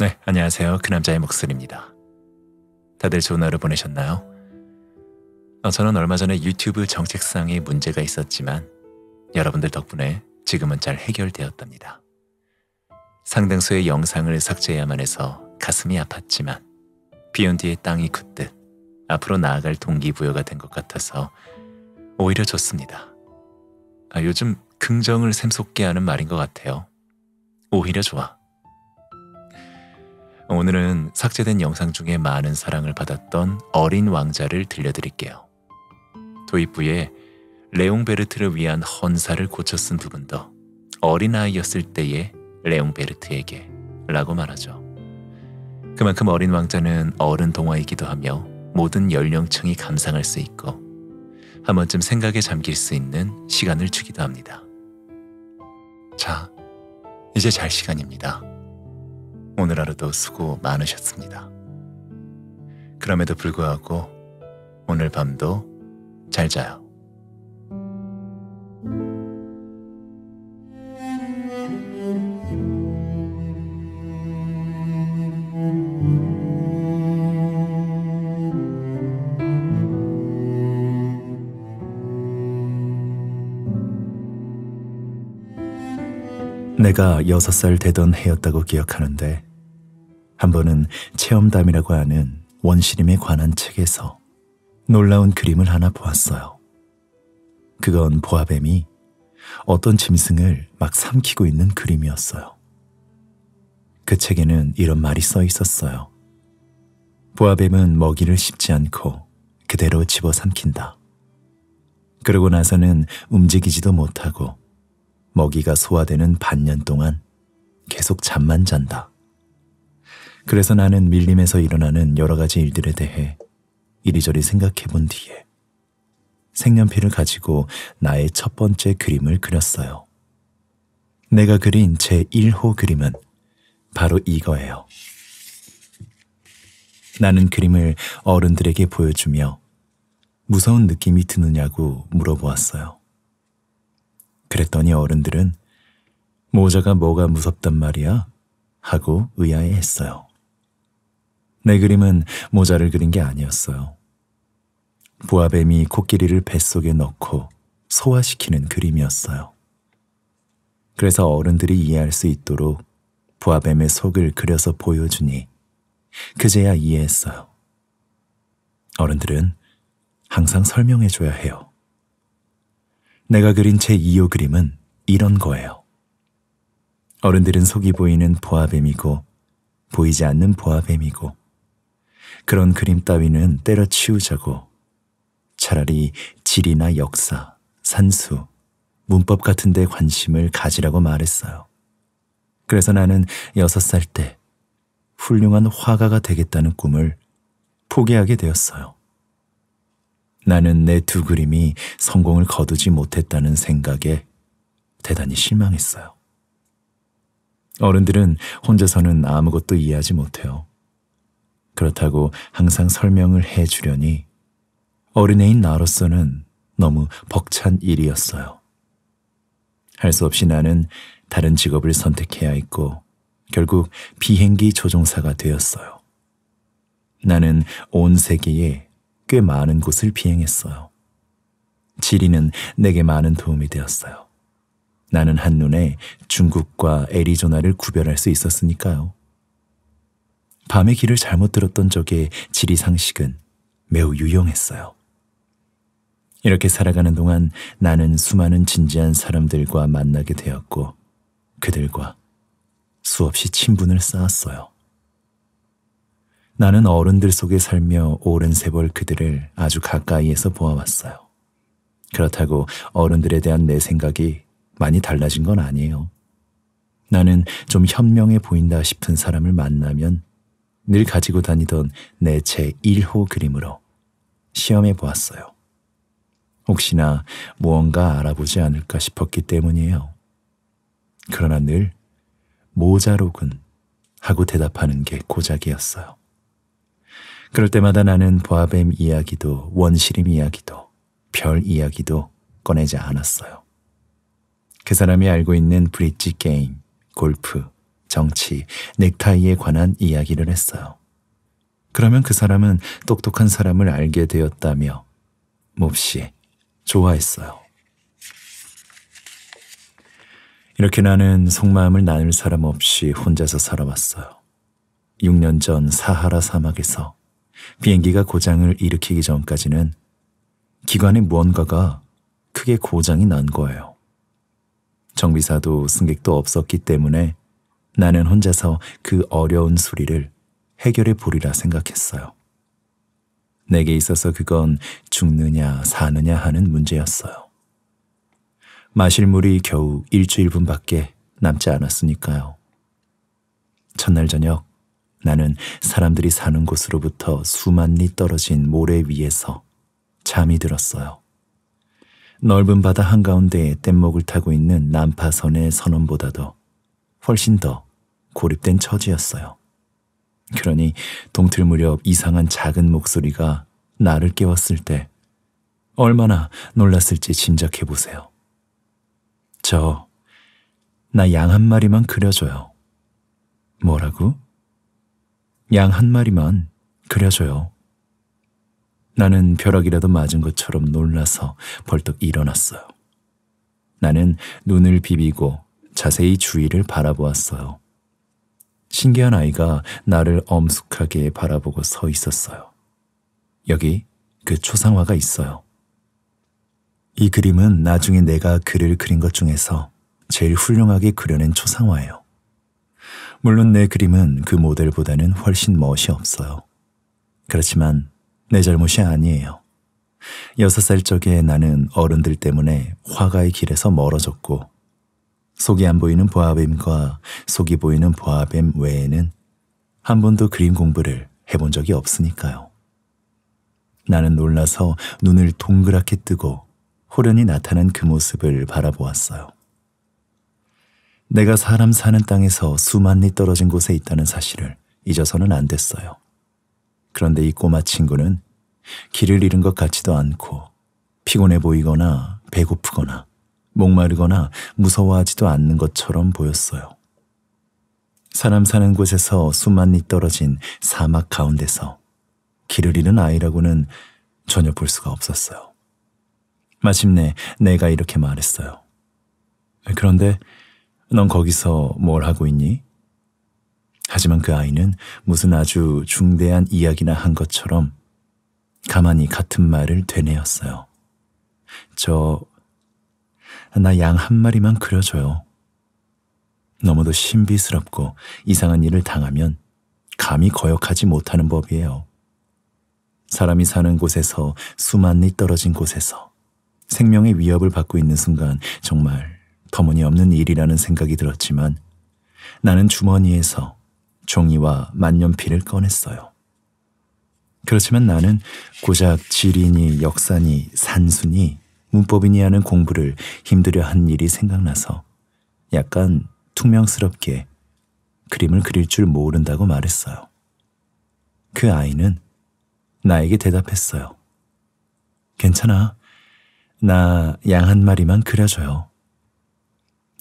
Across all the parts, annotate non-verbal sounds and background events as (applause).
네, 안녕하세요. 그 남자의 목소리입니다. 다들 좋은 하루 보내셨나요? 어, 저는 얼마 전에 유튜브 정책상의 문제가 있었지만 여러분들 덕분에 지금은 잘 해결되었답니다. 상당수의 영상을 삭제해야만 해서 가슴이 아팠지만 비온 뒤에 땅이 굳듯 앞으로 나아갈 동기부여가 된 것 같아서 오히려 좋습니다. 아, 요즘 긍정을 샘솟게 하는 말인 것 같아요. 오히려 좋아. 오늘은 삭제된 영상 중에 많은 사랑을 받았던 어린 왕자를 들려드릴게요. 도입부에 레옹베르트를 위한 헌사를 고쳐 쓴 부분도 어린아이였을 때의 레옹베르트에게 라고 말하죠. 그만큼 어린 왕자는 어른 동화이기도 하며 모든 연령층이 감상할 수 있고 한 번쯤 생각에 잠길 수 있는 시간을 주기도 합니다. 자, 이제 잘 시간입니다. 오늘 하루도 수고 많으셨습니다. 그럼에도 불구하고 오늘 밤도 잘 자요. 내가 여섯 살 되던 해였다고 기억하는데 한 번은 체험담이라고 하는 원시림에 관한 책에서 놀라운 그림을 하나 보았어요. 그건 보아뱀이 어떤 짐승을 막 삼키고 있는 그림이었어요. 그 책에는 이런 말이 써 있었어요. 보아뱀은 먹이를 씹지 않고 그대로 집어삼킨다. 그러고 나서는 움직이지도 못하고 먹이가 소화되는 반년 동안 계속 잠만 잔다. 그래서 나는 밀림에서 일어나는 여러 가지 일들에 대해 이리저리 생각해 본 뒤에 색연필을 가지고 나의 첫 번째 그림을 그렸어요. 내가 그린 제 1호 그림은 바로 이거예요. 나는 그림을 어른들에게 보여주며 무서운 느낌이 드느냐고 물어보았어요. 그랬더니 어른들은 모자가 뭐가 무섭단 말이야? 하고 의아해 했어요. 내 그림은 모자를 그린 게 아니었어요. 부하뱀이 코끼리를 뱃속에 넣고 소화시키는 그림이었어요. 그래서 어른들이 이해할 수 있도록 부하뱀의 속을 그려서 보여주니 그제야 이해했어요. 어른들은 항상 설명해줘야 해요. 내가 그린 제 2호 그림은 이런 거예요. 어른들은 속이 보이는 보아뱀이고 보이지 않는 보아뱀이고 그런 그림 따위는 때려치우자고 차라리 지리나 역사, 산수, 문법 같은 데 관심을 가지라고 말했어요. 그래서 나는 여섯 살때 훌륭한 화가가 되겠다는 꿈을 포기하게 되었어요. 나는 내 두 그림이 성공을 거두지 못했다는 생각에 대단히 실망했어요. 어른들은 혼자서는 아무것도 이해하지 못해요. 그렇다고 항상 설명을 해 주려니 어린애인 나로서는 너무 벅찬 일이었어요. 할 수 없이 나는 다른 직업을 선택해야 했고 결국 비행기 조종사가 되었어요. 나는 온 세계에 꽤 많은 곳을 비행했어요. 지리는 내게 많은 도움이 되었어요. 나는 한눈에 중국과 애리조나를 구별할 수 있었으니까요. 밤에 길을 잘못 들었던 적에 지리 상식은 매우 유용했어요. 이렇게 살아가는 동안 나는 수많은 진지한 사람들과 만나게 되었고, 그들과 수없이 친분을 쌓았어요. 나는 어른들 속에 살며 오랜 세월 그들을 아주 가까이에서 보아왔어요. 그렇다고 어른들에 대한 내 생각이 많이 달라진 건 아니에요. 나는 좀 현명해 보인다 싶은 사람을 만나면 늘 가지고 다니던 내제 1호 그림으로 시험해 보았어요. 혹시나 무언가 알아보지 않을까 싶었기 때문이에요. 그러나 늘 모자로군 하고 대답하는 게 고작이었어요. 그럴 때마다 나는 보아뱀 이야기도 원시림 이야기도 별 이야기도 꺼내지 않았어요. 그 사람이 알고 있는 브릿지 게임, 골프, 정치, 넥타이에 관한 이야기를 했어요. 그러면 그 사람은 똑똑한 사람을 알게 되었다며 몹시 좋아했어요. 이렇게 나는 속마음을 나눌 사람 없이 혼자서 살아왔어요. 6년 전 사하라 사막에서 비행기가 고장을 일으키기 전까지는 기관에 무언가가 크게 고장이 난 거예요. 정비사도 승객도 없었기 때문에 나는 혼자서 그 어려운 수리를 해결해 보리라 생각했어요. 내게 있어서 그건 죽느냐 사느냐 하는 문제였어요. 마실 물이 겨우 일주일분밖에 남지 않았으니까요. 첫날 저녁 나는 사람들이 사는 곳으로부터 수만 리 떨어진 모래 위에서 잠이 들었어요. 넓은 바다 한가운데에 뗏목을 타고 있는 난파선의 선원보다도 훨씬 더 고립된 처지였어요. 그러니 동틀 무렵 이상한 작은 목소리가 나를 깨웠을 때 얼마나 놀랐을지 짐작해 보세요. 저, 나 양 한 마리만 그려줘요. 뭐라고? 양한 마리만 그려줘요. 나는 벼락이라도 맞은 것처럼 놀라서 벌떡 일어났어요. 나는 눈을 비비고 자세히 주위를 바라보았어요. 신기한 아이가 나를 엄숙하게 바라보고 서 있었어요. 여기 그 초상화가 있어요. 이 그림은 나중에 내가 그를 그린 것 중에서 제일 훌륭하게 그려낸 초상화예요. 물론 내 그림은 그 모델보다는 훨씬 멋이 없어요. 그렇지만 내 잘못이 아니에요. 여섯 살 적에 나는 어른들 때문에 화가의 길에서 멀어졌고 속이 안 보이는 보아뱀과 속이 보이는 보아뱀 외에는 한 번도 그림 공부를 해본 적이 없으니까요. 나는 놀라서 눈을 동그랗게 뜨고 호련히 나타난 그 모습을 바라보았어요. 내가 사람 사는 땅에서 수만 리 떨어진 곳에 있다는 사실을 잊어서는 안 됐어요. 그런데 이 꼬마 친구는 길을 잃은 것 같지도 않고 피곤해 보이거나 배고프거나 목마르거나 무서워하지도 않는 것처럼 보였어요. 사람 사는 곳에서 수만 리 떨어진 사막 가운데서 길을 잃은 아이라고는 전혀 볼 수가 없었어요. 마침내 내가 이렇게 말했어요. 그런데 넌 거기서 뭘 하고 있니? 하지만 그 아이는 무슨 아주 중대한 이야기나 한 것처럼 가만히 같은 말을 되뇌었어요. 저, 나 양 한 마리만 그려줘요. 너무도 신비스럽고 이상한 일을 당하면 감히 거역하지 못하는 법이에요. 사람이 사는 곳에서 수만 리 떨어진 곳에서 생명의 위협을 받고 있는 순간 정말 터무니없는 일이라는 생각이 들었지만 나는 주머니에서 종이와 만년필을 꺼냈어요. 그렇지만 나는 고작 지리니, 역사니, 산수니, 문법이니 하는 공부를 힘들여 한 일이 생각나서 약간 퉁명스럽게 그림을 그릴 줄 모른다고 말했어요. 그 아이는 나에게 대답했어요. 괜찮아. 나 양 한 마리만 그려줘요.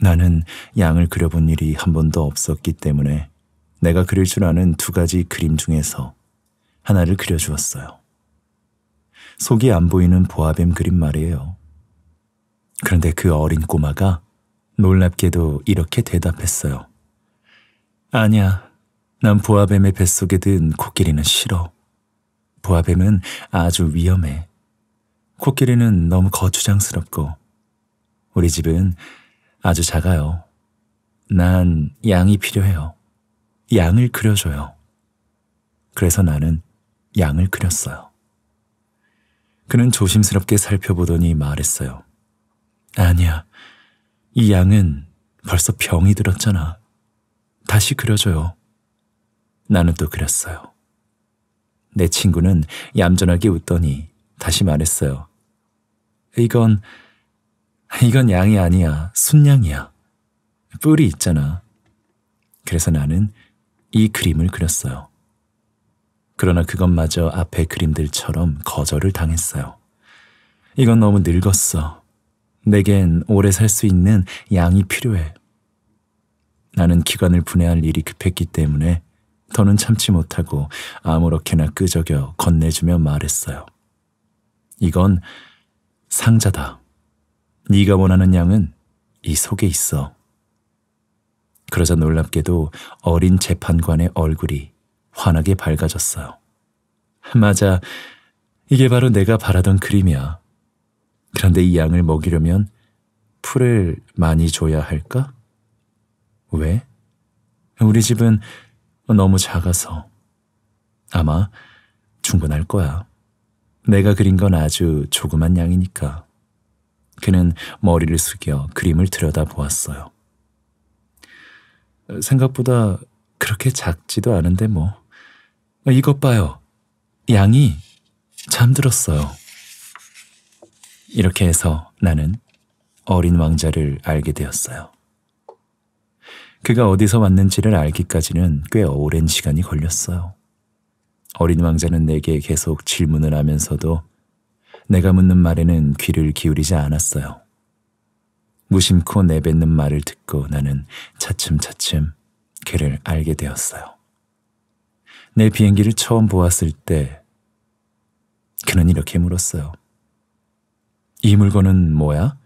나는 양을 그려본 일이 한 번도 없었기 때문에 내가 그릴 줄 아는 두 가지 그림 중에서 하나를 그려주었어요. 속이 안 보이는 보아뱀 그림 말이에요. 그런데 그 어린 꼬마가 놀랍게도 이렇게 대답했어요. 아니야, 난 보아뱀의 뱃속에 든 코끼리는 싫어. 보아뱀은 아주 위험해. 코끼리는 너무 거추장스럽고 우리 집은 아주 작아요. 난 양이 필요해요. 양을 그려줘요. 그래서 나는 양을 그렸어요. 그는 조심스럽게 살펴보더니 말했어요. 아니야. 이 양은 벌써 병이 들었잖아. 다시 그려줘요. 나는 또 그렸어요. 내 친구는 얌전하게 웃더니 다시 말했어요. 이건 (laughs) 이건 양이 아니야. 순양이야. 뿔이 있잖아. 그래서 나는 이 그림을 그렸어요. 그러나 그것마저 앞에 그림들처럼 거절을 당했어요. 이건 너무 늙었어. 내겐 오래 살 수 있는 양이 필요해. 나는 기관을 분해할 일이 급했기 때문에 더는 참지 못하고 아무렇게나 끄적여 건네주며 말했어요. 이건 상자다. 네가 원하는 양은 이 속에 있어. 그러자 놀랍게도 어린 재판관의 얼굴이 환하게 밝아졌어요. 맞아. 이게 바로 내가 바라던 그림이야. 그런데 이 양을 먹이려면 풀을 많이 줘야 할까? 왜? 우리 집은 너무 작아서. 아마 충분할 거야. 내가 그린 건 아주 조그만 양이니까. 그는 머리를 숙여 그림을 들여다보았어요. 생각보다 그렇게 작지도 않은데 뭐. 이것 봐요. 양이 잠들었어요. 이렇게 해서 나는 어린 왕자를 알게 되었어요. 그가 어디서 왔는지를 알기까지는 꽤 오랜 시간이 걸렸어요. 어린 왕자는 내게 계속 질문을 하면서도 내가 묻는 말에는 귀를 기울이지 않았어요. 무심코 내뱉는 말을 듣고 나는 차츰차츰 그를 알게 되었어요. 내 비행기를 처음 보았을 때 그는 이렇게 물었어요. 이 물건은 뭐야?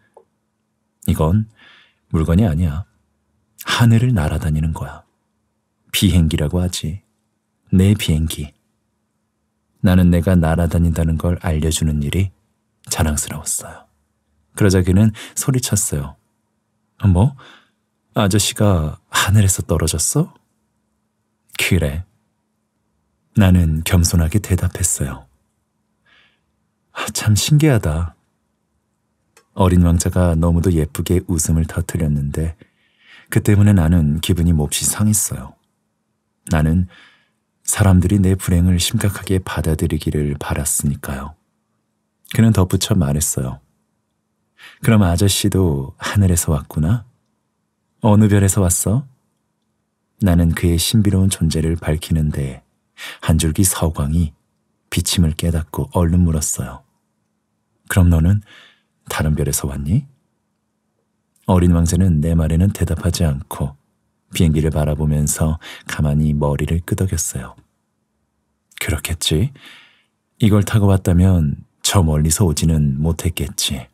이건 물건이 아니야. 하늘을 날아다니는 거야. 비행기라고 하지. 내 비행기. 나는 내가 날아다닌다는 걸 알려주는 일이 자랑스러웠어요. 그러자 그는 소리쳤어요. 뭐? 아저씨가 하늘에서 떨어졌어? 그래. 나는 겸손하게 대답했어요. 아, 참 신기하다. 어린 왕자가 너무도 예쁘게 웃음을 터뜨렸는데 그 때문에 나는 기분이 몹시 상했어요. 나는 사람들이 내 불행을 심각하게 받아들이기를 바랐으니까요. 그는 덧붙여 말했어요. 그럼 아저씨도 하늘에서 왔구나? 어느 별에서 왔어? 나는 그의 신비로운 존재를 밝히는데 한 줄기 서광이 비침을 깨닫고 얼른 물었어요. 그럼 너는 다른 별에서 왔니? 어린 왕자는 내 말에는 대답하지 않고 비행기를 바라보면서 가만히 머리를 끄덕였어요. 그렇겠지. 이걸 타고 왔다면 저 멀리서 오지는 못했겠지.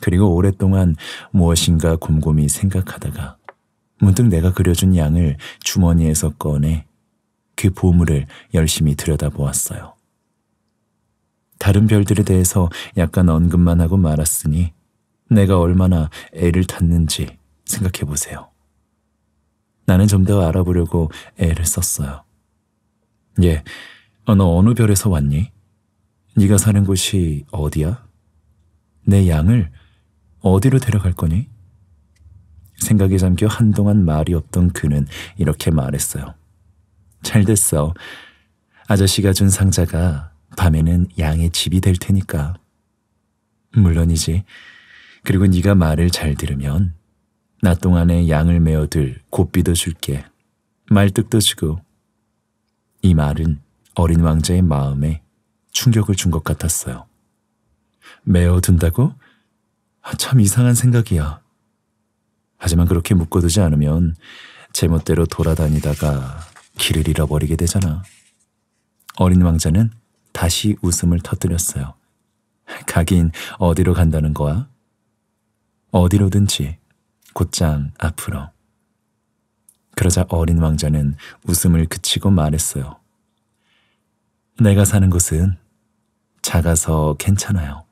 그리고 오랫동안 무엇인가 곰곰이 생각하다가 문득 내가 그려준 양을 주머니에서 꺼내 그 보물을 열심히 들여다보았어요. 다른 별들에 대해서 약간 언급만 하고 말았으니 내가 얼마나 애를 탔는지 생각해 보세요. 나는 좀 더 알아보려고 애를 썼어요. 예, 어, 너 어느 별에서 왔니? 네가 사는 곳이 어디야? 내 양을 어디로 데려갈 거니? 생각에 잠겨 한동안 말이 없던 그는 이렇게 말했어요. 잘 됐어. 아저씨가 준 상자가 밤에는 양의 집이 될 테니까. 물론이지. 그리고 네가 말을 잘 들으면 낮 동안에 양을 메어들 곱비도 줄게. 말뚝도 주고. 이 말은 어린 왕자의 마음에 충격을 준 것 같았어요. 메어둔다고? 아, 참 이상한 생각이야. 하지만 그렇게 묶어두지 않으면 제멋대로 돌아다니다가 길을 잃어버리게 되잖아. 어린 왕자는 다시 웃음을 터뜨렸어요. 가긴 어디로 간다는 거야? 어디로든지 곧장 앞으로. 그러자 어린 왕자는 웃음을 그치고 말했어요. 내가 사는 곳은 작아서 괜찮아요.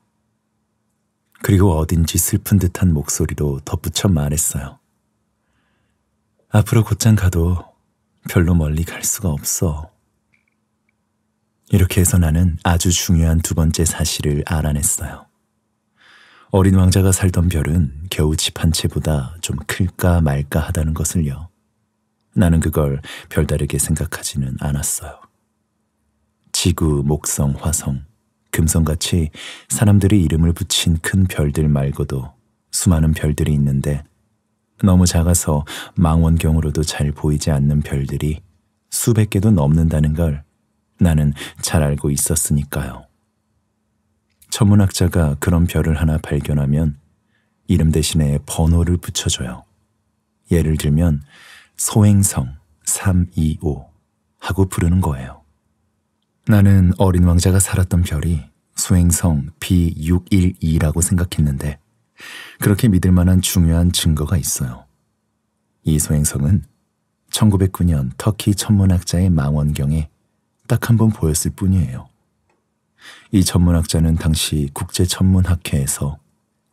그리고 어딘지 슬픈 듯한 목소리로 덧붙여 말했어요. 앞으로 곧장 가도 별로 멀리 갈 수가 없어. 이렇게 해서 나는 아주 중요한 두 번째 사실을 알아냈어요. 어린 왕자가 살던 별은 겨우 집 한 채보다 좀 클까 말까 하다는 것을요. 나는 그걸 별다르게 생각하지는 않았어요. 지구, 목성, 화성, 금성같이 사람들이 이름을 붙인 큰 별들 말고도 수많은 별들이 있는데 너무 작아서 망원경으로도 잘 보이지 않는 별들이 수백 개도 넘는다는 걸 나는 잘 알고 있었으니까요. 천문학자가 그런 별을 하나 발견하면 이름 대신에 번호를 붙여줘요. 예를 들면 소행성 325 하고 부르는 거예요. 나는 어린 왕자가 살았던 별이 소행성 B612라고 생각했는데 그렇게 믿을 만한 중요한 증거가 있어요. 이 소행성은 1909년 터키 천문학자의 망원경에 딱 한 번 보였을 뿐이에요. 이 천문학자는 당시 국제천문학회에서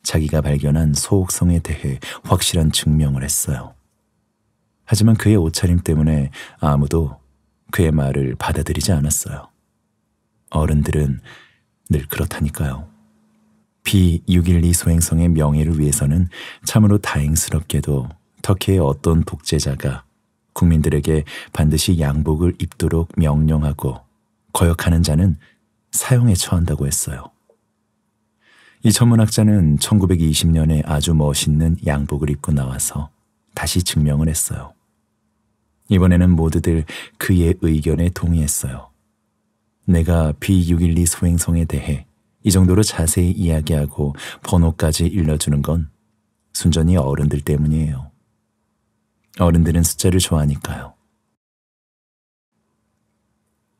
자기가 발견한 소옥성에 대해 확실한 증명을 했어요. 하지만 그의 옷차림 때문에 아무도 그의 말을 받아들이지 않았어요. 어른들은 늘 그렇다니까요. B612 소행성의 명예를 위해서는 참으로 다행스럽게도 터키의 어떤 독재자가 국민들에게 반드시 양복을 입도록 명령하고 거역하는 자는 사용에 처한다고 했어요. 이 천문학자는 1920년에 아주 멋있는 양복을 입고 나와서 다시 증명을 했어요. 이번에는 모두들 그의 의견에 동의했어요. 내가 B612 소행성에 대해 이 정도로 자세히 이야기하고 번호까지 일러주는 건 순전히 어른들 때문이에요. 어른들은 숫자를 좋아하니까요.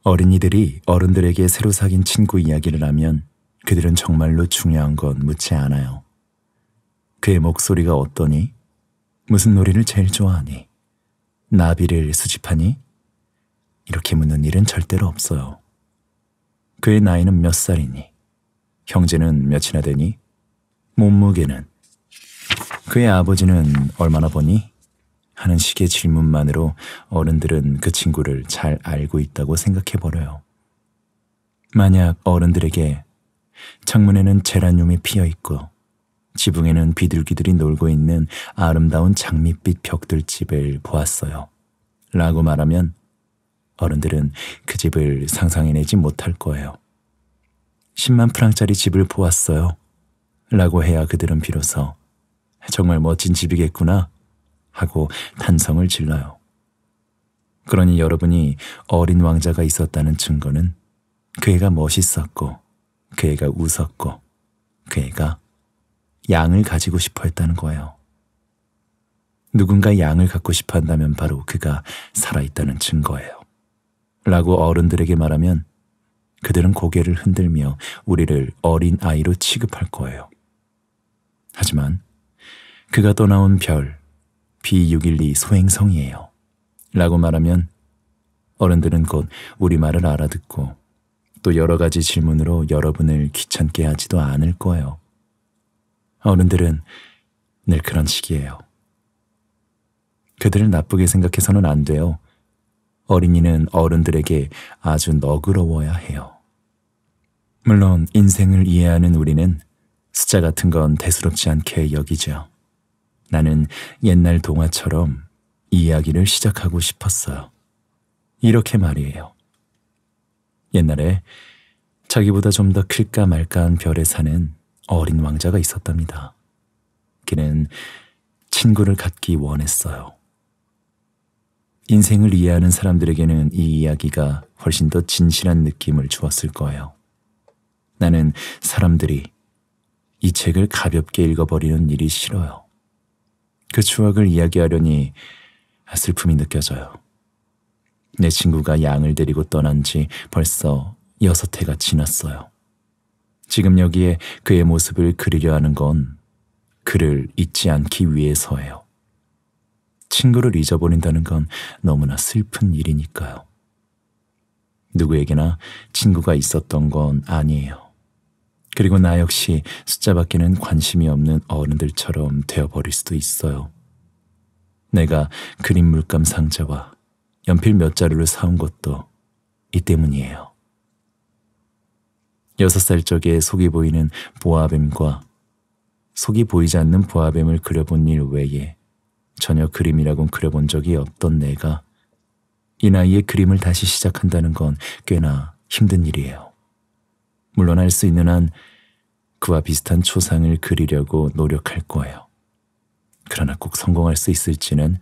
어린이들이 어른들에게 새로 사귄 친구 이야기를 하면 그들은 정말로 중요한 건 묻지 않아요. 그의 목소리가 어떠니? 무슨 놀이를 제일 좋아하니? 나비를 수집하니? 이렇게 묻는 일은 절대로 없어요. 그의 나이는 몇 살이니? 형제는 몇이나 되니? 몸무게는? 그의 아버지는 얼마나 보니 하는 식의 질문만으로 어른들은 그 친구를 잘 알고 있다고 생각해 버려요. 만약 어른들에게 창문에는 제라늄이 피어 있고 지붕에는 비둘기들이 놀고 있는 아름다운 장밋빛 벽돌집을 보았어요. 라고 말하면 어른들은 그 집을 상상해내지 못할 거예요. 10만 프랑짜리 집을 보았어요. 라고 해야 그들은 비로소 정말 멋진 집이겠구나 하고 탄성을 질러요. 그러니 여러분이 어린 왕자가 있었다는 증거는 그 애가 멋있었고 그 애가 웃었고 그 애가 양을 가지고 싶어 했다는 거예요. 누군가 양을 갖고 싶어 한다면 바로 그가 살아있다는 증거예요. 라고 어른들에게 말하면 그들은 고개를 흔들며 우리를 어린 아이로 취급할 거예요. 하지만 그가 떠나온 별, B612 소행성이에요. 라고 말하면 어른들은 곧 우리말을 알아듣고 또 여러 가지 질문으로 여러분을 귀찮게 하지도 않을 거예요. 어른들은 늘 그런 식이에요. 그들을 나쁘게 생각해서는 안 돼요. 어린이는 어른들에게 아주 너그러워야 해요. 물론 인생을 이해하는 우리는 숫자 같은 건 대수롭지 않게 여기죠. 나는 옛날 동화처럼 이야기를 시작하고 싶었어요. 이렇게 말이에요. 옛날에 자기보다 좀 더 클까 말까한 별에 사는 어린 왕자가 있었답니다. 그는 친구를 갖기 원했어요. 인생을 이해하는 사람들에게는 이 이야기가 훨씬 더 진실한 느낌을 주었을 거예요. 나는 사람들이 이 책을 가볍게 읽어버리는 일이 싫어요. 그 추억을 이야기하려니 슬픔이 느껴져요. 내 친구가 양을 데리고 떠난 지 벌써 여섯 해가 지났어요. 지금 여기에 그의 모습을 그리려 하는 건 그를 잊지 않기 위해서예요. 친구를 잊어버린다는 건 너무나 슬픈 일이니까요. 누구에게나 친구가 있었던 건 아니에요. 그리고 나 역시 숫자밖에는 관심이 없는 어른들처럼 되어버릴 수도 있어요. 내가 그림 물감 상자와 연필 몇 자루를 사온 것도 이 때문이에요. 여섯 살 적에 속이 보이는 보아뱀과 속이 보이지 않는 보아뱀을 그려본 일 외에 전혀 그림이라곤 그려본 적이 없던 내가 이 나이에 그림을 다시 시작한다는 건 꽤나 힘든 일이에요. 물론 할 수 있는 한 그와 비슷한 초상을 그리려고 노력할 거예요. 그러나 꼭 성공할 수 있을지는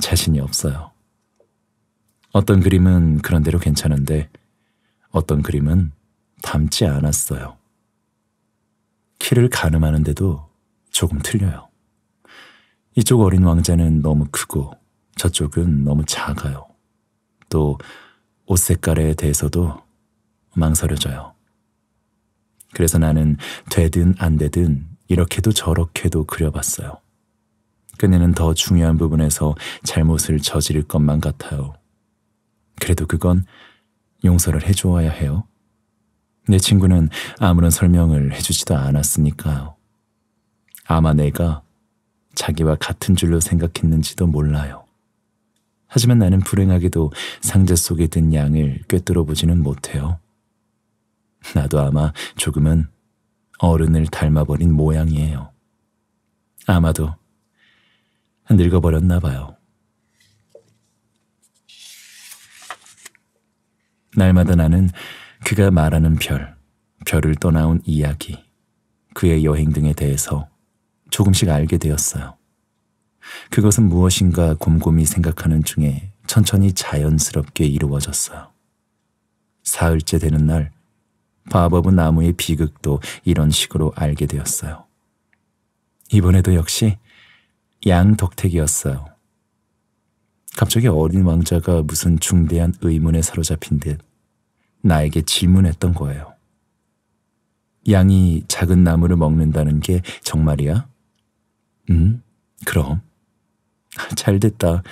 자신이 없어요. 어떤 그림은 그런대로 괜찮은데 어떤 그림은 닮지 않았어요. 키를 가늠하는데도 조금 틀려요. 이쪽 어린 왕자는 너무 크고 저쪽은 너무 작아요. 또 옷 색깔에 대해서도 망설여져요. 그래서 나는 되든 안 되든 이렇게도 저렇게도 그려봤어요. 그녀는 더 중요한 부분에서 잘못을 저지를 것만 같아요. 그래도 그건 용서를 해주어야 해요. 내 친구는 아무런 설명을 해주지도 않았으니까요. 아마 내가 자기와 같은 줄로 생각했는지도 몰라요. 하지만 나는 불행하게도 상자 속에 든 양을 꿰뚫어 보지는 못해요. 나도 아마 조금은 어른을 닮아버린 모양이에요. 아마도 늙어버렸나 봐요. 날마다 나는 그가 말하는 별, 별을 떠나온 이야기, 그의 여행 등에 대해서 조금씩 알게 되었어요. 그것은 무엇인가 곰곰이 생각하는 중에 천천히 자연스럽게 이루어졌어요. 사흘째 되는 날, 바버은 나무의 비극도 이런 식으로 알게 되었어요. 이번에도 역시 양덕택이었어요. 갑자기 어린 왕자가 무슨 중대한 의문에 사로잡힌 듯 나에게 질문했던 거예요. 양이 작은 나무를 먹는다는 게 정말이야? 응, 음, 그럼. (laughs) 잘 됐다.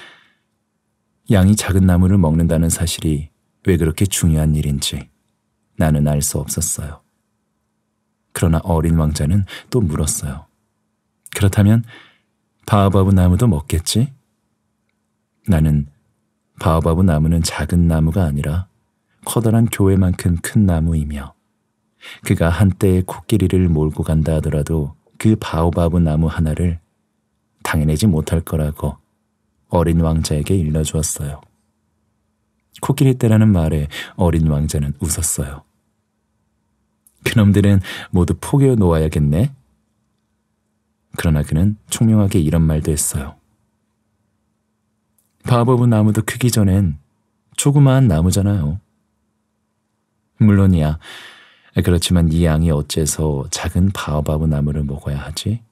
양이 작은 나무를 먹는다는 사실이 왜 그렇게 중요한 일인지 나는 알 수 없었어요. 그러나 어린 왕자는 또 물었어요. 그렇다면 바오바브 나무도 먹겠지? 나는 바오바브 나무는 작은 나무가 아니라 커다란 교회만큼 큰 나무이며 그가 한때 의 코끼리를 몰고 간다 하더라도 그 바오바브 나무 하나를 당해내지 못할 거라고 어린 왕자에게 일러주었어요. 코끼리 때라는 말에 어린 왕자는 웃었어요. 그놈들은 모두 포개어 놓아야겠네. 그러나 그는 총명하게 이런 말도 했어요. 바보부 나무도 크기 전엔 조그마한 나무잖아요. 물론이야. 그렇지만 이 양이 어째서 작은 바오바브 나무를 먹어야 하지?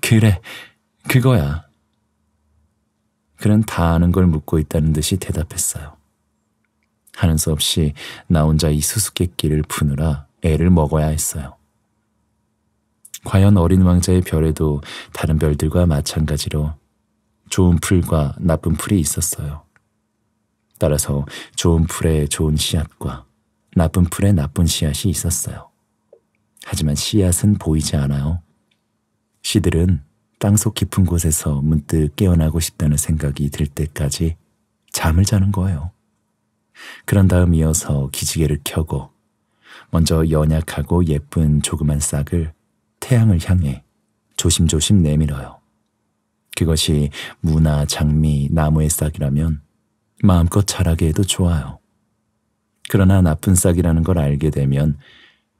그래, 그거야. 그는 다 아는 걸 묻고 있다는 듯이 대답했어요. 하는 수 없이 나 혼자 이 수수께끼를 푸느라 애를 먹어야 했어요. 과연 어린 왕자의 별에도 다른 별들과 마찬가지로 좋은 풀과 나쁜 풀이 있었어요. 따라서 좋은 풀에 좋은 씨앗과 나쁜 풀에 나쁜 씨앗이 있었어요. 하지만 씨앗은 보이지 않아요. 씨들은 땅속 깊은 곳에서 문득 깨어나고 싶다는 생각이 들 때까지 잠을 자는 거예요. 그런 다음 이어서 기지개를 켜고 먼저 연약하고 예쁜 조그만 싹을 태양을 향해 조심조심 내밀어요. 그것이 무나 장미, 나무의 싹이라면 마음껏 자라게 해도 좋아요. 그러나 나쁜 싹이라는 걸 알게 되면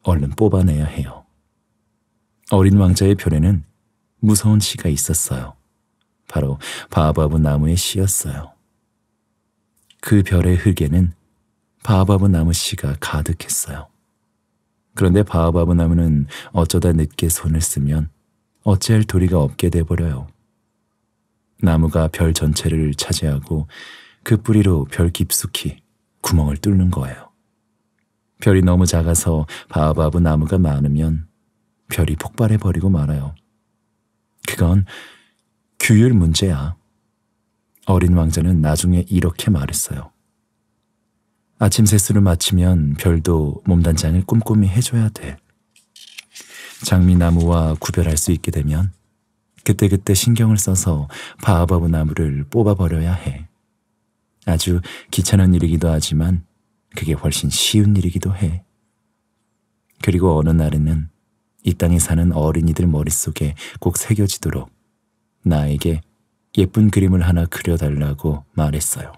얼른 뽑아내야 해요. 어린 왕자의 별에는 무서운 시가 있었어요. 바로 바바브 나무의 시였어요. 그 별의 흙에는 바바브 나무 씨가 가득했어요. 그런데 바오바브 나무는 어쩌다 늦게 손을 쓰면 어찌할 도리가 없게 돼버려요. 나무가 별 전체를 차지하고 그 뿌리로 별 깊숙이 구멍을 뚫는 거예요. 별이 너무 작아서 바오바브 나무가 많으면 별이 폭발해버리고 말아요. 그건 규율 문제야. 어린 왕자는 나중에 이렇게 말했어요. 아침 세수를 마치면 별도 몸단장을 꼼꼼히 해줘야 돼. 장미나무와 구별할 수 있게 되면 그때그때 신경을 써서 바아바브 나무를 뽑아버려야 해. 아주 귀찮은 일이기도 하지만 그게 훨씬 쉬운 일이기도 해. 그리고 어느 날에는 이 땅에 사는 어린이들 머릿속에 꼭 새겨지도록 나에게 예쁜 그림을 하나 그려달라고 말했어요.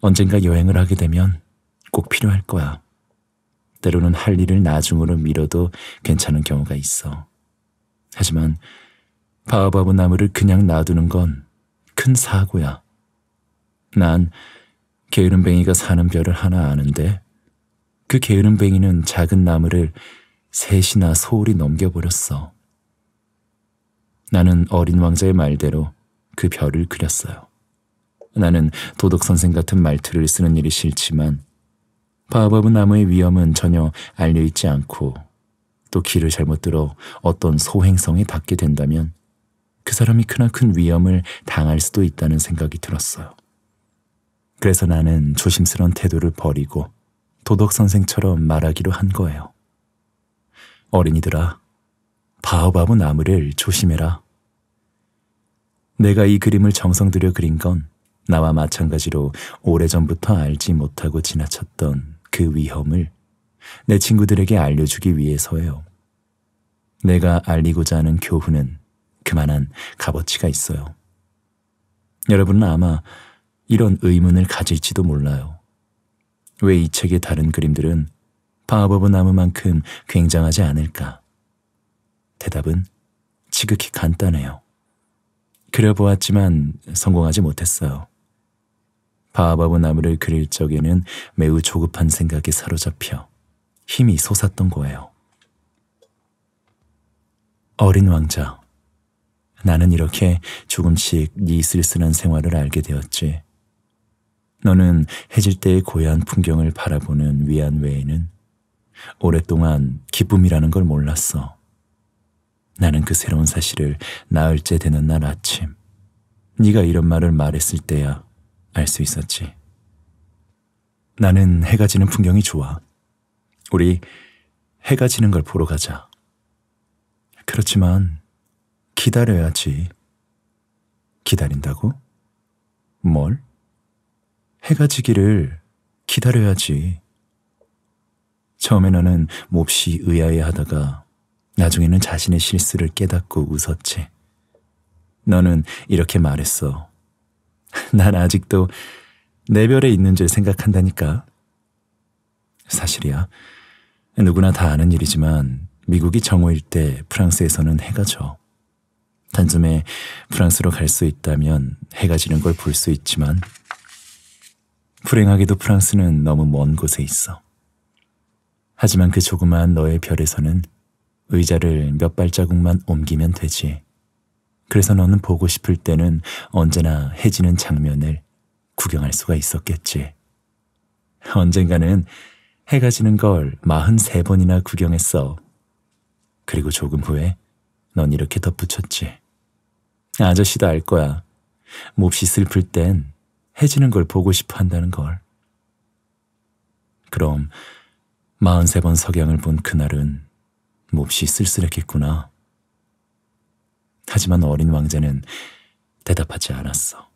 언젠가 여행을 하게 되면 꼭 필요할 거야. 때로는 할 일을 나중으로 미뤄도 괜찮은 경우가 있어. 하지만 바오바브 나무를 그냥 놔두는 건 큰 사고야. 난 게으름뱅이가 사는 별을 하나 아는데 그 게으름뱅이는 작은 나무를 셋이나 소홀히 넘겨버렸어. 나는 어린 왕자의 말대로 그 별을 그렸어요. 나는 도덕 선생 같은 말투를 쓰는 일이 싫지만 바하바브 나무의 위험은 전혀 알려 있지 않고 또 길을 잘못 들어 어떤 소행성에 닿게 된다면 그 사람이 크나큰 위험을 당할 수도 있다는 생각이 들었어요. 그래서 나는 조심스런 태도를 버리고 도덕 선생처럼 말하기로 한 거예요. 어린이들아, 바오바브 나무를 조심해라. 내가 이 그림을 정성 들여 그린 건 나와 마찬가지로 오래전부터 알지 못하고 지나쳤던 그 위험을 내 친구들에게 알려주기 위해서예요. 내가 알리고자 하는 교훈은 그만한 값어치가 있어요. 여러분은 아마 이런 의문을 가질지도 몰라요. 왜 이 책의 다른 그림들은 파워버브 나무만큼 굉장하지 않을까? 대답은 지극히 간단해요. 그려보았지만 성공하지 못했어요. 바하바브 나무를 그릴 적에는 매우 조급한 생각에 사로잡혀 힘이 솟았던 거예요. 어린 왕자. 나는 이렇게 조금씩 네 쓸쓸한 생활을 알게 되었지. 너는 해질 때의 고요한 풍경을 바라보는 위안 외에는 오랫동안 기쁨이라는 걸 몰랐어. 나는 그 새로운 사실을 나흘째 되는 날 아침 네가 이런 말을 말했을 때야 알수 있었지. 나는 해가 지는 풍경이 좋아. 우리 해가 지는 걸 보러 가자. 그렇지만 기다려야지. 기다린다고? 뭘? 해가 지기를 기다려야지. 처음에 너는 몹시 의아해 하다가 나중에는 자신의 실수를 깨닫고 웃었지. 너는 이렇게 말했어. (laughs) 난 아직도 내 별에 있는 줄 생각한다니까. 사실이야. 누구나 다 아는 일이지만 미국이 정오일 때 프랑스에서는 해가 져. 단숨에 프랑스로 갈 수 있다면 해가 지는 걸 볼 수 있지만 불행하게도 프랑스는 너무 먼 곳에 있어. 하지만 그 조그마한 너의 별에서는 의자를 몇 발자국만 옮기면 되지. 그래서 너는 보고 싶을 때는 언제나 해지는 장면을 구경할 수가 있었겠지. 언젠가는 해가 지는 걸 43번이나 구경했어. 그리고 조금 후에 넌 이렇게 덧붙였지. 아저씨도 알 거야. 몹시 슬플 땐 해지는 걸 보고 싶어 한다는 걸. 그럼 43번 석양을 본 그날은 몹시 쓸쓸했겠구나. 하지만 어린 왕자는 대답하지 않았어.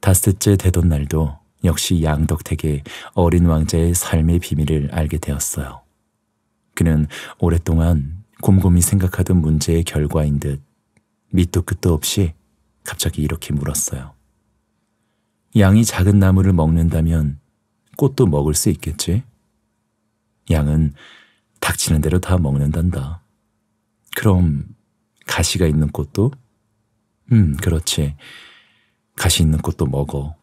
다섯째 되던 날도 역시 양덕택의 어린 왕자의 삶의 비밀을 알게 되었어요. 그는 오랫동안 곰곰이 생각하던 문제의 결과인 듯 밑도 끝도 없이 갑자기 이렇게 물었어요. 양이 작은 나무를 먹는다면 꽃도 먹을 수 있겠지? 양은 닥치는 대로 다 먹는단다. 그럼 가시가 있는 꽃도 음, 그렇지. 가시 있는 꽃도 먹어.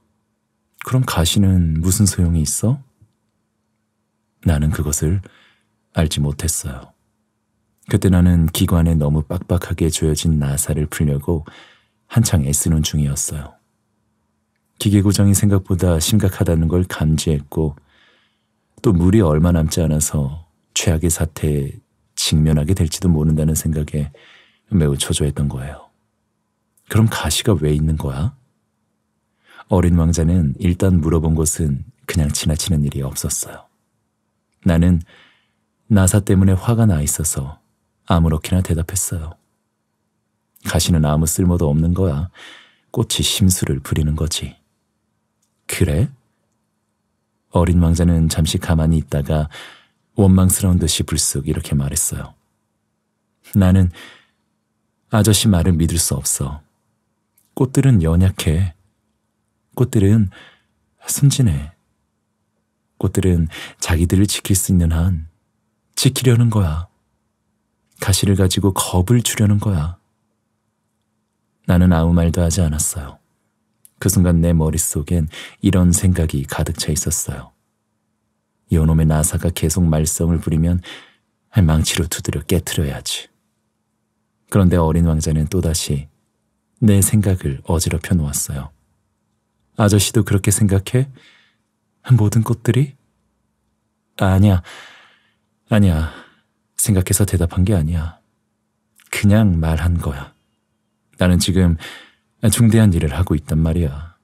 그럼 가시는 무슨 소용이 있어? 나는 그것을 알지 못했어요. 그때 나는 기관에 너무 빡빡하게 조여진 나사를 풀려고 한창 애쓰는 중이었어요. 기계 고장이 생각보다 심각하다는 걸 감지했고 또 물이 얼마 남지 않아서 최악의 사태에 직면하게 될지도 모른다는 생각에 매우 초조했던 거예요. 그럼 가시가 왜 있는 거야? 어린 왕자는 일단 물어본 것은 그냥 지나치는 일이 없었어요. 나는 나사 때문에 화가 나 있어서 아무렇게나 대답했어요. 가시는 아무 쓸모도 없는 거야. 꽃이 심술을 부리는 거지. 그래? 어린 왕자는 잠시 가만히 있다가 원망스러운 듯이 불쑥 이렇게 말했어요. 나는 아저씨 말을 믿을 수 없어. 꽃들은 연약해. 꽃들은 순진해. 꽃들은 자기들을 지킬 수 있는 한 지키려는 거야. 가시를 가지고 겁을 주려는 거야. 나는 아무 말도 하지 않았어요. 그 순간 내 머릿속엔 이런 생각이 가득 차 있었어요. 요놈의 나사가 계속 말썽을 부리면 망치로 두드려 깨뜨려야지 그런데 어린 왕자는 또다시 내 생각을 어지럽혀 놓았어요. 아저씨도 그렇게 생각해? 모든 꽃들이? 아니야, 아니야. 생각해서 대답한 게 아니야. 그냥 말한 거야. 나는 지금 중대한 일을 하고 있단 말이야.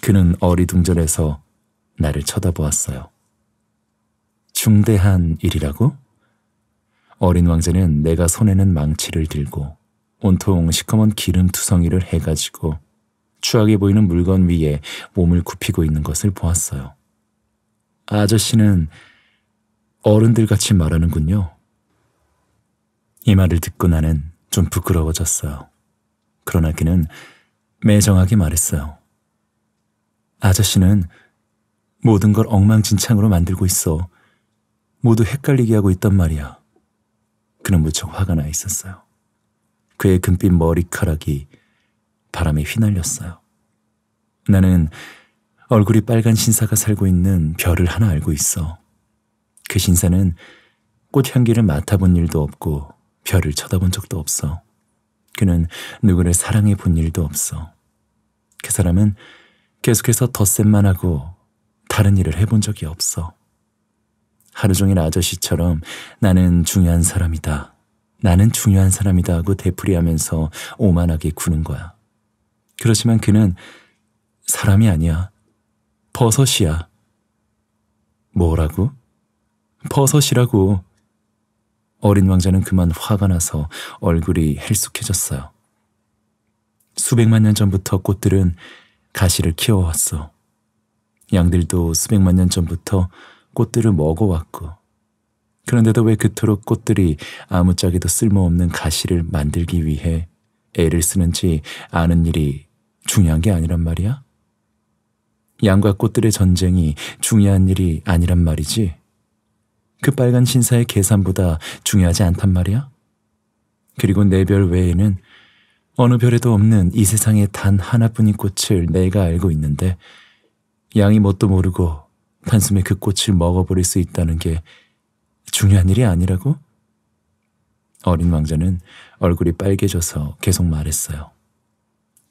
그는 어리둥절해서 나를 쳐다보았어요. 중대한 일이라고? 어린 왕자는 내가 손에는 망치를 들고 온통 시커먼 기름 투성이를 해가지고 추하게 보이는 물건 위에 몸을 굽히고 있는 것을 보았어요. 아저씨는 어른들 같이 말하는군요. 이 말을 듣고 나는 좀 부끄러워졌어요. 그러나 그는 매정하게 말했어요. 아저씨는 모든 걸 엉망진창으로 만들고 있어. 모두 헷갈리게 하고 있단 말이야. 그는 무척 화가 나 있었어요. 그의 금빛 머리카락이 바람에 휘날렸어요. 나는 얼굴이 빨간 신사가 살고 있는 별을 하나 알고 있어. 그 신사는 꽃향기를 맡아본 일도 없고 별을 쳐다본 적도 없어. 그는 누구를 사랑해 본 일도 없어. 그 사람은 계속해서 덧셈만 하고 다른 일을 해본 적이 없어. 하루 종일 아저씨처럼 나는 중요한 사람이다. 나는 중요한 사람이다 하고 되풀이하면서 오만하게 구는 거야. 그렇지만 그는 사람이 아니야. 버섯이야. 뭐라고? 버섯이라고. 어린 왕자는 그만 화가 나서 얼굴이 헬쑥해졌어요. 수백만 년 전부터 꽃들은 가시를 키워왔어. 양들도 수백만 년 전부터 꽃들을 먹어왔고 그런데도 왜 그토록 꽃들이 아무짝에도 쓸모없는 가시를 만들기 위해 애를 쓰는지 아는 일이 중요한 게 아니란 말이야? 양과 꽃들의 전쟁이 중요한 일이 아니란 말이지. 그 빨간 신사의 계산보다 중요하지 않단 말이야? 그리고 내별 네 외에는 어느 별에도 없는 이 세상의 단 하나뿐인 꽃을 내가 알고 있는데 양이 뭣도 모르고 단숨에 그 꽃을 먹어버릴 수 있다는 게 중요한 일이 아니라고? 어린 왕자는 얼굴이 빨개져서 계속 말했어요.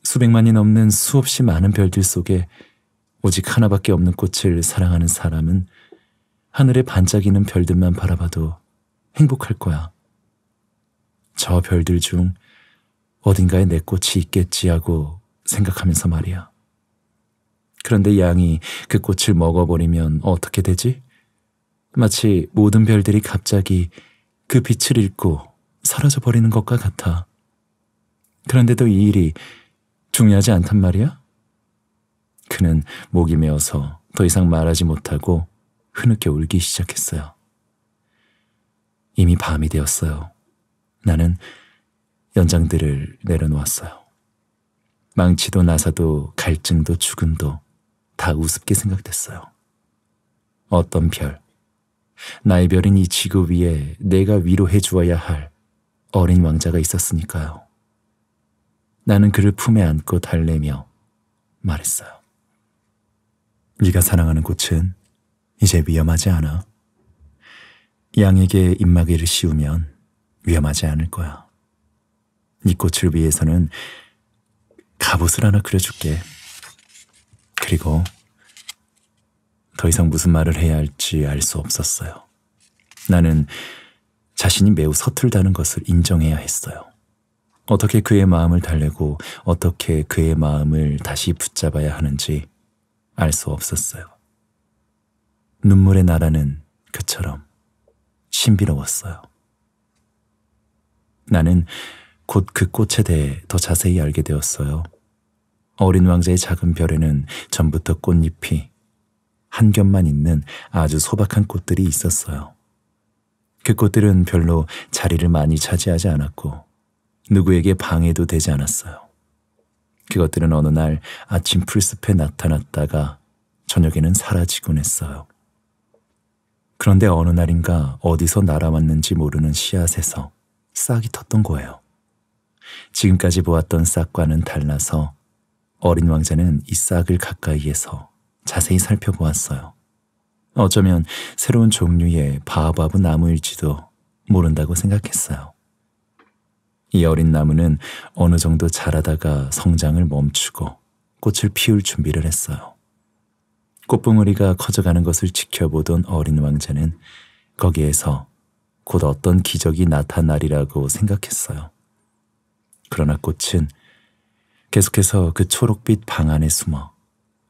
수백만이 넘는 수없이 많은 별들 속에 오직 하나밖에 없는 꽃을 사랑하는 사람은 하늘에 반짝이는 별들만 바라봐도 행복할 거야. 저 별들 중 어딘가에 내 꽃이 있겠지 하고 생각하면서 말이야. 그런데 양이 그 꽃을 먹어버리면 어떻게 되지? 마치 모든 별들이 갑자기 그 빛을 잃고 사라져 버리는 것과 같아. 그런데도 이 일이 중요하지 않단 말이야? 그는 목이 메어서 더 이상 말하지 못하고 흐느껴 울기 시작했어요. 이미 밤이 되었어요. 나는 연장들을 내려놓았어요. 망치도 나사도 갈증도 죽음도 다 우습게 생각됐어요. 어떤 별, 나의 별인 이 지구 위에 내가 위로해 주어야 할 어린 왕자가 있었으니까요. 나는 그를 품에 안고 달래며 말했어요. 네가 사랑하는 꽃은 이제 위험하지 않아. 양에게 입마개를 씌우면 위험하지 않을 거야. 네 꽃을 위해서는 갑옷을 하나 그려줄게. 그리고 더 이상 무슨 말을 해야 할지 알 수 없었어요. 나는 자신이 매우 서툴다는 것을 인정해야 했어요. 어떻게 그의 마음을 달래고 어떻게 그의 마음을 다시 붙잡아야 하는지 알 수 없었어요. 눈물의 나라는 그처럼 신비로웠어요. 나는 곧 그 꽃에 대해 더 자세히 알게 되었어요. 어린 왕자의 작은 별에는 전부터 꽃잎이 한 겹만 있는 아주 소박한 꽃들이 있었어요. 그 꽃들은 별로 자리를 많이 차지하지 않았고 누구에게 방해도 되지 않았어요. 그것들은 어느 날 아침 풀숲에 나타났다가 저녁에는 사라지곤 했어요. 그런데 어느 날인가 어디서 날아왔는지 모르는 씨앗에서 싹이 텄던 거예요. 지금까지 보았던 싹과는 달라서 어린 왕자는 이 싹을 가까이에서 자세히 살펴보았어요. 어쩌면 새로운 종류의 바바브 나무일지도 모른다고 생각했어요. 이 어린 나무는 어느 정도 자라다가 성장을 멈추고 꽃을 피울 준비를 했어요. 꽃봉오리가 커져가는 것을 지켜보던 어린 왕자는 거기에서 곧 어떤 기적이 나타나리라고 생각했어요. 그러나 꽃은 계속해서 그 초록빛 방 안에 숨어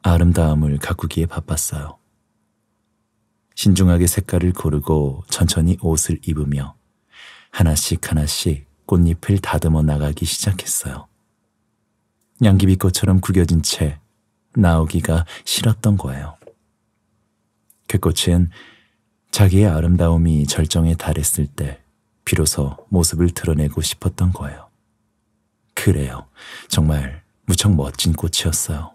아름다움을 가꾸기에 바빴어요. 신중하게 색깔을 고르고 천천히 옷을 입으며 하나씩 하나씩 꽃잎을 다듬어 나가기 시작했어요. 양귀비꽃처럼 구겨진 채 나오기가 싫었던 거예요. 그 꽃은 자기의 아름다움이 절정에 달했을 때 비로소 모습을 드러내고 싶었던 거예요. 그래요. 정말 무척 멋진 꽃이었어요.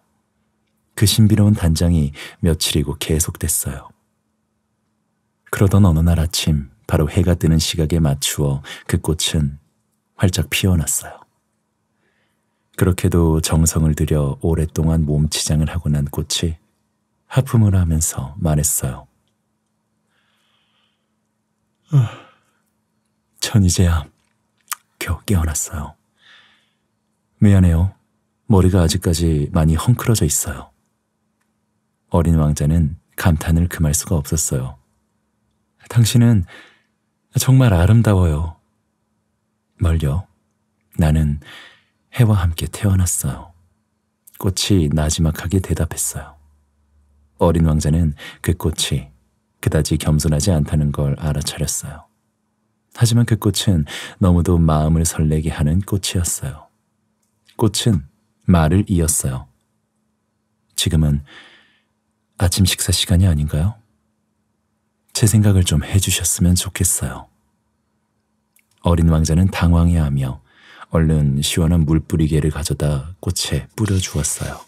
그 신비로운 단장이 며칠이고 계속됐어요. 그러던 어느 날 아침 바로 해가 뜨는 시각에 맞추어 그 꽃은 활짝 피어났어요. 그렇게도 정성을 들여 오랫동안 몸치장을 하고 난 꽃이 하품을 하면서 말했어요. 아, 전 이제야 겨우 깨어났어요. 미안해요. 머리가 아직까지 많이 헝클어져 있어요. 어린 왕자는 감탄을 금할 수가 없었어요. 당신은 정말 아름다워요. 멀려 나는 해와 함께 태어났어요. 꽃이 나지막하게 대답했어요. 어린 왕자는 그 꽃이 그다지 겸손하지 않다는 걸 알아차렸어요. 하지만 그 꽃은 너무도 마음을 설레게 하는 꽃이었어요. 꽃은 말을 이었어요. 지금은 아침 식사 시간이 아닌가요? 제 생각을 좀 해주셨으면 좋겠어요. 어린 왕자는 당황해하며 얼른 시원한 물 뿌리개를 가져다 꽃에 뿌려주었어요.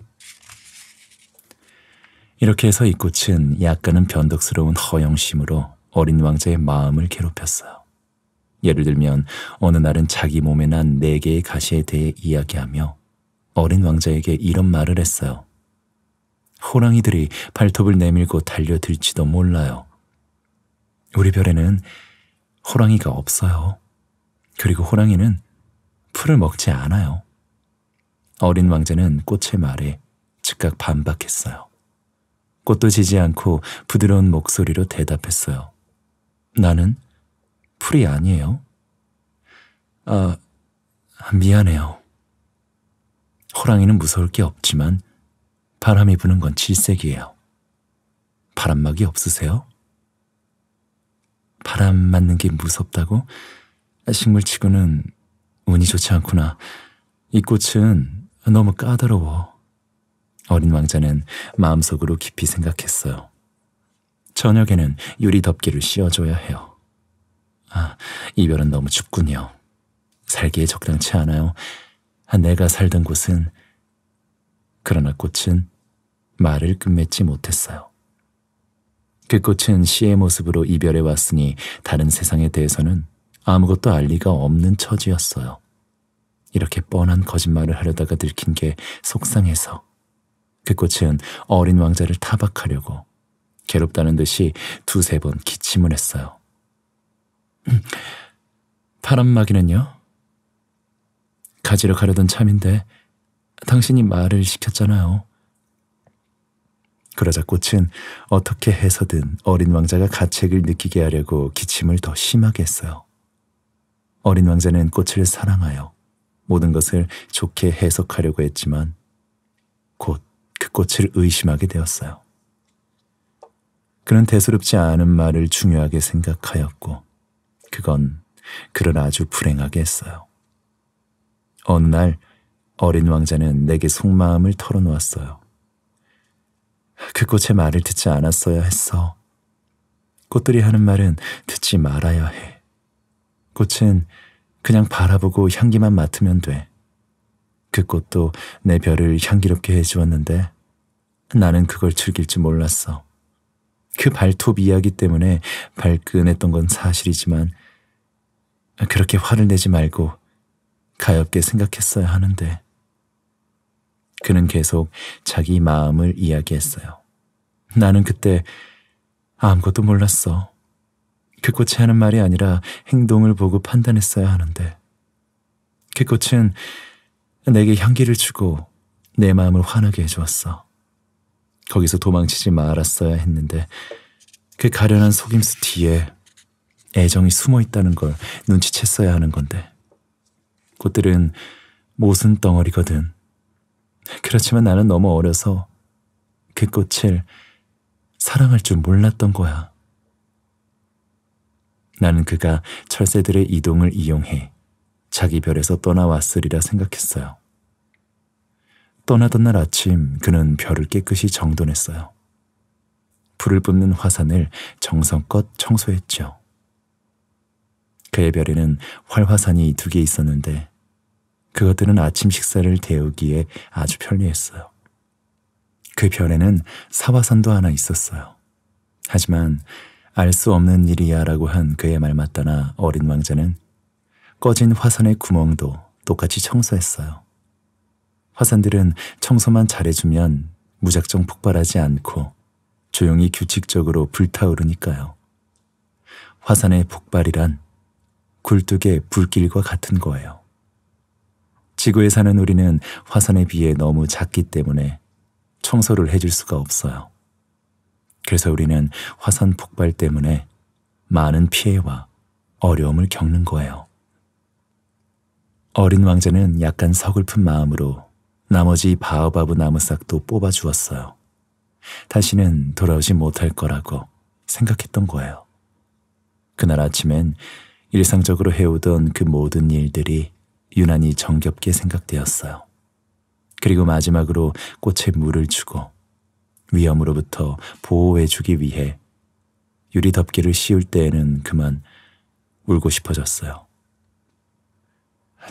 이렇게 해서 이 꽃은 약간은 변덕스러운 허영심으로 어린 왕자의 마음을 괴롭혔어요. 예를 들면 어느 날은 자기 몸에 난 네 개의 가시에 대해 이야기하며 어린 왕자에게 이런 말을 했어요. 호랑이들이 발톱을 내밀고 달려들지도 몰라요. 우리 별에는 호랑이가 없어요. 그리고 호랑이는 풀을 먹지 않아요. 어린 왕자는 꽃의 말에 즉각 반박했어요. 꽃도 지지 않고 부드러운 목소리로 대답했어요. 나는 풀이 아니에요? 아, 미안해요. 호랑이는 무서울 게 없지만 바람이 부는 건 질색이에요. 바람막이 없으세요? 바람 맞는 게 무섭다고? 식물치고는 운이 좋지 않구나. 이 꽃은 너무 까다로워. 어린 왕자는 마음속으로 깊이 생각했어요. 저녁에는 유리 덮개를 씌워줘야 해요. 아, 이별은 너무 춥군요. 살기에 적당치 않아요. 아, 내가 살던 곳은 그러나 꽃은 말을 끝맺지 못했어요. 그 꽃은 시의 모습으로 이별해 왔으니 다른 세상에 대해서는 아무것도 알 리가 없는 처지였어요. 이렇게 뻔한 거짓말을 하려다가 들킨 게 속상해서 그 꽃은 어린 왕자를 타박하려고 괴롭다는 듯이 두세 번 기침을 했어요. 바람막이는요? 가지러 가려던 참인데 당신이 말을 시켰잖아요. 그러자 꽃은 어떻게 해서든 어린 왕자가 가책을 느끼게 하려고 기침을 더 심하게 했어요. 어린 왕자는 꽃을 사랑하여 모든 것을 좋게 해석하려고 했지만 곧 그 꽃을 의심하게 되었어요. 그는 대수롭지 않은 말을 중요하게 생각하였고 그건 그를 아주 불행하게 했어요. 어느 날 어린 왕자는 내게 속마음을 털어놓았어요. 그 꽃의 말을 듣지 않았어야 했어. 꽃들이 하는 말은 듣지 말아야 해. 꽃은 그냥 바라보고 향기만 맡으면 돼. 그 꽃도 내 별을 향기롭게 해주었는데 나는 그걸 즐길 줄 몰랐어. 그 발톱 이야기 때문에 발끈했던 건 사실이지만 그렇게 화를 내지 말고 가엽게 생각했어야 하는데 그는 계속 자기 마음을 이야기했어요. 나는 그때 아무것도 몰랐어. 그 꽃이 하는 말이 아니라 행동을 보고 판단했어야 하는데 그 꽃은 내게 향기를 주고 내 마음을 환하게 해주었어. 거기서 도망치지 말았어야 했는데 그 가련한 속임수 뒤에 애정이 숨어 있다는 걸 눈치챘어야 하는 건데. 꽃들은 모순 덩어리거든. 그렇지만 나는 너무 어려서 그 꽃을 사랑할 줄 몰랐던 거야. 나는 그가 철새들의 이동을 이용해 자기 별에서 떠나왔으리라 생각했어요. 떠나던 날 아침 그는 별을 깨끗이 정돈했어요. 불을 뿜는 화산을 정성껏 청소했죠. 그의 별에는 활화산이 두 개 있었는데 그것들은 아침 식사를 데우기에 아주 편리했어요. 그 별에는 사화산도 하나 있었어요. 하지만 알 수 없는 일이야 라고 한 그의 말 맞다나 어린 왕자는 꺼진 화산의 구멍도 똑같이 청소했어요. 화산들은 청소만 잘해주면 무작정 폭발하지 않고 조용히 규칙적으로 불타오르니까요. 화산의 폭발이란 굴뚝의 불길과 같은 거예요. 지구에 사는 우리는 화산에 비해 너무 작기 때문에 청소를 해줄 수가 없어요. 그래서 우리는 화산 폭발 때문에 많은 피해와 어려움을 겪는 거예요. 어린 왕자는 약간 서글픈 마음으로 나머지 바오바브 나무싹도 뽑아주었어요. 다시는 돌아오지 못할 거라고 생각했던 거예요. 그날 아침엔 일상적으로 해오던 그 모든 일들이 유난히 정겹게 생각되었어요. 그리고 마지막으로 꽃에 물을 주고 위험으로부터 보호해주기 위해 유리 덮개를 씌울 때에는 그만 울고 싶어졌어요.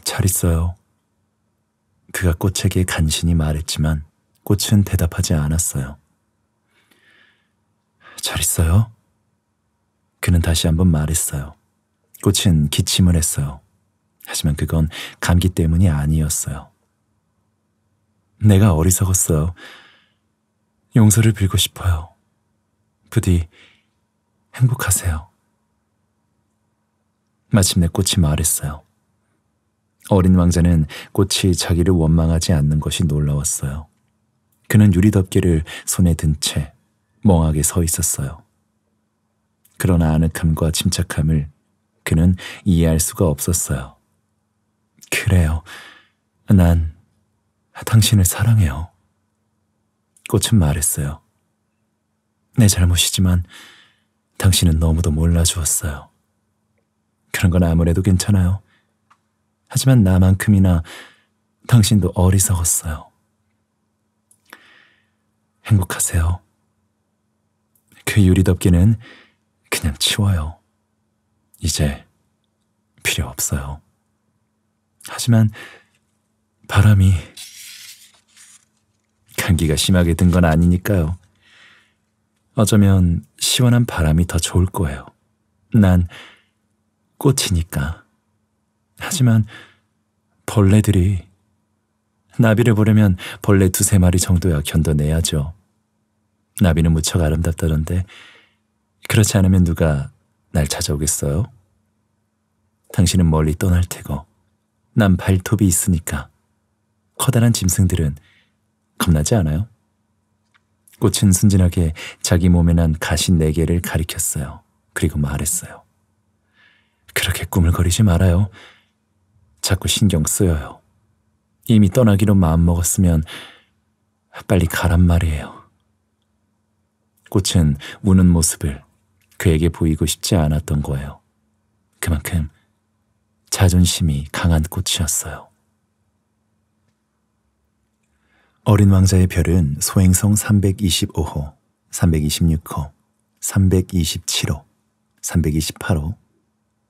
잘 있어요. 그가 꽃에게 간신히 말했지만 꽃은 대답하지 않았어요. 잘 있어요? 그는 다시 한번 말했어요. 꽃은 기침을 했어요. 하지만 그건 감기 때문이 아니었어요. 내가 어리석었어요. 용서를 빌고 싶어요. 부디 행복하세요. 마침내 꽃이 말했어요. 어린 왕자는 꽃이 자기를 원망하지 않는 것이 놀라웠어요. 그는 유리덮개를 손에 든 채 멍하게 서 있었어요. 그러나 아늑함과 침착함을 그는 이해할 수가 없었어요. 그래요. 난 당신을 사랑해요. 꽃은 말했어요. 내 잘못이지만 당신은 너무도 몰라주었어요. 그런 건 아무래도 괜찮아요. 하지만 나만큼이나 당신도 어리석었어요. 행복하세요. 그 유리덮개는 그냥 치워요. 이제 필요 없어요. 하지만 바람이 감기가 심하게 든 건 아니니까요. 어쩌면 시원한 바람이 더 좋을 거예요. 난 꽃이니까. 하지만 벌레들이 나비를 보려면 벌레 두세 마리 정도야 견뎌내야죠. 나비는 무척 아름답다던데 그렇지 않으면 누가 날 찾아오겠어요? 당신은 멀리 떠날 테고 난 발톱이 있으니까 커다란 짐승들은 겁나지 않아요? 꽃은 순진하게 자기 몸에 난 가시 네 개를 가리켰어요. 그리고 말했어요. 그렇게 꿈을 거리지 말아요. 자꾸 신경 쓰여요. 이미 떠나기로 마음먹었으면 빨리 가란 말이에요. 꽃은 우는 모습을 그에게 보이고 싶지 않았던 거예요. 그만큼 자존심이 강한 꽃이었어요. 어린 왕자의 별은 소행성 325호, 326호, 327호, 328호,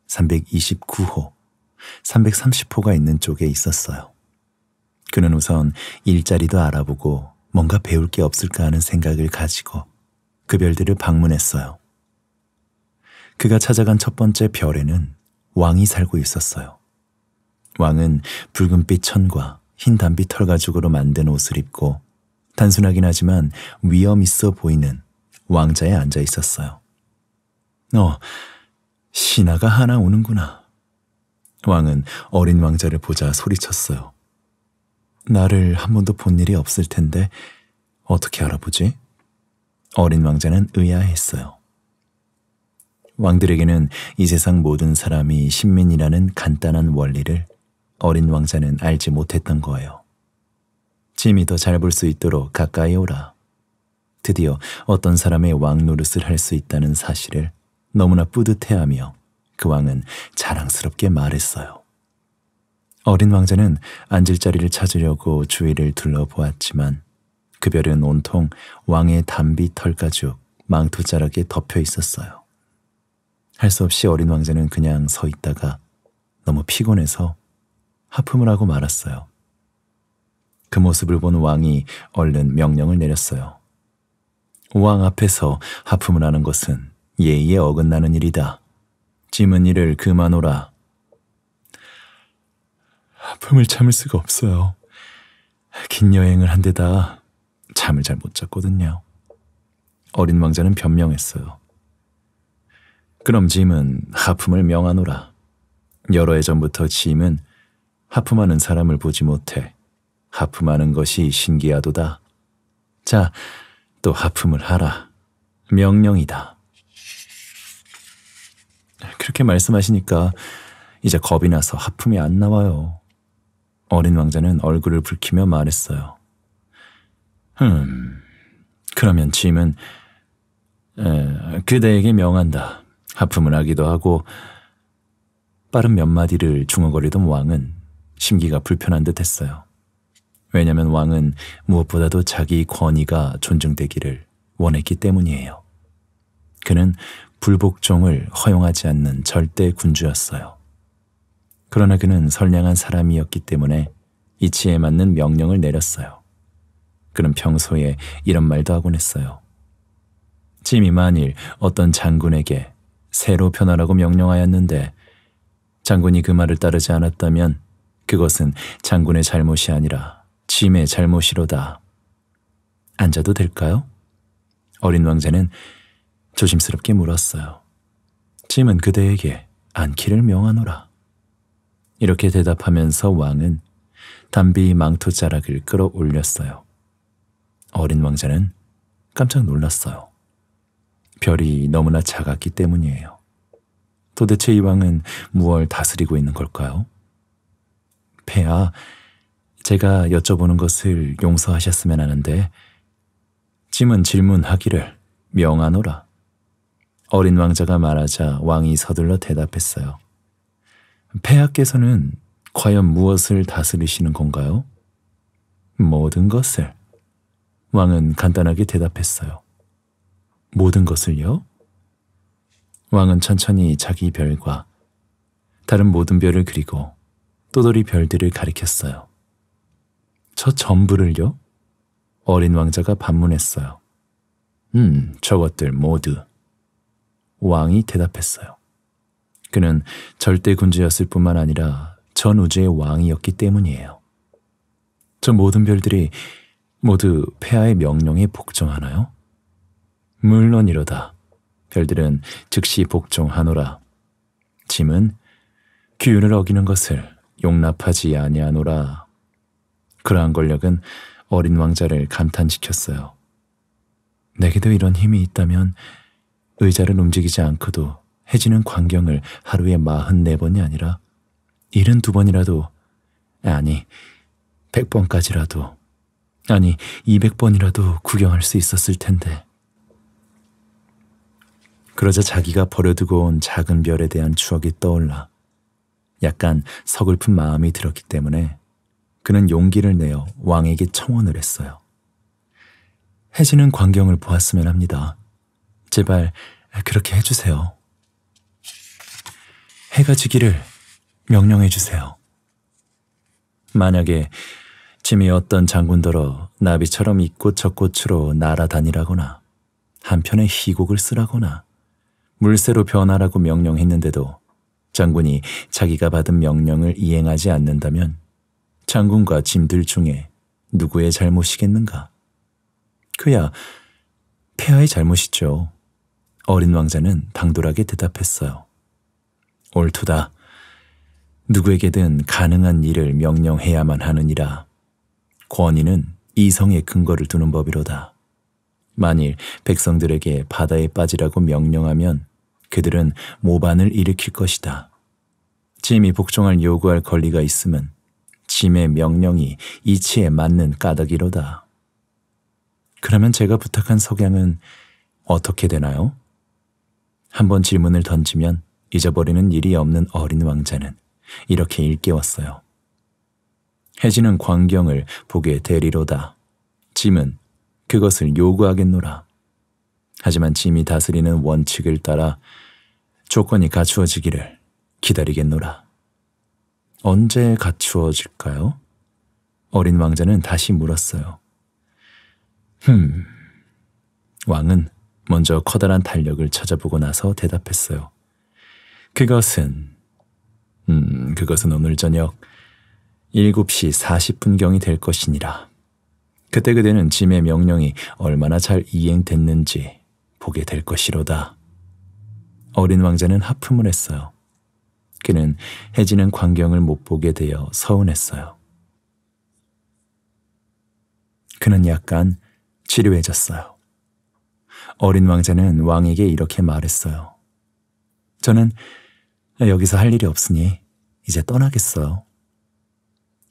329호, 330호가 있는 쪽에 있었어요. 그는 우선 일자리도 알아보고 뭔가 배울 게 없을까 하는 생각을 가지고 그 별들을 방문했어요. 그가 찾아간 첫 번째 별에는 왕이 살고 있었어요. 왕은 붉은빛 천과 흰단비털 가죽으로 만든 옷을 입고 단순하긴 하지만 위엄 있어 보이는 왕자에 앉아 있었어요. 어, 신하가 하나 오는구나. 왕은 어린 왕자를 보자 소리쳤어요. 나를 한 번도 본 일이 없을 텐데 어떻게 알아보지? 어린 왕자는 의아했어요. 왕들에게는 이 세상 모든 사람이 신민이라는 간단한 원리를 어린 왕자는 알지 못했던 거예요. 짐이 더 잘 볼 수 있도록 가까이 오라. 드디어 어떤 사람의 왕 노릇을 할 수 있다는 사실을 너무나 뿌듯해하며 그 왕은 자랑스럽게 말했어요. 어린 왕자는 앉을 자리를 찾으려고 주위를 둘러보았지만 그 별은 온통 왕의 담비 털가죽 망토자락에 덮여 있었어요. 할수 없이 어린 왕자는 그냥 서 있다가 너무 피곤해서 하품을 하고 말았어요. 그 모습을 본 왕이 얼른 명령을 내렸어요. 왕 앞에서 하품을 하는 것은 예의에 어긋나는 일이다. 짐은 이를 그만오라. 하품을 참을 수가 없어요. 긴 여행을 한 데다 잠을 잘 못 잤거든요. 어린 왕자는 변명했어요. 그럼 짐은 하품을 명하노라. 여러 해 전부터 짐은 하품하는 사람을 보지 못해 하품하는 것이 신기하도다. 자, 또 하품을 하라. 명령이다. 그렇게 말씀하시니까 이제 겁이 나서 하품이 안 나와요. 어린 왕자는 얼굴을 붉히며 말했어요. 흠, 그러면 짐은 에, 그대에게 명한다. 하품을 하기도 하고 빠른 몇 마디를 중얼거리던 왕은 심기가 불편한 듯 했어요. 왜냐면 왕은 무엇보다도 자기 권위가 존중되기를 원했기 때문이에요. 그는 불복종을 허용하지 않는 절대 군주였어요. 그러나 그는 선량한 사람이었기 때문에 이치에 맞는 명령을 내렸어요. 그는 평소에 이런 말도 하곤 했어요. 짐이 만일 어떤 장군에게 새로 변하라고 명령하였는데 장군이 그 말을 따르지 않았다면 그것은 장군의 잘못이 아니라 짐의 잘못이로다. 앉아도 될까요? 어린 왕자는 조심스럽게 물었어요. 짐은 그대에게 앉기를 명하노라. 이렇게 대답하면서 왕은 담비 망토자락을 끌어올렸어요. 어린 왕자는 깜짝 놀랐어요. 별이 너무나 작았기 때문이에요. 도대체 이왕은 무얼 다스리고 있는 걸까요? 폐하, 제가 여쭤보는 것을 용서하셨으면 하는데 짐은 질문하기를 명하노라. 어린 왕자가 말하자 왕이 서둘러 대답했어요. 폐하께서는 과연 무엇을 다스리시는 건가요? 모든 것을. 왕은 간단하게 대답했어요. 모든 것을요? 왕은 천천히 자기 별과 다른 모든 별을 그리고 또돌이 별들을 가리켰어요. 저 전부를요? 어린 왕자가 반문했어요. 음, 저것들 모두. 왕이 대답했어요. 그는 절대 군주였을 뿐만 아니라 전 우주의 왕이었기 때문이에요. 저 모든 별들이 모두 폐하의 명령에 복종하나요? 물론이로다. 별들은 즉시 복종하노라. 짐은 규율을 어기는 것을 용납하지 아니하노라. 그러한 권력은 어린 왕자를 감탄시켰어요. 내게도 이런 힘이 있다면 의자를 움직이지 않고도 해지는 광경을 하루에 마흔 네번이 아니라 일흔 두번이라도 아니 백번까지라도 아니 이백 번이라도 구경할 수 있었을 텐데 그러자 자기가 버려두고 온 작은 별에 대한 추억이 떠올라 약간 서글픈 마음이 들었기 때문에 그는 용기를 내어 왕에게 청원을 했어요. 해지는 광경을 보았으면 합니다. 제발 그렇게 해주세요. 해가 지기를 명령해주세요. 만약에 짐이 어떤 장군더러 나비처럼 이곳저꽃으로 날아다니라거나 한편의 희곡을 쓰라거나 물새로 변하라고 명령했는데도 장군이 자기가 받은 명령을 이행하지 않는다면 장군과 짐들 중에 누구의 잘못이겠는가? 그야 폐하의 잘못이죠. 어린 왕자는 당돌하게 대답했어요. 옳투다 누구에게든 가능한 일을 명령해야만 하느니라. 권위는 이성의 근거를 두는 법이로다. 만일 백성들에게 바다에 빠지라고 명령하면 그들은 모반을 일으킬 것이다. 짐이 복종할 요구할 권리가 있음은 짐의 명령이 이치에 맞는 까닭이로다. 그러면 제가 부탁한 석양은 어떻게 되나요? 한번 질문을 던지면 잊어버리는 일이 없는 어린 왕자는 이렇게 일깨웠어요. 해지는 광경을 보게 되리로다. 짐은 그것을 요구하겠노라. 하지만 짐이 다스리는 원칙을 따라 조건이 갖추어지기를 기다리겠노라. 언제 갖추어질까요? 어린 왕자는 다시 물었어요. 흠. 왕은 먼저 커다란 달력을 찾아보고 나서 대답했어요. 그것은, 음, 그것은 오늘 저녁 7시 40분경이 될 것이니라. 그때 그대는 짐의 명령이 얼마나 잘 이행됐는지 보게 될 것이로다. 어린 왕자는 하품을 했어요. 그는 해지는 광경을 못 보게 되어 서운했어요. 그는 약간 지루해졌어요. 어린 왕자는 왕에게 이렇게 말했어요. 저는 여기서 할 일이 없으니 이제 떠나겠어요.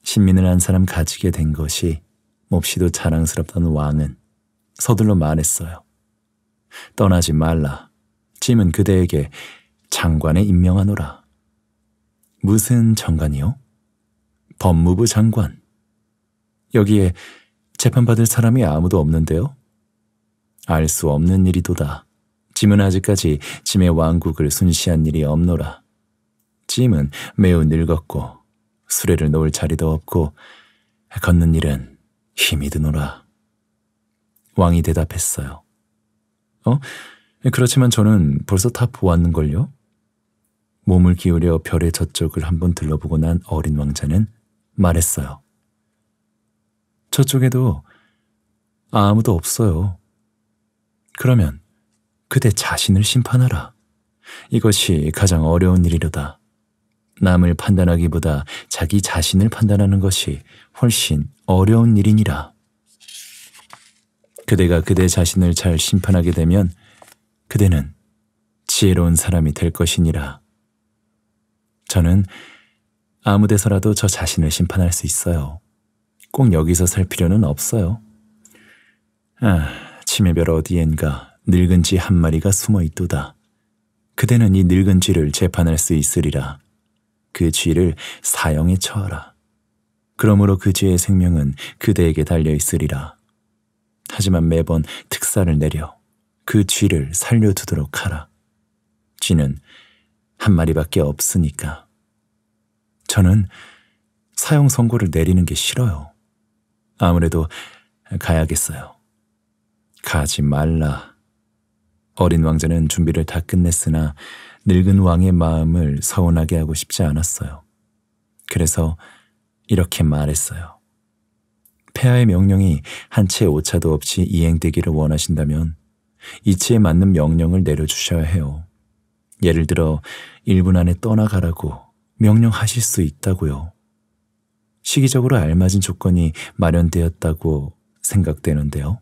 신민을 한 사람 가지게 된 것이 몹시도 자랑스럽던 왕은 서둘러 말했어요. 떠나지 말라. 짐은 그대에게 장관에 임명하노라. 무슨 장관이요? 법무부 장관. 여기에 재판받을 사람이 아무도 없는데요. 알 수 없는 일이도다. 짐은 아직까지 짐의 왕국을 순시한 일이 없노라. 짐은 매우 늙었고 수레를 놓을 자리도 없고 걷는 일은 힘이 드노라. 왕이 대답했어요. 어? 예, 그렇지만 저는 벌써 다 보았는걸요. 몸을 기울여 별의 저쪽을 한번 들러보고 난 어린 왕자는 말했어요. 저쪽에도 아무도 없어요. 그러면 그대 자신을 심판하라. 이것이 가장 어려운 일이로다. 남을 판단하기보다 자기 자신을 판단하는 것이 훨씬 어려운 일이니라. 그대가 그대 자신을 잘 심판하게 되면 그대는 지혜로운 사람이 될 것이니라. 저는 아무 데서라도 저 자신을 심판할 수 있어요. 꼭 여기서 살 필요는 없어요. 아, 치매별 어디엔가 늙은 쥐 한 마리가 숨어 있도다. 그대는 이 늙은 쥐를 재판할 수 있으리라. 그 쥐를 사형에 처하라. 그러므로 그 쥐의 생명은 그대에게 달려 있으리라. 하지만 매번 특사를 내려 그 쥐를 살려두도록 하라. 쥐는 한 마리밖에 없으니까. 저는 사형 선고를 내리는 게 싫어요. 아무래도 가야겠어요. 가지 말라. 어린 왕자는 준비를 다 끝냈으나 늙은 왕의 마음을 서운하게 하고 싶지 않았어요. 그래서 이렇게 말했어요. 폐하의 명령이 한 채 오차도 없이 이행되기를 원하신다면 이치에 맞는 명령을 내려주셔야 해요. 예를 들어 1분 안에 떠나가라고 명령하실 수 있다고요. 시기적으로 알맞은 조건이 마련되었다고 생각되는데요.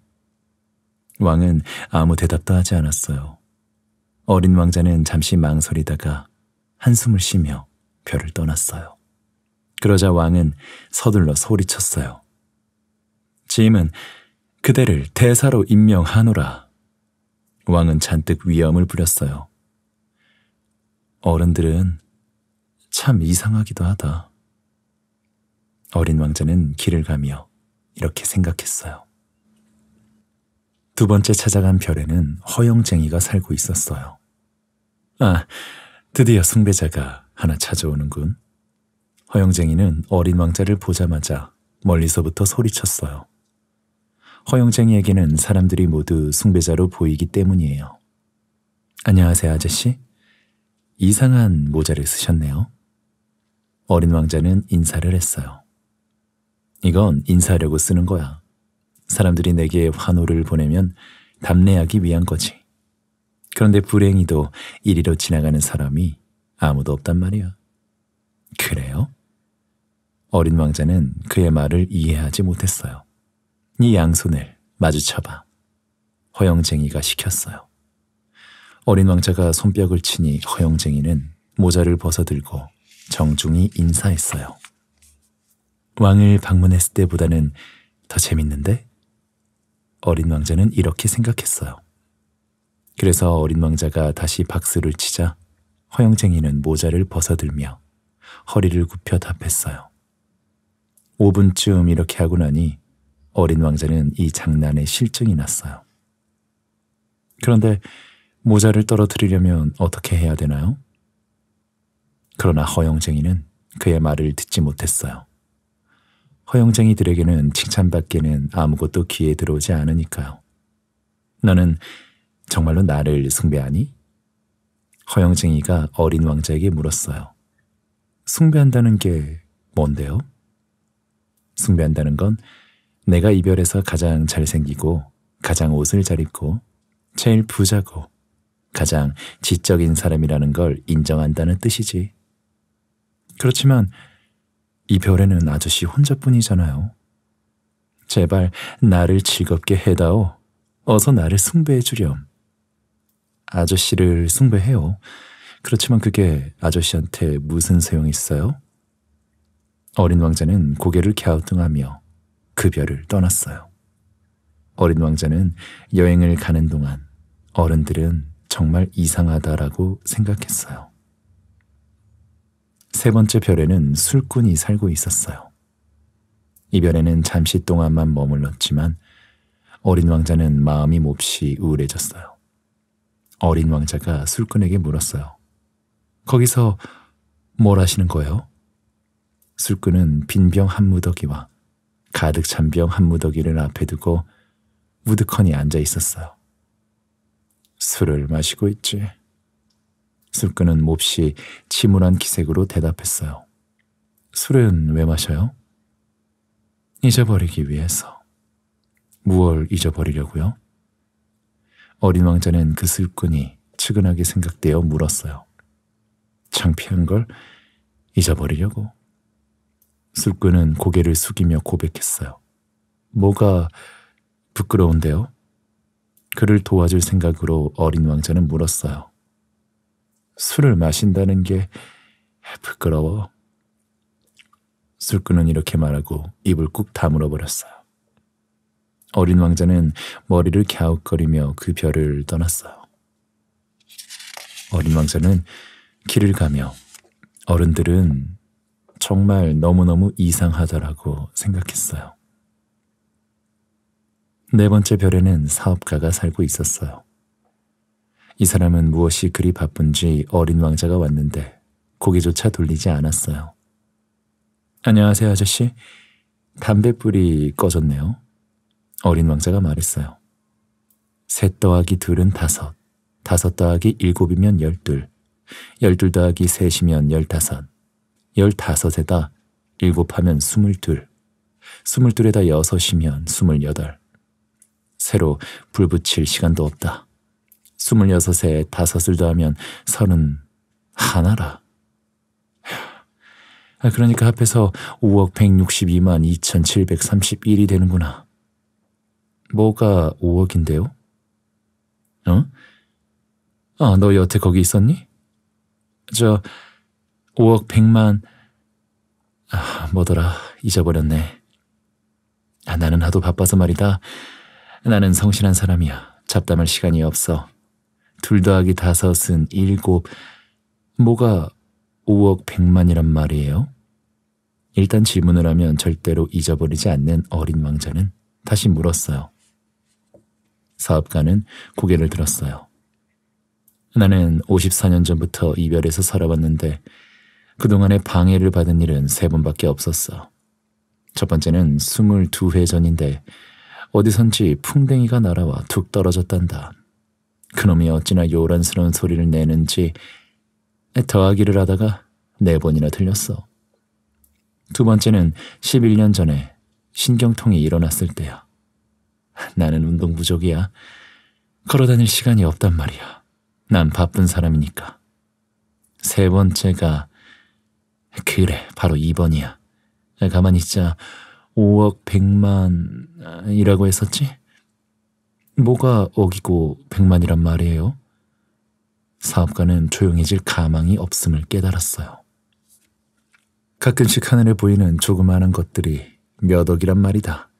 왕은 아무 대답도 하지 않았어요. 어린 왕자는 잠시 망설이다가 한숨을 쉬며 별을 떠났어요. 그러자 왕은 서둘러 소리쳤어요. 짐은 그대를 대사로 임명하노라. 왕은 잔뜩 위험을 부렸어요. 어른들은 참 이상하기도 하다. 어린 왕자는 길을 가며 이렇게 생각했어요. 두 번째 찾아간 별에는 허영쟁이가 살고 있었어요. 아, 드디어 승배자가 하나 찾아오는군. 허영쟁이는 어린 왕자를 보자마자 멀리서부터 소리쳤어요. 허영쟁이에게는 사람들이 모두 숭배자로 보이기 때문이에요. 안녕하세요, 아저씨. 이상한 모자를 쓰셨네요. 어린 왕자는 인사를 했어요. 이건 인사하려고 쓰는 거야. 사람들이 내게 환호를 보내면 답례하기 위한 거지. 그런데 불행히도 이리로 지나가는 사람이 아무도 없단 말이야. 그래요? 어린 왕자는 그의 말을 이해하지 못했어요. 네 양손을 마주쳐봐. 허영쟁이가 시켰어요. 어린 왕자가 손뼉을 치니 허영쟁이는 모자를 벗어들고 정중히 인사했어요. 왕을 방문했을 때보다는 더 재밌는데? 어린 왕자는 이렇게 생각했어요. 그래서 어린 왕자가 다시 박수를 치자 허영쟁이는 모자를 벗어들며 허리를 굽혀 답했어요. 5분쯤 이렇게 하고 나니 어린 왕자는 이 장난에 실증이 났어요. 그런데 모자를 떨어뜨리려면 어떻게 해야 되나요? 그러나 허영쟁이는 그의 말을 듣지 못했어요. 허영쟁이들에게는 칭찬받기는 아무것도 귀에 들어오지 않으니까요. 너는 정말로 나를 숭배하니? 허영쟁이가 어린 왕자에게 물었어요. 숭배한다는 게 뭔데요? 숭배한다는 건 내가 이별해서 가장 잘생기고 가장 옷을 잘 입고 제일 부자고 가장 지적인 사람이라는 걸 인정한다는 뜻이지. 그렇지만 이 별에는 아저씨 혼자뿐이잖아요. 제발 나를 즐겁게 해다오. 어서 나를 숭배해 주렴. 아저씨를 숭배해요. 그렇지만 그게 아저씨한테 무슨 소용이 있어요? 어린 왕자는 고개를 갸우뚱하며 그 별을 떠났어요. 어린 왕자는 여행을 가는 동안 어른들은 정말 이상하다라고 생각했어요. 세 번째 별에는 술꾼이 살고 있었어요. 이 별에는 잠시 동안만 머물렀지만 어린 왕자는 마음이 몹시 우울해졌어요. 어린 왕자가 술꾼에게 물었어요. 거기서 뭘 하시는 거예요? 술꾼은 빈병 한 무더기와 가득 찬 병한 무더기를 앞에 두고 우드컨이 앉아 있었어요. 술을 마시고 있지. 술꾼은 몹시 침울한 기색으로 대답했어요. 술은 왜 마셔요? 잊어버리기 위해서. 무얼 잊어버리려고요? 어린 왕자는 그 술꾼이 측은하게 생각되어 물었어요. 창피한 걸 잊어버리려고. 술꾼은 고개를 숙이며 고백했어요. 뭐가 부끄러운데요? 그를 도와줄 생각으로 어린 왕자는 물었어요. 술을 마신다는 게 부끄러워. 술꾼은 이렇게 말하고 입을 꾹 다물어 버렸어요. 어린 왕자는 머리를 갸웃거리며 그 별을 떠났어요. 어린 왕자는 길을 가며 어른들은 정말 너무너무 이상하더라고 생각했어요. 네 번째 별에는 사업가가 살고 있었어요. 이 사람은 무엇이 그리 바쁜지 어린 왕자가 왔는데 고개조차 돌리지 않았어요. 안녕하세요, 아저씨. 담뱃불이 꺼졌네요. 어린 왕자가 말했어요. 셋 더하기 둘은 다섯, 다섯 더하기 일곱이면 열둘, 열둘 더하기 셋이면 열다섯, 열다섯에다 일곱 하면 스물둘, 스물둘에다 여섯이면 스물여덟. 새로 불 붙일 시간도 없다. 스물여섯에 다섯을 더하면 서른 하나라. 그러니까 합해서 5억 162만 2731이 되는구나. 뭐가 5억인데요? 어? 아, 너 여태 거기 있었니? 저... 5억 100만 아, 뭐더라 잊어버렸네. 아, 나는 하도 바빠서 말이다. 나는 성실한 사람이야. 잡담할 시간이 없어. 둘 더하기 다섯은 일곱. 뭐가 5억 100만이란 말이에요? 일단 질문을 하면 절대로 잊어버리지 않는 어린 왕자는 다시 물었어요. 사업가는 고개를 들었어요. 나는 54년 전부터 이별해서 살아왔는데 그동안의 방해를 받은 일은 세 번밖에 없었어. 첫 번째는 22회 전인데 어디선지 풍뎅이가 날아와 툭 떨어졌단다. 그놈이 어찌나 요란스러운 소리를 내는지 더하기를 하다가 네 번이나 틀렸어. 두 번째는 11년 전에 신경통이 일어났을 때야. 나는 운동 부족이야. 걸어 다닐 시간이 없단 말이야. 난 바쁜 사람이니까. 세 번째가 그래, 바로 2번이야. 가만히 있자. 5억 100만이라고 했었지? 뭐가 어기고 100만이란 말이에요? 사업가는 조용해질 가망이 없음을 깨달았어요. 가끔씩 하늘에 보이는 조그마한 것들이 몇 억이란 말이다.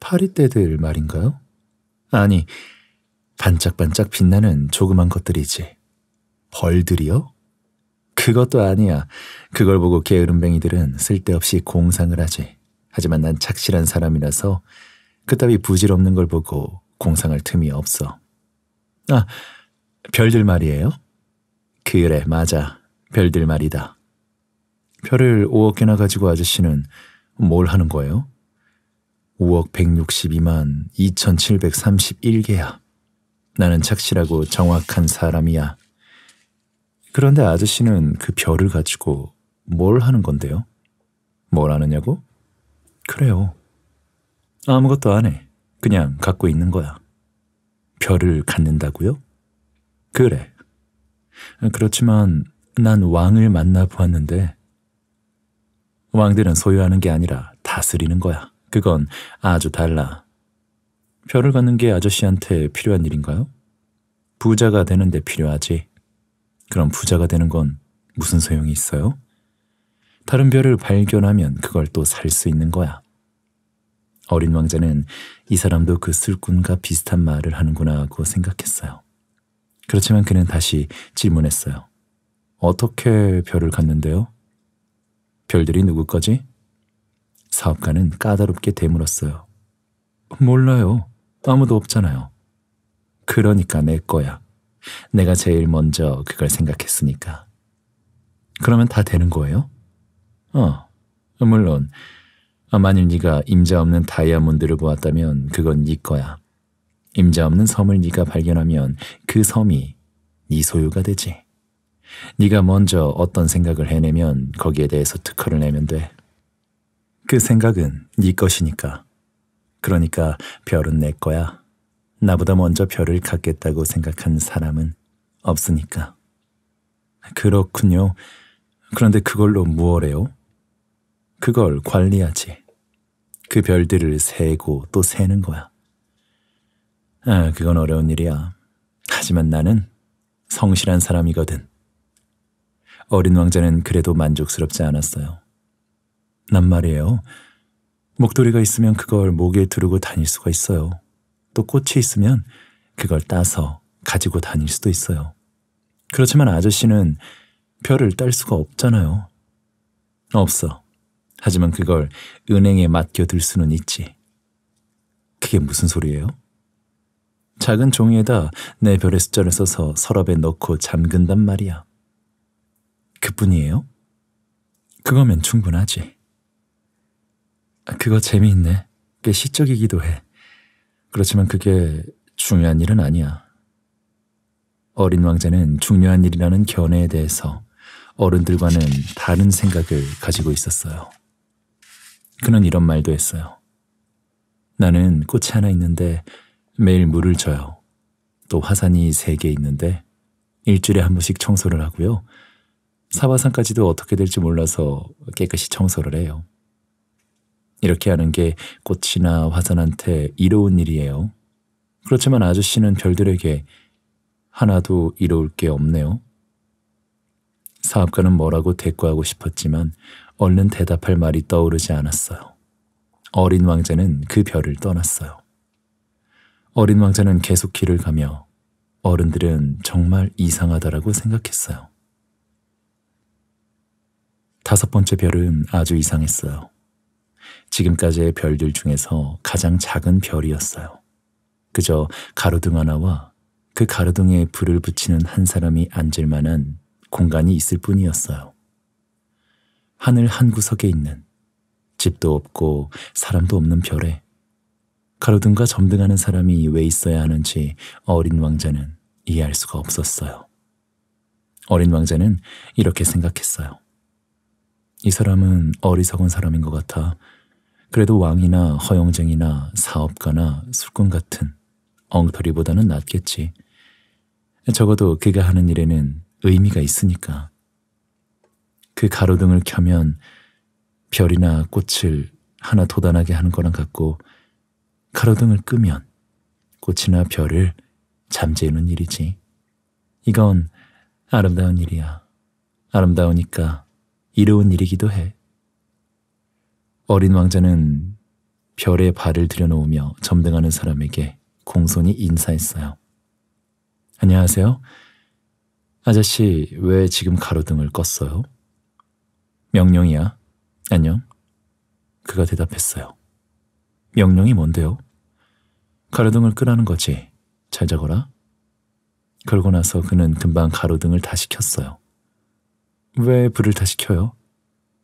파리 때들 말인가요? 아니, 반짝반짝 빛나는 조그만 것들이지. 벌들이요? 그것도 아니야. 그걸 보고 게으름뱅이들은 쓸데없이 공상을 하지. 하지만 난 착실한 사람이라서 그따위 부질없는 걸 보고 공상할 틈이 없어. 아, 별들 말이에요? 그래, 맞아. 별들 말이다. 별을 5억 개나 가지고 아저씨는 뭘 하는 거예요? 5억 162만 2731개야. 나는 착실하고 정확한 사람이야. 그런데 아저씨는 그 별을 가지고 뭘 하는 건데요? 뭘 하느냐고? 그래요. 아무것도 안 해. 그냥 갖고 있는 거야. 별을 갖는다고요? 그래. 그렇지만 난 왕을 만나 보았는데 왕들은 소유하는 게 아니라 다스리는 거야. 그건 아주 달라. 별을 갖는 게 아저씨한테 필요한 일인가요? 부자가 되는데 필요하지. 그럼 부자가 되는 건 무슨 소용이 있어요? 다른 별을 발견하면 그걸 또 살 수 있는 거야. 어린 왕자는 이 사람도 그 술꾼과 비슷한 말을 하는구나 하고 생각했어요. 그렇지만 그는 다시 질문했어요. 어떻게 별을 갔는데요? 별들이 누구 거지? 사업가는 까다롭게 되물었어요. 몰라요. 아무도 없잖아요. 그러니까 내 거야. 내가 제일 먼저 그걸 생각했으니까. 그러면 다 되는 거예요? 어, 물론 아, 만일 네가 임자 없는 다이아몬드를 보았다면 그건 네 거야. 임자 없는 섬을 네가 발견하면 그 섬이 네 소유가 되지. 네가 먼저 어떤 생각을 해내면 거기에 대해서 특허를 내면 돼. 그 생각은 네 것이니까. 그러니까 별은 내 거야. 나보다 먼저 별을 갖겠다고 생각한 사람은 없으니까. 그렇군요. 그런데 그걸로 무엇해요? 그걸 관리하지. 그 별들을 세고 또 세는 거야. 아, 그건 어려운 일이야. 하지만 나는 성실한 사람이거든. 어린 왕자는 그래도 만족스럽지 않았어요. 난 말이에요. 목도리가 있으면 그걸 목에 두르고 다닐 수가 있어요. 또 꽃이 있으면 그걸 따서 가지고 다닐 수도 있어요. 그렇지만 아저씨는 별을 딸 수가 없잖아요. 없어. 하지만 그걸 은행에 맡겨둘 수는 있지. 그게 무슨 소리예요? 작은 종이에다 내 별의 숫자를 써서 서랍에 넣고 잠근단 말이야. 그뿐이에요? 그거면 충분하지. 아, 그거 재미있네. 꽤 시적이기도 해. 그렇지만 그게 중요한 일은 아니야. 어린 왕자는 중요한 일이라는 견해에 대해서 어른들과는 다른 생각을 가지고 있었어요. 그는 이런 말도 했어요. 나는 꽃이 하나 있는데 매일 물을 줘요. 또 화산이 세 개 있는데 일주일에 한 번씩 청소를 하고요. 사바산까지도 어떻게 될지 몰라서 깨끗이 청소를 해요. 이렇게 하는 게 꽃이나 화산한테 이로운 일이에요. 그렇지만 아저씨는 별들에게 하나도 이로울 게 없네요. 사업가는 뭐라고 대꾸하고 싶었지만 얼른 대답할 말이 떠오르지 않았어요. 어린 왕자는 그 별을 떠났어요. 어린 왕자는 계속 길을 가며 어른들은 정말 이상하다라고 생각했어요. 다섯 번째 별은 아주 이상했어요. 지금까지의 별들 중에서 가장 작은 별이었어요. 그저 가로등 하나와 그 가로등에 불을 붙이는 한 사람이 앉을 만한 공간이 있을 뿐이었어요. 하늘 한 구석에 있는 집도 없고 사람도 없는 별에 가로등과 점등하는 사람이 왜 있어야 하는지 어린 왕자는 이해할 수가 없었어요. 어린 왕자는 이렇게 생각했어요. 이 사람은 어리석은 사람인 것 같아 그래도 왕이나 허영쟁이나 사업가나 술꾼 같은 엉터리보다는 낫겠지. 적어도 그가 하는 일에는 의미가 있으니까. 그 가로등을 켜면 별이나 꽃을 하나 도아하게 하는 거랑 같고 가로등을 끄면 꽃이나 별을 잠재우는 일이지. 이건 아름다운 일이야. 아름다우니까 이로운 일이기도 해. 어린 왕자는 별에 발을 들여놓으며 점등하는 사람에게 공손히 인사했어요. 안녕하세요. 아저씨, 왜 지금 가로등을 껐어요? 명령이야. 안녕. 그가 대답했어요. 명령이 뭔데요? 가로등을 끄라는 거지. 잘 적어라. 그러고 나서 그는 금방 가로등을 다시 켰어요. 왜 불을 다시 켜요?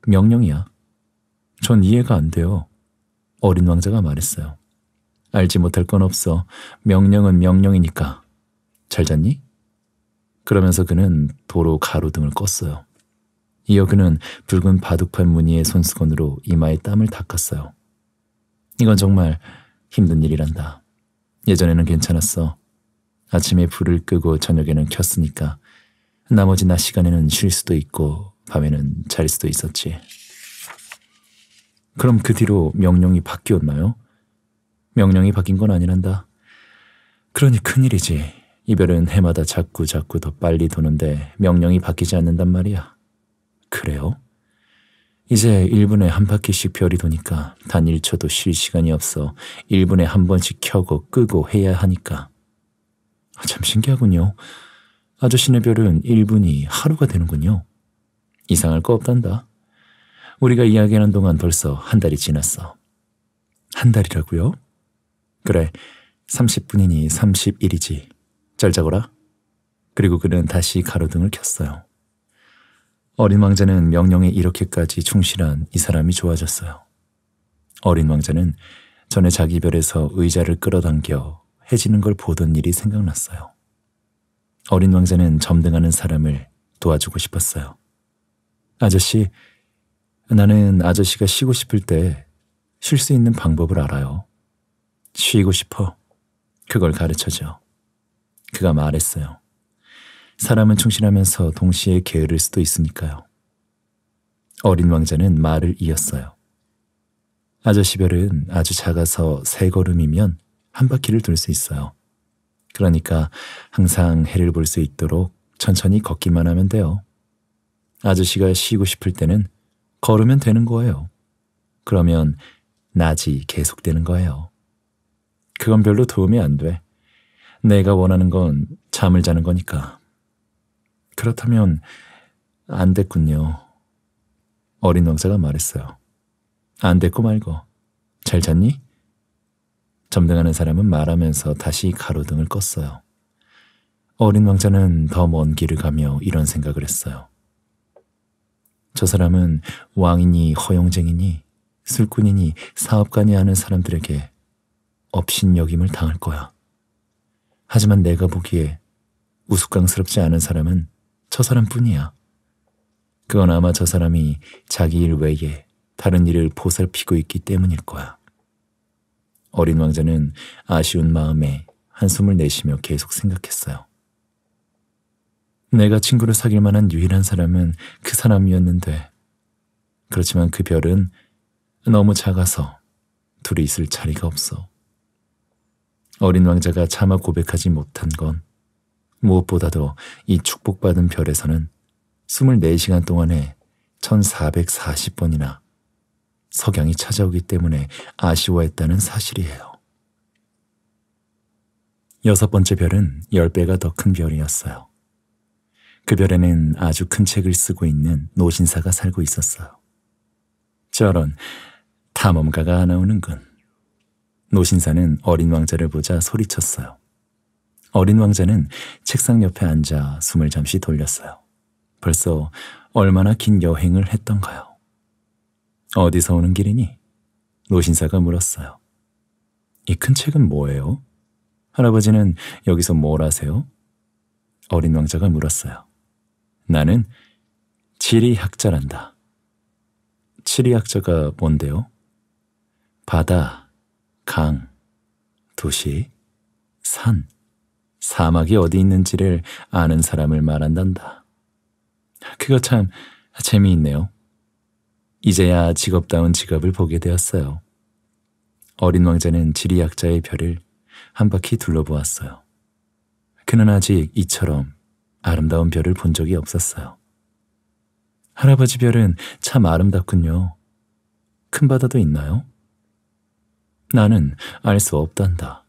명령이야. 전 이해가 안 돼요. 어린 왕자가 말했어요. 알지 못할 건 없어. 명령은 명령이니까. 잘 잤니? 그러면서 그는 도로 가로등을 껐어요. 이어 그는 붉은 바둑판 무늬의 손수건으로 이마에 땀을 닦았어요. 이건 정말 힘든 일이란다. 예전에는 괜찮았어. 아침에 불을 끄고 저녁에는 켰으니까 나머지 낮 시간에는 쉴 수도 있고 밤에는 잘 수도 있었지. 그럼 그 뒤로 명령이 바뀌었나요? 명령이 바뀐 건 아니란다. 그러니 큰일이지. 이별은 해마다 자꾸 자꾸 더 빨리 도는데 명령이 바뀌지 않는단 말이야. 그래요? 이제 1분에 한 바퀴씩 별이 도니까 단 1초도 쉴 시간이 없어 1분에 한 번씩 켜고 끄고 해야 하니까. 아, 참 신기하군요. 아저씨네 별은 1분이 하루가 되는군요. 이상할 거 없단다. 우리가 이야기하는 동안 벌써 한 달이 지났어. 한 달이라고요? 그래, 30분이니 3 1이지잘 자거라. 그리고 그는 다시 가로등을 켰어요. 어린 왕자는 명령에 이렇게까지 충실한 이 사람이 좋아졌어요. 어린 왕자는 전에 자기 별에서 의자를 끌어당겨 해지는 걸 보던 일이 생각났어요. 어린 왕자는 점등하는 사람을 도와주고 싶었어요. 아저씨, 나는 아저씨가 쉬고 싶을 때 쉴 수 있는 방법을 알아요. 쉬고 싶어. 그걸 가르쳐줘. 그가 말했어요. 사람은 충실하면서 동시에 게으를 수도 있으니까요. 어린 왕자는 말을 이었어요. 아저씨 별은 아주 작아서 세 걸음이면 한 바퀴를 돌 수 있어요. 그러니까 항상 해를 볼 수 있도록 천천히 걷기만 하면 돼요. 아저씨가 쉬고 싶을 때는 걸으면 되는 거예요. 그러면 낮이 계속되는 거예요. 그건 별로 도움이 안 돼. 내가 원하는 건 잠을 자는 거니까. 그렇다면 안 됐군요. 어린 왕자가 말했어요. 안 됐고 말고. 잘 잤니? 점등하는 사람은 말하면서 다시 가로등을 껐어요. 어린 왕자는 더 먼 길을 가며 이런 생각을 했어요. 저 사람은 왕이니 허용쟁이니 술꾼이니 사업가니 하는 사람들에게 업신여김을 당할 거야. 하지만 내가 보기에 우스꽝스럽지 않은 사람은 저 사람뿐이야. 그건 아마 저 사람이 자기 일 외에 다른 일을 보살피고 있기 때문일 거야. 어린 왕자는 아쉬운 마음에 한숨을 내쉬며 계속 생각했어요. 내가 친구를 사귈 만한 유일한 사람은 그 사람이었는데 그렇지만 그 별은 너무 작아서 둘이 있을 자리가 없어. 어린 왕자가 차마 고백하지 못한 건 무엇보다도 이 축복받은 별에서는 24시간 동안에 1440번이나 석양이 찾아오기 때문에 아쉬워했다는 사실이에요. 여섯 번째 별은 10배가 더 큰 별이었어요. 그별에는 아주 큰 책을 쓰고 있는 노신사가 살고 있었어요. 저런 탐험가가 나 오는군. 노신사는 어린 왕자를 보자 소리쳤어요. 어린 왕자는 책상 옆에 앉아 숨을 잠시 돌렸어요. 벌써 얼마나 긴 여행을 했던가요? 어디서 오는 길이니? 노신사가 물었어요. 이 큰 책은 뭐예요? 할아버지는 여기서 뭘 하세요? 어린 왕자가 물었어요. 나는 지리학자란다. 지리학자가 뭔데요? 바다, 강, 도시, 산, 사막이 어디 있는지를 아는 사람을 말한단다. 그거 참 재미있네요. 이제야 직업다운 직업을 보게 되었어요. 어린 왕자는 지리학자의 별을 한 바퀴 둘러보았어요. 그는 아직 이처럼 아름다운 별을 본 적이 없었어요. 할아버지 별은 참 아름답군요. 큰 바다도 있나요? 나는 알 수 없단다.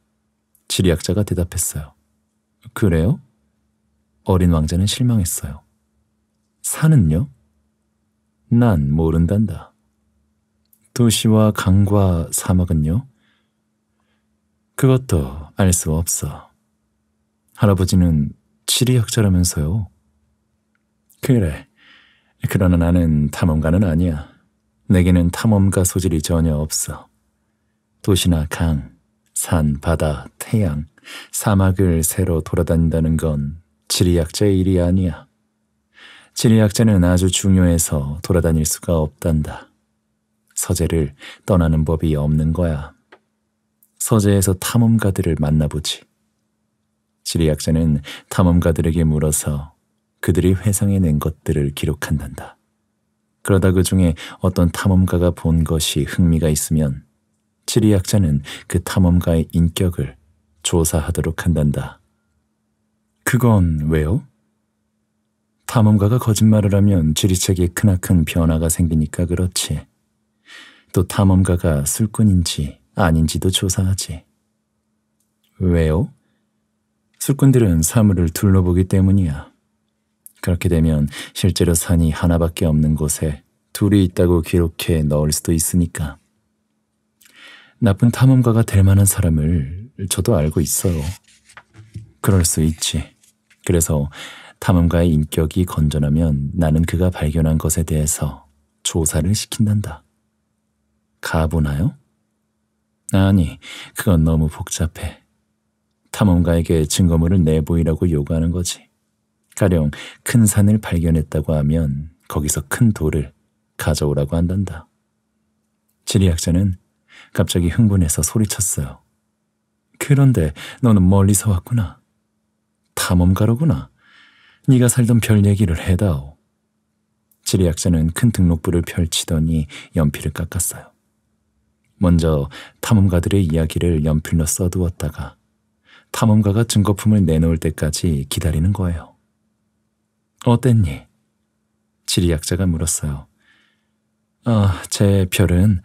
지리학자가 대답했어요. 그래요? 어린 왕자는 실망했어요. 산은요? 난 모른단다. 도시와 강과 사막은요? 그것도 알 수 없어. 할아버지는 지리학자라면서요. 그래. 그러나 나는 탐험가는 아니야. 내게는 탐험가 소질이 전혀 없어. 도시나 강, 산, 바다, 태양, 사막을 새로 돌아다닌다는 건 지리학자의 일이 아니야. 지리학자는 아주 중요해서 돌아다닐 수가 없단다. 서재를 떠나는 법이 없는 거야. 서재에서 탐험가들을 만나보지. 지리학자는 탐험가들에게 물어서 그들이 회상해낸 것들을 기록한단다. 그러다 그 중에 어떤 탐험가가 본 것이 흥미가 있으면 지리학자는 그 탐험가의 인격을 조사하도록 한단다. 그건 왜요? 탐험가가 거짓말을 하면 지리책에 크나큰 변화가 생기니까 그렇지. 또 탐험가가 술꾼인지 아닌지도 조사하지. 왜요? 술꾼들은 사물을 둘러보기 때문이야. 그렇게 되면 실제로 산이 하나밖에 없는 곳에 둘이 있다고 기록해 넣을 수도 있으니까. 나쁜 탐험가가 될 만한 사람을 저도 알고 있어요. 그럴 수 있지. 그래서 탐험가의 인격이 건전하면 나는 그가 발견한 것에 대해서 조사를 시킨단다. 가보나요? 아니, 그건 너무 복잡해. 탐험가에게 증거물을 내보이라고 요구하는 거지. 가령 큰 산을 발견했다고 하면 거기서 큰 돌을 가져오라고 한단다. 지리학자는 갑자기 흥분해서 소리쳤어요. 그런데 너는 멀리서 왔구나. 탐험가로구나. 네가 살던 별 얘기를 해다오. 지리학자는 큰 등록부를 펼치더니 연필을 깎았어요. 먼저 탐험가들의 이야기를 연필로 써두었다가 탐험가가 증거품을 내놓을 때까지 기다리는 거예요. 어땠니? 지리학자가 물었어요. 아, 제 별은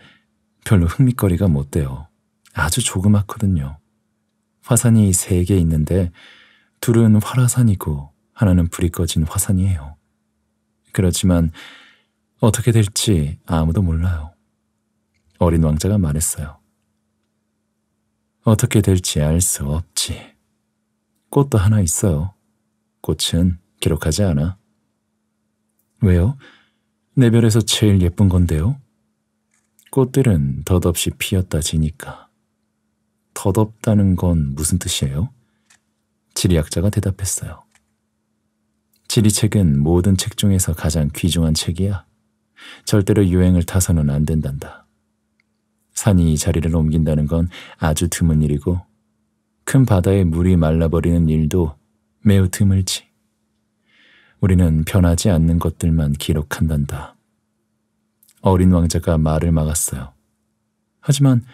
별로 흥미거리가 못 돼요. 아주 조그맣거든요. 화산이 세 개 있는데 둘은 활화산이고 하나는 불이 꺼진 화산이에요. 그렇지만 어떻게 될지 아무도 몰라요. 어린 왕자가 말했어요. 어떻게 될지 알 수 없지. 꽃도 하나 있어요. 꽃은 기록하지 않아. 왜요? 내 별에서 제일 예쁜 건데요. 꽃들은 덧없이 피었다 지니까. 덧없다는 건 무슨 뜻이에요? 지리학자가 대답했어요. 지리책은 모든 책 중에서 가장 귀중한 책이야. 절대로 유행을 타서는 안 된단다. 산이 자리를 옮긴다는 건 아주 드문 일이고 큰 바다에 물이 말라버리는 일도 매우 드물지. 우리는 변하지 않는 것들만 기록한단다. 어린 왕자가 말을 막았어요. 하지만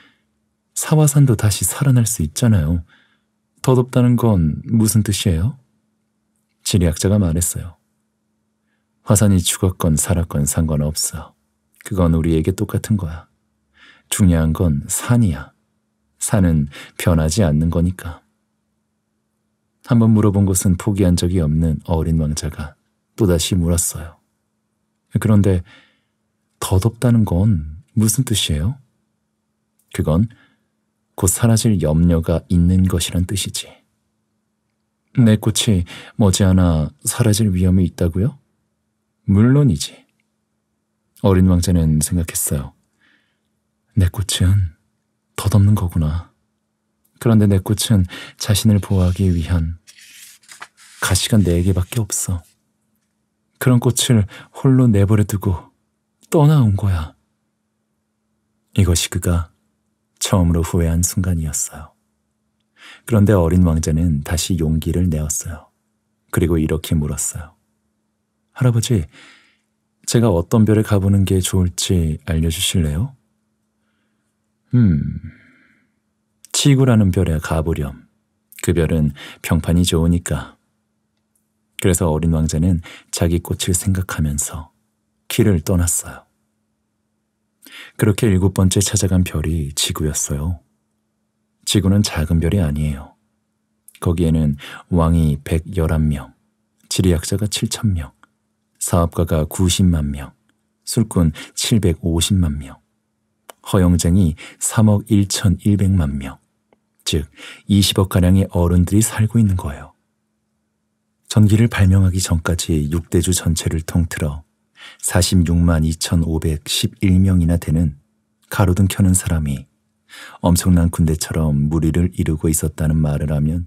사화산도 다시 살아날 수 있잖아요. 더덥다는 건 무슨 뜻이에요? 지리학자가 말했어요. 화산이 죽었건 살았건 상관없어. 그건 우리에게 똑같은 거야. 중요한 건 산이야. 산은 변하지 않는 거니까. 한번 물어본 것은 포기한 적이 없는 어린 왕자가 또다시 물었어요. 그런데 더 덥다는 건 무슨 뜻이에요? 그건 곧 사라질 염려가 있는 것이란 뜻이지. 내 꽃이 머지않아 사라질 위험이 있다고요? 물론이지. 어린 왕자는 생각했어요. 내 꽃은 덧없는 거구나. 그런데 내 꽃은 자신을 보호하기 위한 가시가 네게밖에 없어. 그런 꽃을 홀로 내버려 두고 떠나온 거야. 이것이 그가 처음으로 후회한 순간이었어요. 그런데 어린 왕자는 다시 용기를 내었어요. 그리고 이렇게 물었어요. 할아버지, 제가 어떤 별에 가보는 게 좋을지 알려주실래요? 음. 지구라는 별에 가보렴. 그 별은 평판이 좋으니까. 그래서 어린 왕자는 자기 꽃을 생각하면서 길을 떠났어요. 그렇게 일곱 번째 찾아간 별이 지구였어요. 지구는 작은 별이 아니에요. 거기에는 왕이 111명, 지리학자가 7천명 사업가가 90만 명, 술꾼 750만 명, 허영쟁이 3억 1천1백만 명, 즉 20억가량의 어른들이 살고 있는 거예요. 전기를 발명하기 전까지 6대주 전체를 통틀어 46만 2,511명이나 되는 가로등 켜는 사람이 엄청난 군대처럼 무리를 이루고 있었다는 말을 하면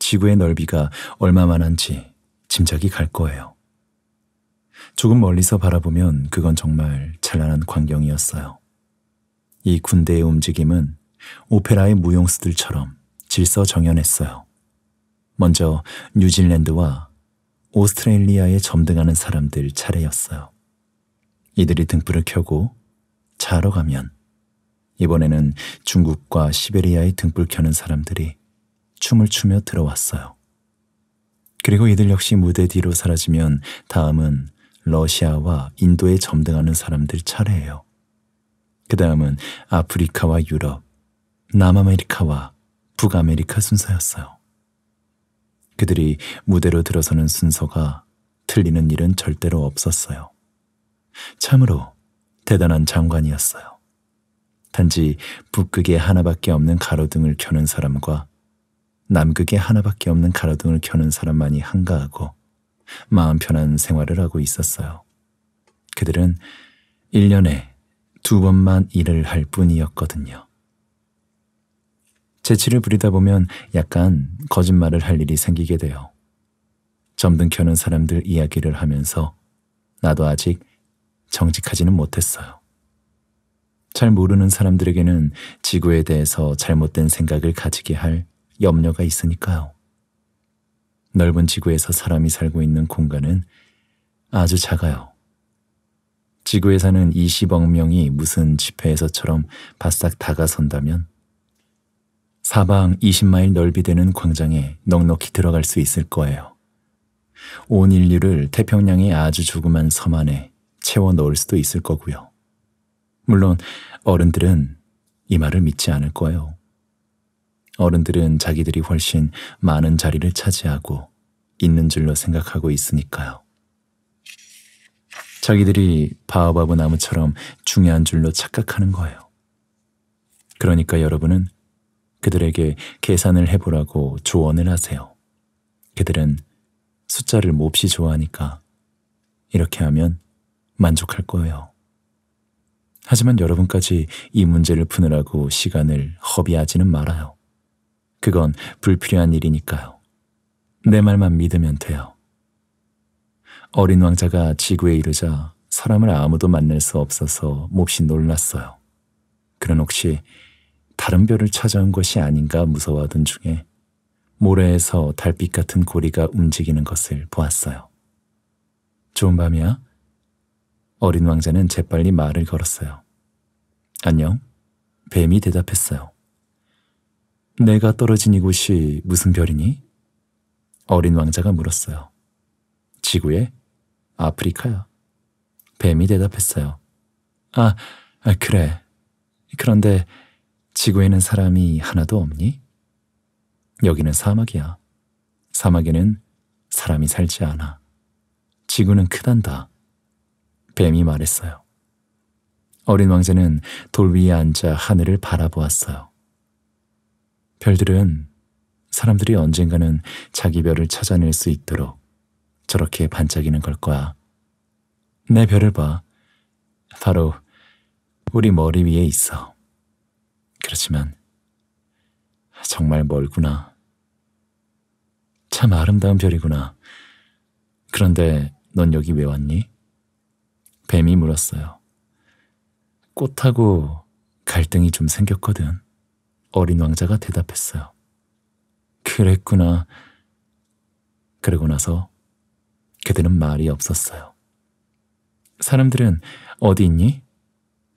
지구의 넓이가 얼마만한지 짐작이 갈 거예요. 조금 멀리서 바라보면 그건 정말 찬란한 광경이었어요. 이 군대의 움직임은 오페라의 무용수들처럼 질서정연했어요. 먼저 뉴질랜드와 오스트레일리아에 점등하는 사람들 차례였어요. 이들이 등불을 켜고 자러 가면 이번에는 중국과 시베리아에 등불 켜는 사람들이 춤을 추며 들어왔어요. 그리고 이들 역시 무대 뒤로 사라지면 다음은 러시아와 인도에 점등하는 사람들 차례예요. 그 다음은 아프리카와 유럽, 남아메리카와 북아메리카 순서였어요. 그들이 무대로 들어서는 순서가 틀리는 일은 절대로 없었어요. 참으로 대단한 장관이었어요. 단지 북극에 하나밖에 없는 가로등을 켜는 사람과 남극에 하나밖에 없는 가로등을 켜는 사람만이 한가하고 마음 편한 생활을 하고 있었어요. 그들은 1년에 두 번만 일을 할 뿐이었거든요. 재치를 부리다 보면 약간 거짓말을 할 일이 생기게 돼요. 점등 켜는 사람들 이야기를 하면서 나도 아직 정직하지는 못했어요. 잘 모르는 사람들에게는 지구에 대해서 잘못된 생각을 가지게 할 염려가 있으니까요. 넓은 지구에서 사람이 살고 있는 공간은 아주 작아요. 지구에 사는 20억 명이 무슨 집회에서처럼 바싹 다가선다면 사방 20마일 넓이 되는 광장에 넉넉히 들어갈 수 있을 거예요. 온 인류를 태평양의 아주 조그만 섬 안에 채워 넣을 수도 있을 거고요. 물론 어른들은 이 말을 믿지 않을 거예요. 어른들은 자기들이 훨씬 많은 자리를 차지하고 있는 줄로 생각하고 있으니까요. 자기들이 바오바브 나무처럼 중요한 줄로 착각하는 거예요. 그러니까 여러분은 그들에게 계산을 해보라고 조언을 하세요. 그들은 숫자를 몹시 좋아하니까 이렇게 하면 만족할 거예요. 하지만 여러분까지 이 문제를 푸느라고 시간을 허비하지는 말아요. 그건 불필요한 일이니까요. 내 말만 믿으면 돼요. 어린 왕자가 지구에 이르자 사람을 아무도 만날 수 없어서 몹시 놀랐어요. 그는 혹시 다른 별을 찾아온 것이 아닌가 무서워하던 중에 모래에서 달빛 같은 고리가 움직이는 것을 보았어요. 좋은 밤이야? 어린 왕자는 재빨리 말을 걸었어요. 안녕? 뱀이 대답했어요. 내가 떨어진 이곳이 무슨 별이니? 어린 왕자가 물었어요. 지구에 아프리카야. 뱀이 대답했어요. 아, 아, 그래. 그런데 지구에는 사람이 하나도 없니? 여기는 사막이야. 사막에는 사람이 살지 않아. 지구는 크단다. 뱀이 말했어요. 어린 왕자는 돌 위에 앉아 하늘을 바라보았어요. 별들은 사람들이 언젠가는 자기 별을 찾아낼 수 있도록 저렇게 반짝이는 걸 거야. 내 별을 봐. 바로 우리 머리 위에 있어. 그렇지만 정말 멀구나. 참 아름다운 별이구나. 그런데 넌 여기 왜 왔니? 뱀이 물었어요. 꽃하고 갈등이 좀 생겼거든. 어린 왕자가 대답했어요. 그랬구나. 그러고 나서 그들은 말이 없었어요. 사람들은 어디 있니?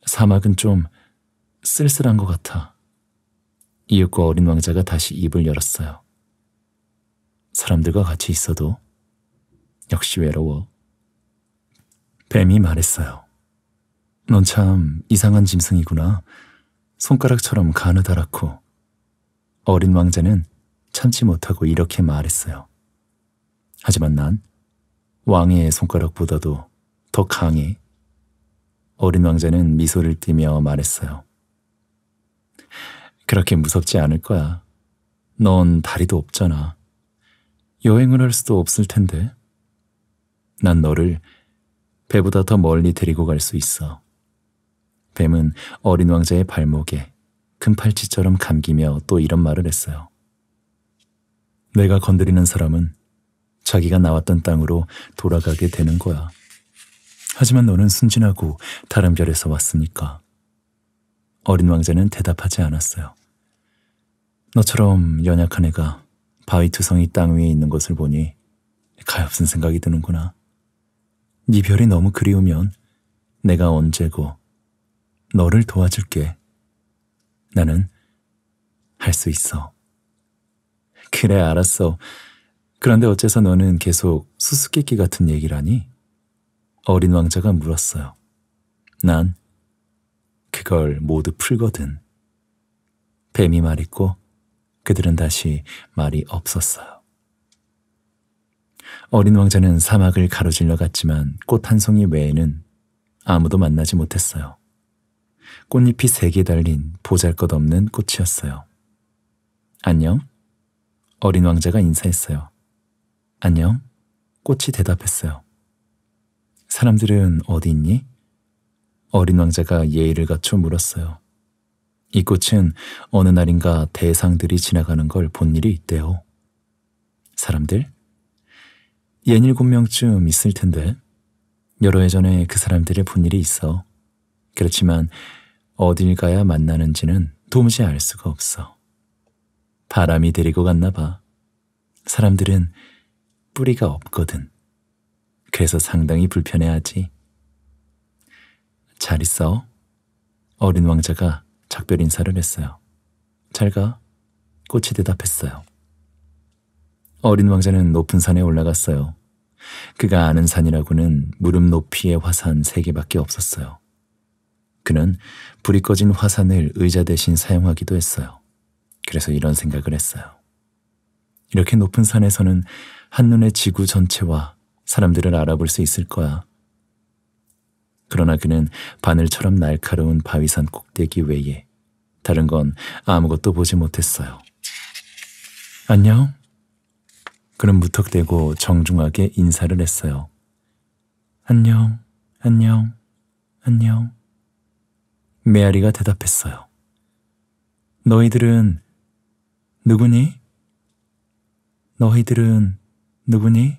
사막은 좀 쓸쓸한 것 같아. 이윽고 어린 왕자가 다시 입을 열었어요. 사람들과 같이 있어도 역시 외로워. 뱀이 말했어요. 넌 참 이상한 짐승이구나. 손가락처럼 가느다랗고. 어린 왕자는 참지 못하고 이렇게 말했어요. 하지만 난 왕의 손가락보다도 더 강해. 어린 왕자는 미소를 띠며 말했어요. 그렇게 무섭지 않을 거야. 넌 다리도 없잖아. 여행을 할 수도 없을 텐데. 난 너를 배보다 더 멀리 데리고 갈 수 있어. 뱀은 어린 왕자의 발목에 금팔찌처럼 감기며 또 이런 말을 했어요. 내가 건드리는 사람은 자기가 나왔던 땅으로 돌아가게 되는 거야. 하지만 너는 순진하고 다른 별에서 왔으니까. 어린 왕자는 대답하지 않았어요. 너처럼 연약한 애가 바위 투성이 땅 위에 있는 것을 보니 가엾은 생각이 드는구나. 네 별이 너무 그리우면 내가 언제고 너를 도와줄게. 나는 할 수 있어. 그래, 알았어. 그런데 어째서 너는 계속 수수께끼 같은 얘기를 하니? 어린 왕자가 물었어요. 난 그걸 모두 풀거든. 뱀이 말했고 그들은 다시 말이 없었어요. 어린 왕자는 사막을 가로질러 갔지만 꽃 한 송이 외에는 아무도 만나지 못했어요. 꽃잎이 세 개 달린 보잘것없는 꽃이었어요. 안녕? 어린 왕자가 인사했어요. 안녕. 꽃이 대답했어요. 사람들은 어디 있니? 어린 왕자가 예의를 갖춰 물었어요. 이 꽃은 어느 날인가 대상들이 지나가는 걸 본 일이 있대요. 사람들? 옌 일곱 명쯤 있을 텐데. 여러 해 전에 그 사람들을 본 일이 있어. 그렇지만 어딜 가야 만나는지는 도무지 알 수가 없어. 바람이 데리고 갔나 봐. 사람들은 뿌리가 없거든. 그래서 상당히 불편해하지. 잘 있어. 어린 왕자가 작별 인사를 했어요. 잘 가. 꽃이 대답했어요. 어린 왕자는 높은 산에 올라갔어요. 그가 아는 산이라고는 무릎 높이의 화산 세 개밖에 없었어요. 그는 불이 꺼진 화산을 의자 대신 사용하기도 했어요. 그래서 이런 생각을 했어요. 이렇게 높은 산에서는 한눈에 지구 전체와 사람들을 알아볼 수 있을 거야. 그러나 그는 바늘처럼 날카로운 바위산 꼭대기 외에 다른 건 아무것도 보지 못했어요. 안녕? 그는 무턱대고 정중하게 인사를 했어요. 안녕, 안녕, 안녕. 메아리가 대답했어요. 너희들은 누구니? 너희들은 누구니?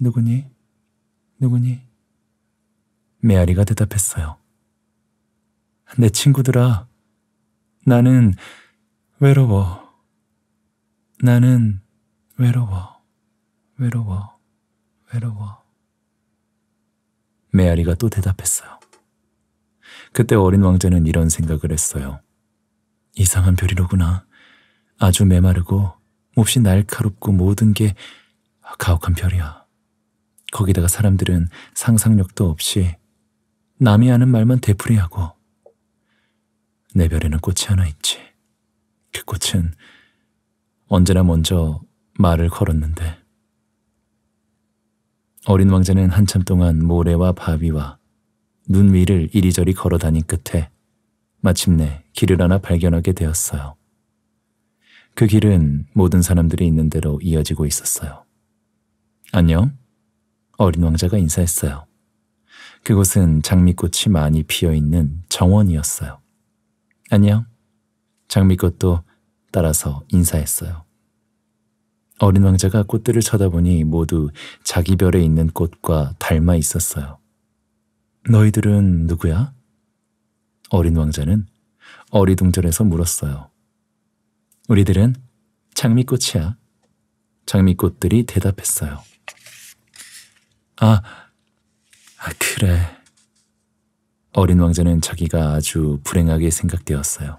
누구니? 누구니? 메아리가 대답했어요. 내 친구들아, 나는 외로워. 나는 외로워. 외로워. 외로워. 메아리가 또 대답했어요. 그때 어린 왕자는 이런 생각을 했어요. 이상한 별이로구나. 아주 메마르고 몹시 날카롭고 모든 게 가혹한 별이야. 거기다가 사람들은 상상력도 없이 남이 하는 말만 되풀이하고 내 별에는 꽃이 하나 있지. 그 꽃은 언제나 먼저 말을 걸었는데 어린 왕자는 한참 동안 모래와 바위와 눈 위를 이리저리 걸어다닌 끝에 마침내 길을 하나 발견하게 되었어요. 그 길은 모든 사람들이 있는 대로 이어지고 있었어요. 안녕. 어린 왕자가 인사했어요. 그곳은 장미꽃이 많이 피어 있는 정원이었어요. 안녕. 장미꽃도 따라서 인사했어요. 어린 왕자가 꽃들을 쳐다보니 모두 자기 별에 있는 꽃과 닮아 있었어요. 너희들은 누구야? 어린 왕자는 어리둥절해서 물었어요. 우리들은 장미꽃이야. 장미꽃들이 대답했어요. 아, 아 그래. 어린 왕자는 자기가 아주 불행하게 생각되었어요.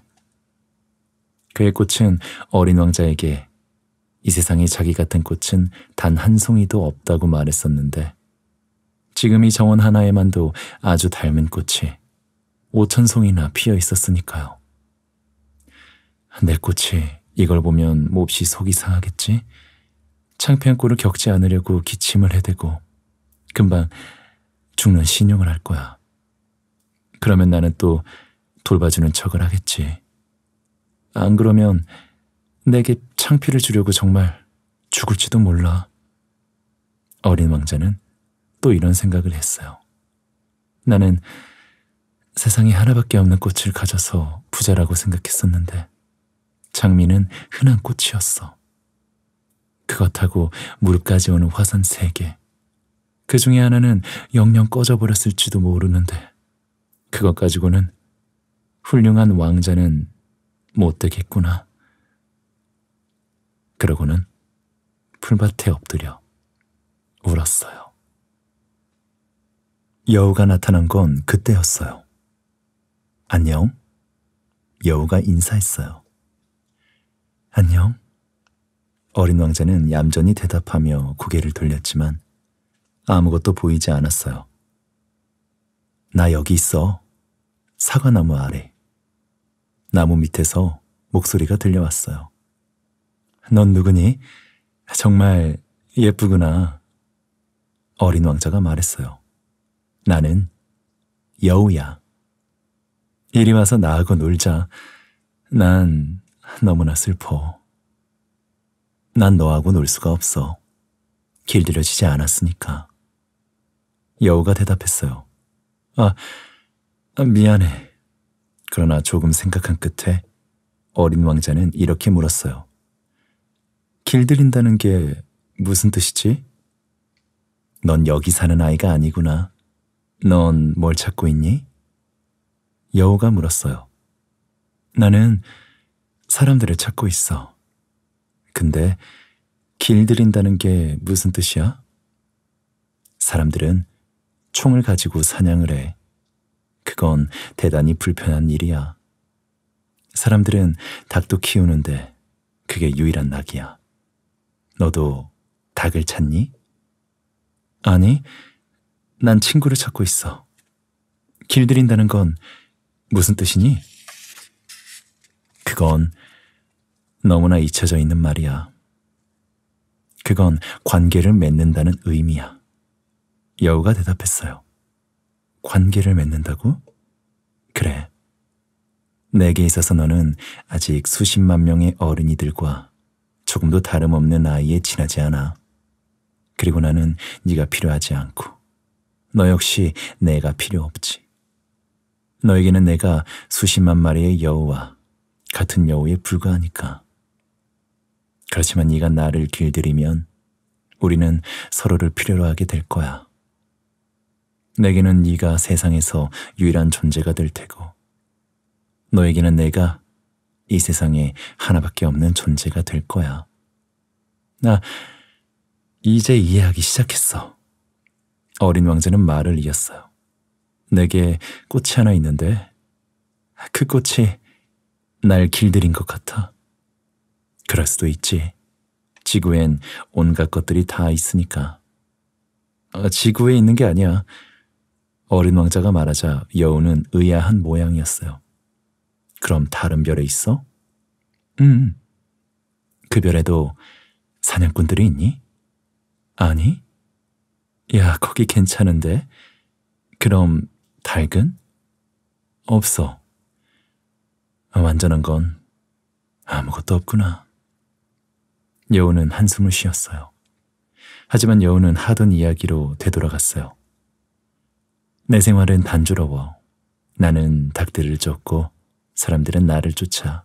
그의 꽃은 어린 왕자에게 이 세상에 자기 같은 꽃은 단 한 송이도 없다고 말했었는데 지금 이 정원 하나에만도 아주 닮은 꽃이 오천 송이나 피어 있었으니까요. 내 꽃이 이걸 보면 몹시 속이 상하겠지? 창피한 꼴을 겪지 않으려고 기침을 해대고 금방 죽는 신용을 할 거야. 그러면 나는 또 돌봐주는 척을 하겠지. 안 그러면 내게 창피를 주려고 정말 죽을지도 몰라. 어린 왕자는 또 이런 생각을 했어요. 나는 세상에 하나밖에 없는 꽃을 가져서 부자라고 생각했었는데 장미는 흔한 꽃이었어. 그것하고 물까지 오는 화산 세 개. 그 중에 하나는 영영 꺼져버렸을지도 모르는데 그것 가지고는 훌륭한 왕자는 못 되겠구나. 그러고는 풀밭에 엎드려 울었어요. 여우가 나타난 건 그때였어요. 안녕? 여우가 인사했어요. 안녕. 어린 왕자는 얌전히 대답하며 고개를 돌렸지만 아무것도 보이지 않았어요. 나 여기 있어. 사과나무 아래. 나무 밑에서 목소리가 들려왔어요. 넌 누구니? 정말 예쁘구나. 어린 왕자가 말했어요. 나는 여우야. 이리 와서 나하고 놀자. 난 너무나 슬퍼. 난 너하고 놀 수가 없어. 길들여지지 않았으니까. 여우가 대답했어요. 아, 아, 미안해. 그러나 조금 생각한 끝에 어린 왕자는 이렇게 물었어요. 길들인다는 게 무슨 뜻이지? 넌 여기 사는 아이가 아니구나. 넌 뭘 찾고 있니? 여우가 물었어요. 나는 사람들을 찾고 있어. 근데 길들인다는 게 무슨 뜻이야? 사람들은 총을 가지고 사냥을 해. 그건 대단히 불편한 일이야. 사람들은 닭도 키우는데 그게 유일한 낙이야. 너도 닭을 찾니? 아니, 난 친구를 찾고 있어. 길들인다는 건 무슨 뜻이니? 그건 너무나 잊혀져 있는 말이야. 그건 관계를 맺는다는 의미야. 여우가 대답했어요. 관계를 맺는다고? 그래. 내게 있어서 너는 아직 수십만 명의 어린이들과 조금도 다름없는 아이에 지나지 않아. 그리고 나는 네가 필요하지 않고 너 역시 내가 필요 없지. 너에게는 내가 수십만 마리의 여우와 같은 여우에 불과하니까. 그렇지만 네가 나를 길들이면 우리는 서로를 필요로 하게 될 거야. 내게는 네가 세상에서 유일한 존재가 될 테고 너에게는 내가 이 세상에 하나밖에 없는 존재가 될 거야. 나 이제 이해하기 시작했어. 어린 왕자는 말을 이었어요. 내게 꽃이 하나 있는데 그 꽃이 날 길들인 것 같아. 그럴 수도 있지. 지구엔 온갖 것들이 다 있으니까. 아, 지구에 있는 게 아니야. 어린 왕자가 말하자 여우는 의아한 모양이었어요. 그럼 다른 별에 있어? 응. 음. 그 별에도 사냥꾼들이 있니? 아니? 야, 거기 괜찮은데? 그럼 닭은? 없어. 완전한 건 아무것도 없구나. 여우는 한숨을 쉬었어요. 하지만 여우는 하던 이야기로 되돌아갔어요. 내 생활은 단조로워. 나는 닭들을 쫓고 사람들은 나를 쫓아.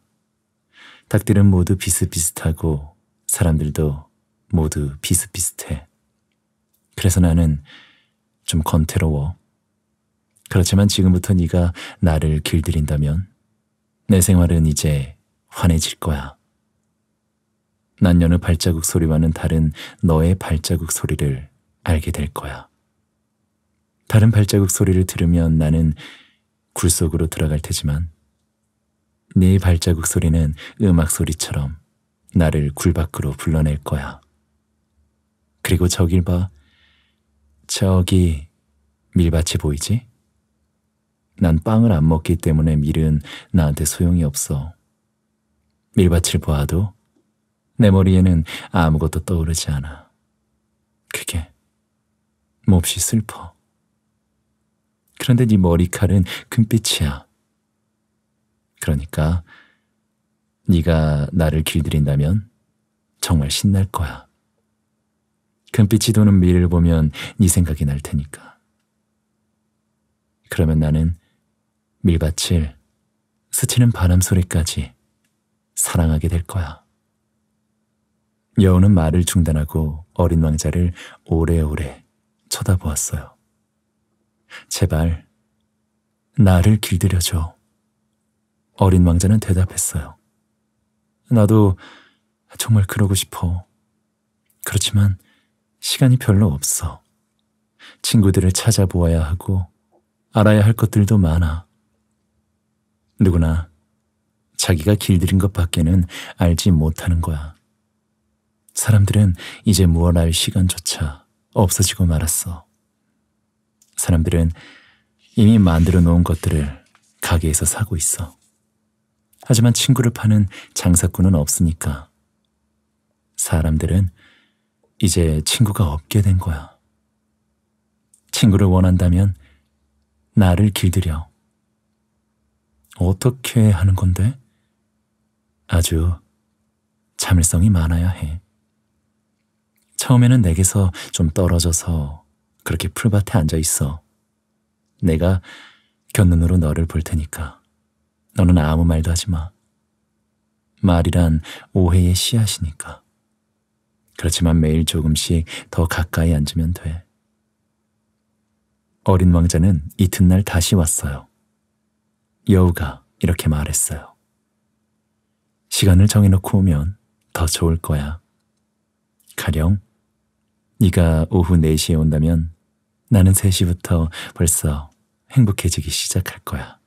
닭들은 모두 비슷비슷하고 사람들도 모두 비슷비슷해. 그래서 나는 좀 건태로워. 그렇지만 지금부터 네가 나를 길들인다면 내 생활은 이제 환해질 거야. 난 여느 발자국 소리와는 다른 너의 발자국 소리를 알게 될 거야. 다른 발자국 소리를 들으면 나는 굴속으로 들어갈 테지만 네 발자국 소리는 음악 소리처럼 나를 굴 밖으로 불러낼 거야. 그리고 저길 봐. 저기 밀밭이 보이지? 난 빵을 안 먹기 때문에 밀은 나한테 소용이 없어. 밀밭을 보아도 내 머리에는 아무것도 떠오르지 않아. 그게 몹시 슬퍼. 그런데 네 머리칼은 금빛이야. 그러니까 네가 나를 길들인다면 정말 신날 거야. 금빛이 도는 미를 보면 네 생각이 날 테니까. 그러면 나는 밀밭을 스치는 바람 소리까지 사랑하게 될 거야. 여우는 말을 중단하고 어린 왕자를 오래오래 쳐다보았어요. 제발 나를 길들여줘. 어린 왕자는 대답했어요. 나도 정말 그러고 싶어. 그렇지만 시간이 별로 없어. 친구들을 찾아보아야 하고 알아야 할 것들도 많아. 누구나 자기가 길들인 것 밖에는 알지 못하는 거야. 사람들은 이제 무얼 알 시간조차 없어지고 말았어. 사람들은 이미 만들어 놓은 것들을 가게에서 사고 있어. 하지만 친구를 파는 장사꾼은 없으니까. 사람들은 이제 친구가 없게 된 거야. 친구를 원한다면 나를 길들여. 어떻게 하는 건데? 아주 참을성이 많아야 해. 처음에는 내게서 좀 떨어져서 그렇게 풀밭에 앉아 있어. 내가 곁눈으로 너를 볼 테니까 너는 아무 말도 하지 마. 말이란 오해의 씨앗이니까. 그렇지만 매일 조금씩 더 가까이 앉으면 돼. 어린 왕자는 이튿날 다시 왔어요. 여우가 이렇게 말했어요. 시간을 정해놓고 오면 더 좋을 거야. 가령 네가 오후 4시에 온다면 나는 3시부터 벌써 행복해지기 시작할 거야.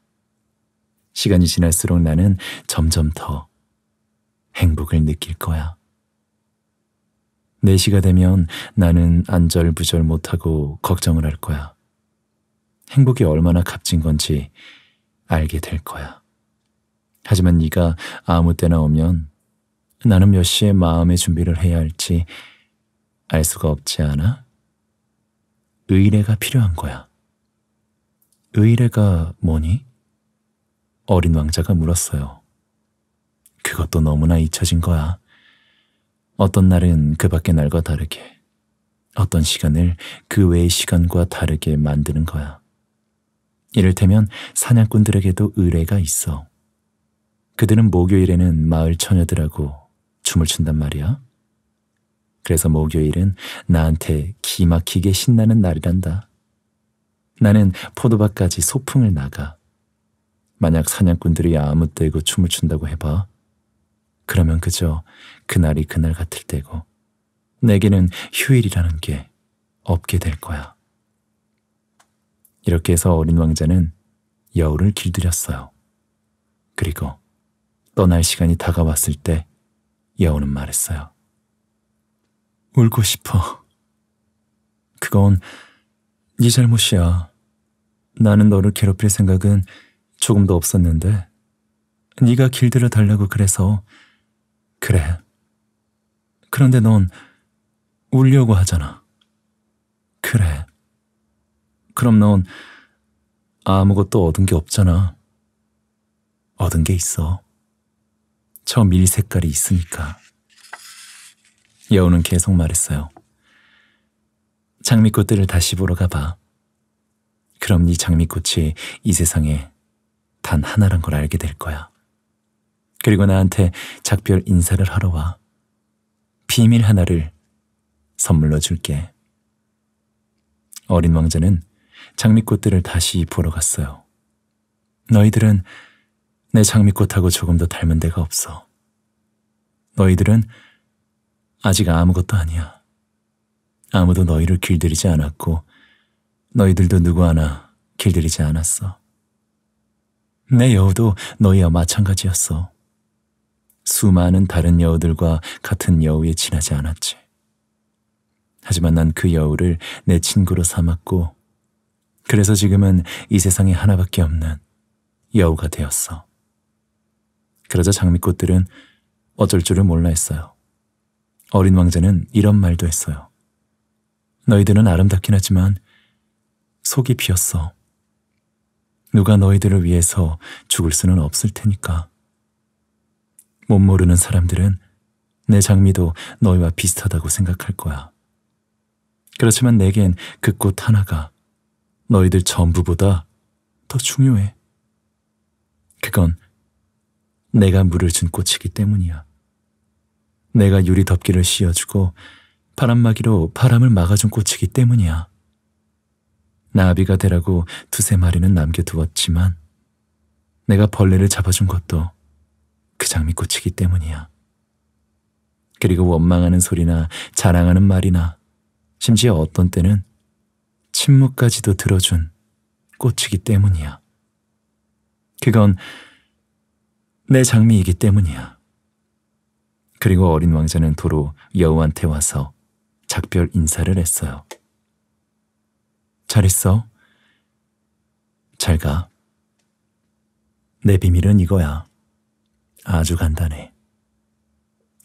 시간이 지날수록 나는 점점 더 행복을 느낄 거야. 4시가 되면 나는 안절부절 못하고 걱정을 할 거야. 행복이 얼마나 값진 건지 알게 될 거야. 하지만 네가 아무 때나 오면 나는 몇 시에 마음의 준비를 해야 할지 알 수가 없지 않아? 의뢰가 필요한 거야. 의뢰가 뭐니? 어린 왕자가 물었어요. 그것도 너무나 잊혀진 거야. 어떤 날은 그 밖의 날과 다르게, 어떤 시간을 그 외의 시간과 다르게 만드는 거야. 이를테면 사냥꾼들에게도 의뢰가 있어. 그들은 목요일에는 마을 처녀들하고 춤을 춘단 말이야. 그래서 목요일은 나한테 기막히게 신나는 날이란다. 나는 포도밭까지 소풍을 나가. 만약 사냥꾼들이 아무 때고 춤을 춘다고 해봐. 그러면 그저 그날이 그날 같을 때고 내게는 휴일이라는 게 없게 될 거야. 이렇게 해서 어린 왕자는 여우를 길들였어요. 그리고 떠날 시간이 다가왔을 때 여우는 말했어요. 울고 싶어. 그건 네 잘못이야. 나는 너를 괴롭힐 생각은 조금도 없었는데 네가 길들여 달라고 그래서 그래. 그런데 넌 울려고 하잖아. 그래. 그럼 넌 아무것도 얻은 게 없잖아. 얻은 게 있어. 저 밀 색깔이 있으니까. 여우는 계속 말했어요. 장미꽃들을 다시 보러 가봐. 그럼 네 장미꽃이 이 세상에 단 하나란 걸 알게 될 거야. 그리고 나한테 작별 인사를 하러 와. 비밀 하나를 선물로 줄게. 어린 왕자는 장미꽃들을 다시 보러 갔어요. 너희들은 내 장미꽃하고 조금도 닮은 데가 없어. 너희들은 아직 아무것도 아니야. 아무도 너희를 길들이지 않았고, 너희들도 누구 하나 길들이지 않았어. 내 여우도 너희와 마찬가지였어. 수많은 다른 여우들과 같은 여우에 지나지 않았지. 하지만 난 그 여우를 내 친구로 삼았고, 그래서 지금은 이 세상에 하나밖에 없는 여우가 되었어. 그러자 장미꽃들은 어쩔 줄을 몰라 했어요. 어린 왕자는 이런 말도 했어요. 너희들은 아름답긴 하지만 속이 비었어. 누가 너희들을 위해서 죽을 수는 없을 테니까. 못 모르는 사람들은 내 장미도 너희와 비슷하다고 생각할 거야. 그렇지만 내겐 그 꽃 하나가 너희들 전부보다 더 중요해. 그건 내가 물을 준 꽃이기 때문이야. 내가 유리 덮개를 씌워주고 바람막이로 바람을 막아준 꽃이기 때문이야. 나비가 되라고 두세 마리는 남겨두었지만 내가 벌레를 잡아준 것도 그 장미꽃이기 때문이야. 그리고 원망하는 소리나 자랑하는 말이나 심지어 어떤 때는 침묵까지도 들어준 꽃이기 때문이야. 그건 내 장미이기 때문이야. 그리고 어린 왕자는 도로 여우한테 와서 작별 인사를 했어요. 잘 있어. 잘 가. 내 비밀은 이거야. 아주 간단해.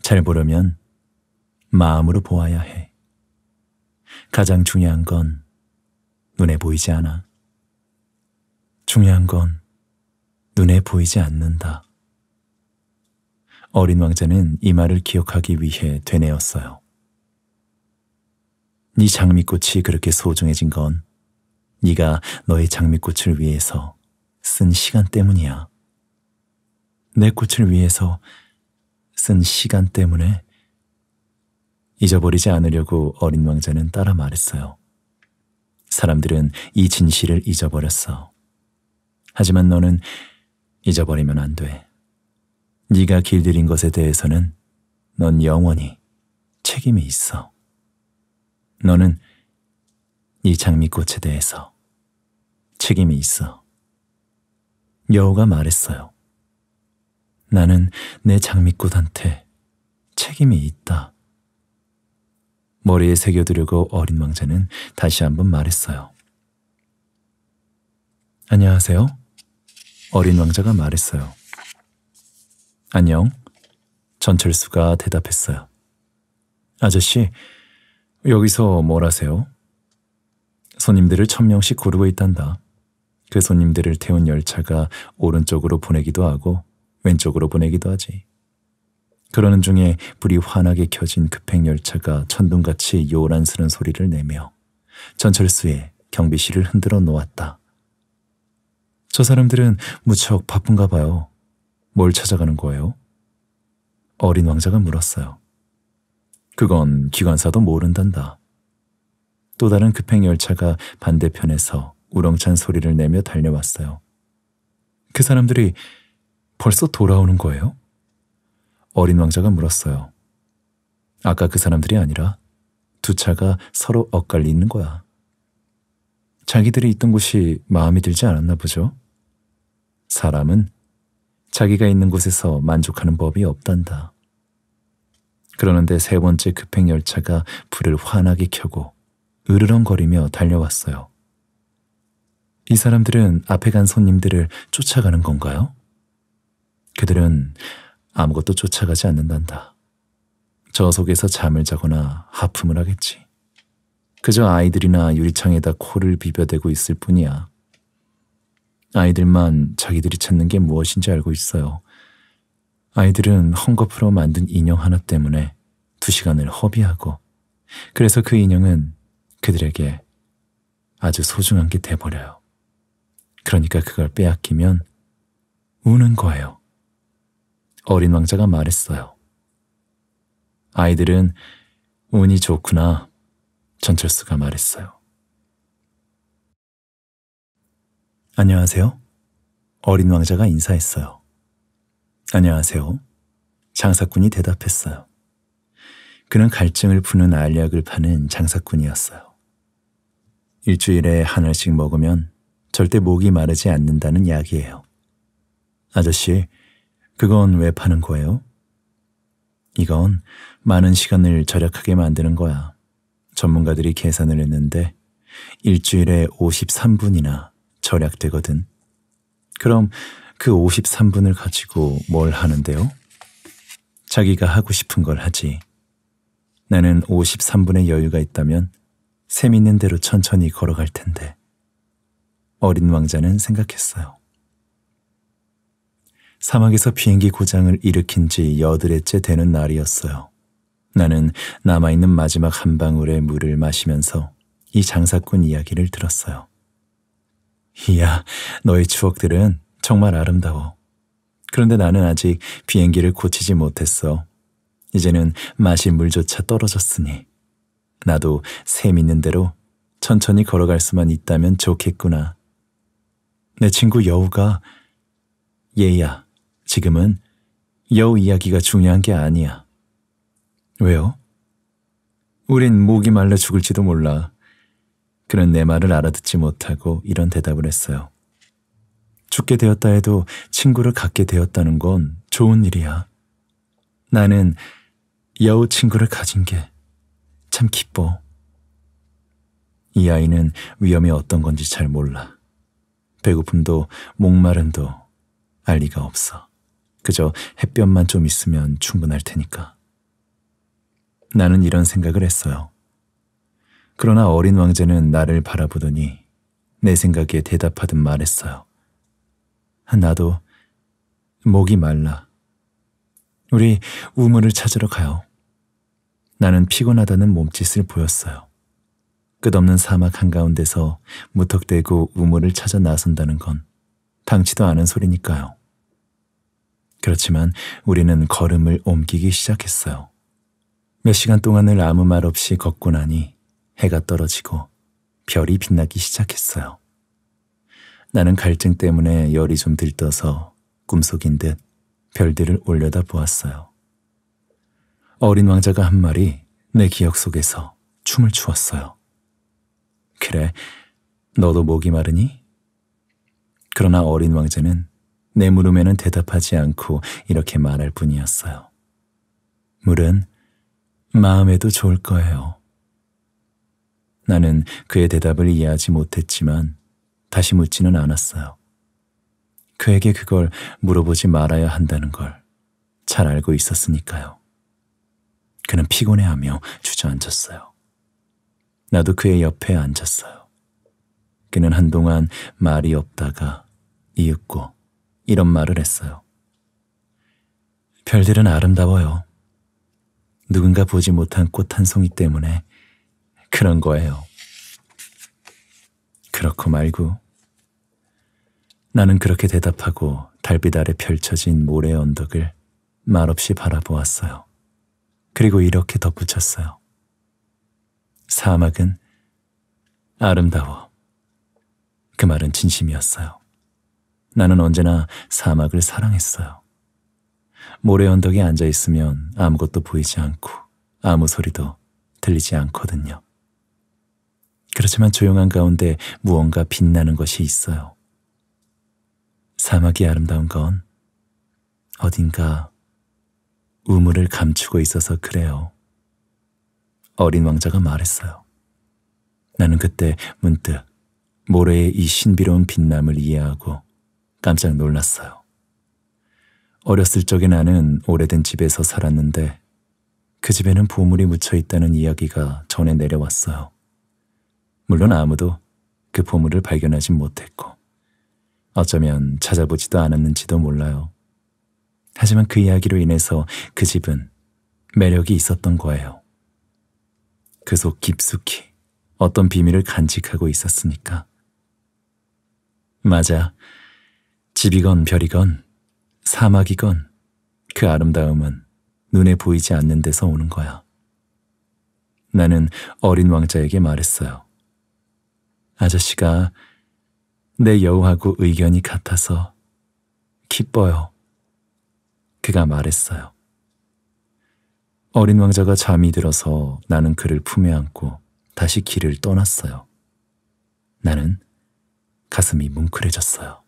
잘보르면 마음으로 보아야 해. 가장 중요한 건 눈에 보이지 않아. 중요한 건 눈에 보이지 않는다. 어린 왕자는 이 말을 기억하기 위해 되뇌었어요. 네 장미꽃이 그렇게 소중해진 건 네가 너의 장미꽃을 위해서 쓴 시간 때문이야. 내 꽃을 위해서 쓴 시간 때문에 잊어버리지 않으려고 어린 왕자는 따라 말했어요. 사람들은 이 진실을 잊어버렸어. 하지만 너는 잊어버리면 안 돼. 네가 길들인 것에 대해서는 넌 영원히 책임이 있어. 너는 이 장미꽃에 대해서 책임이 있어. 여우가 말했어요. 나는 내 장미꽃한테 책임이 있다. 머리에 새겨두려고 어린 왕자는 다시 한번 말했어요. 안녕하세요. 어린 왕자가 말했어요. 안녕. 전철수가 대답했어요. 아저씨, 여기서 뭘 하세요? 손님들을 천 명씩 고르고 있단다. 그 손님들을 태운 열차가 오른쪽으로 보내기도 하고 왼쪽으로 보내기도 하지. 그러는 중에 불이 환하게 켜진 급행열차가 천둥같이 요란스런 소리를 내며 전철수에 경비실을 흔들어 놓았다. 저 사람들은 무척 바쁜가 봐요. 뭘 찾아가는 거예요? 어린 왕자가 물었어요. 그건 기관사도 모른단다. 또 다른 급행열차가 반대편에서 우렁찬 소리를 내며 달려왔어요. 그 사람들이 벌써 돌아오는 거예요? 어린 왕자가 물었어요. 아까 그 사람들이 아니라 두 차가 서로 엇갈리는 거야. 자기들이 있던 곳이 마음에 들지 않았나 보죠. 사람은 자기가 있는 곳에서 만족하는 법이 없단다. 그러는데 세 번째 급행열차가 불을 환하게 켜고 으르렁거리며 달려왔어요. 이 사람들은 앞에 간 손님들을 쫓아가는 건가요? 그들은 아무것도 쫓아가지 않는단다. 저 속에서 잠을 자거나 하품을 하겠지. 그저 아이들이나 유리창에다 코를 비벼대고 있을 뿐이야. 아이들만 자기들이 찾는 게 무엇인지 알고 있어요. 아이들은 헝겊으로 만든 인형 하나 때문에 두 시간을 허비하고 그래서 그 인형은 그들에게 아주 소중한 게 돼버려요. 그러니까 그걸 빼앗기면 우는 거예요. 어린 왕자가 말했어요. 아이들은 운이 좋구나 전철수가 말했어요. 안녕하세요. 어린 왕자가 인사했어요. 안녕하세요. 장사꾼이 대답했어요. 그는 갈증을 푸는 알약을 파는 장사꾼이었어요. 일주일에 하나씩 먹으면 절대 목이 마르지 않는다는 약이에요. 아저씨, 그건 왜 파는 거예요? 이건 많은 시간을 절약하게 만드는 거야. 전문가들이 계산을 했는데 일주일에 53분이나 절약되거든. 그럼 그 53분을 가지고 뭘 하는데요? 자기가 하고 싶은 걸 하지. 나는 53분의 여유가 있다면 셈 있는 대로 천천히 걸어갈 텐데. 어린 왕자는 생각했어요. 사막에서 비행기 고장을 일으킨 지 여드레째 되는 날이었어요. 나는 남아있는 마지막 한 방울의 물을 마시면서 이 장사꾼 이야기를 들었어요. 이야, 너의 추억들은 정말 아름다워. 그런데 나는 아직 비행기를 고치지 못했어. 이제는 마실 물조차 떨어졌으니. 나도 셈 있는 대로 천천히 걸어갈 수만 있다면 좋겠구나. 내 친구 여우가 얘야, 지금은 여우 이야기가 중요한 게 아니야. 왜요? 우린 목이 말라 죽을지도 몰라. 그는 내 말을 알아듣지 못하고 이런 대답을 했어요. 죽게 되었다 해도 친구를 갖게 되었다는 건 좋은 일이야. 나는 여우 친구를 가진 게 참 기뻐. 이 아이는 위험이 어떤 건지 잘 몰라. 배고픔도 목마름도 알 리가 없어. 그저 햇볕만 좀 있으면 충분할 테니까. 나는 이런 생각을 했어요. 그러나 어린 왕자는 나를 바라보더니 내 생각에 대답하듯 말했어요. 나도 목이 말라. 우리 우물을 찾으러 가요. 나는 피곤하다는 몸짓을 보였어요. 끝없는 사막 한가운데서 무턱대고 우물을 찾아 나선다는 건 당치도 않은 소리니까요. 그렇지만 우리는 걸음을 옮기기 시작했어요. 몇 시간 동안을 아무 말 없이 걷고 나니 해가 떨어지고 별이 빛나기 시작했어요. 나는 갈증 때문에 열이 좀 들떠서 꿈속인 듯 별들을 올려다 보았어요. 어린 왕자가 한 말이 내 기억 속에서 춤을 추었어요. 그래, 너도 목이 마르니? 그러나 어린 왕자는 내 물음에는 대답하지 않고 이렇게 말할 뿐이었어요. 물은 마음에도 좋을 거예요. 나는 그의 대답을 이해하지 못했지만 다시 묻지는 않았어요. 그에게 그걸 물어보지 말아야 한다는 걸 잘 알고 있었으니까요. 그는 피곤해하며 주저앉았어요. 나도 그의 옆에 앉았어요. 그는 한동안 말이 없다가 이윽고 이런 말을 했어요. 별들은 아름다워요. 누군가 보지 못한 꽃 한 송이 때문에 그런 거예요. 그렇고 말고 나는 그렇게 대답하고 달빛 아래 펼쳐진 모래 언덕을 말없이 바라보았어요. 그리고 이렇게 덧붙였어요. 사막은 아름다워. 그 말은 진심이었어요. 나는 언제나 사막을 사랑했어요. 모래 언덕에 앉아 있으면 아무것도 보이지 않고 아무 소리도 들리지 않거든요. 그렇지만 조용한 가운데 무언가 빛나는 것이 있어요. 사막이 아름다운 건 어딘가 우물을 감추고 있어서 그래요. 어린 왕자가 말했어요. 나는 그때 문득 모래의 이 신비로운 빛남을 이해하고 깜짝 놀랐어요. 어렸을 적에 나는 오래된 집에서 살았는데 그 집에는 보물이 묻혀 있다는 이야기가 전해 내려왔어요. 물론 아무도 그 보물을 발견하진 못했고 어쩌면 찾아보지도 않았는지도 몰라요. 하지만 그 이야기로 인해서 그 집은 매력이 있었던 거예요. 그 속 깊숙이 어떤 비밀을 간직하고 있었으니까. 맞아. 집이건 별이건 사막이건 그 아름다움은 눈에 보이지 않는 데서 오는 거야. 나는 어린 왕자에게 말했어요. 아저씨가 내 여우하고 의견이 같아서 기뻐요. 그가 말했어요. 어린 왕자가 잠이 들어서 나는 그를 품에 안고 다시 길을 떠났어요. 나는 가슴이 뭉클해졌어요.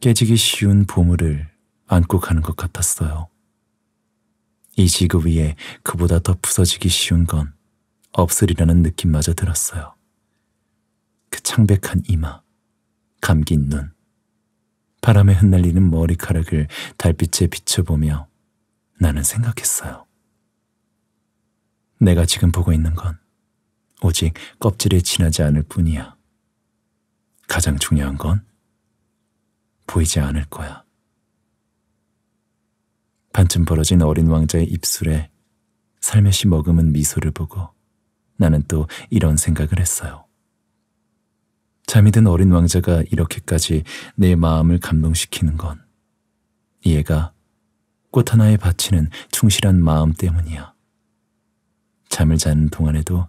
깨지기 쉬운 보물을 안고 가는 것 같았어요. 이 지구 위에 그보다 더 부서지기 쉬운 건 없으리라는 느낌마저 들었어요. 그 창백한 이마, 감긴 눈, 바람에 흩날리는 머리카락을 달빛에 비춰보며 나는 생각했어요. 내가 지금 보고 있는 건 오직 껍질에 지나지 않을 뿐이야. 가장 중요한 건 보이지 않을 거야. 반쯤 벌어진 어린 왕자의 입술에 살며시 머금은 미소를 보고 나는 또 이런 생각을 했어요. 잠이 든 어린 왕자가 이렇게까지 내 마음을 감동시키는 건이가꽃 하나에 바치는 충실한 마음 때문이야. 잠을 자는 동안에도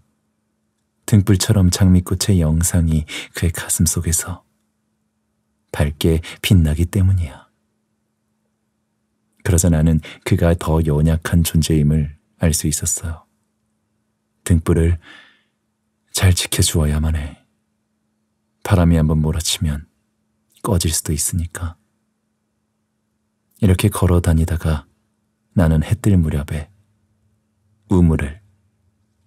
등불처럼 장미꽃의 영상이 그의 가슴 속에서 밝게 빛나기 때문이야. 그러자 나는 그가 더 연약한 존재임을 알 수 있었어요. 등불을 잘 지켜주어야만 해. 바람이 한번 몰아치면 꺼질 수도 있으니까. 이렇게 걸어 다니다가 나는 해뜰 무렵에 우물을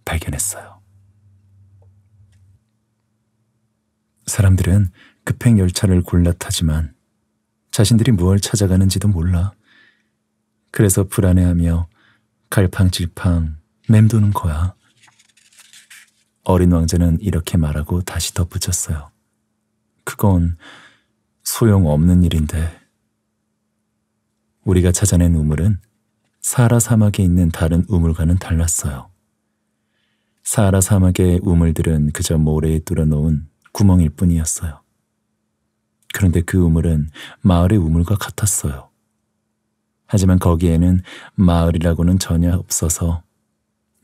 발견했어요. 사람들은 급행 열차를 골라 타지만 자신들이 무엇 찾아가는지도 몰라. 그래서 불안해하며 갈팡질팡 맴도는 거야. 어린 왕자는 이렇게 말하고 다시 덧붙였어요. 그건 소용없는 일인데. 우리가 찾아낸 우물은 사하라 사막에 있는 다른 우물과는 달랐어요. 사하라 사막의 우물들은 그저 모래에 뚫어놓은 구멍일 뿐이었어요. 그런데 그 우물은 마을의 우물과 같았어요. 하지만 거기에는 마을이라고는 전혀 없어서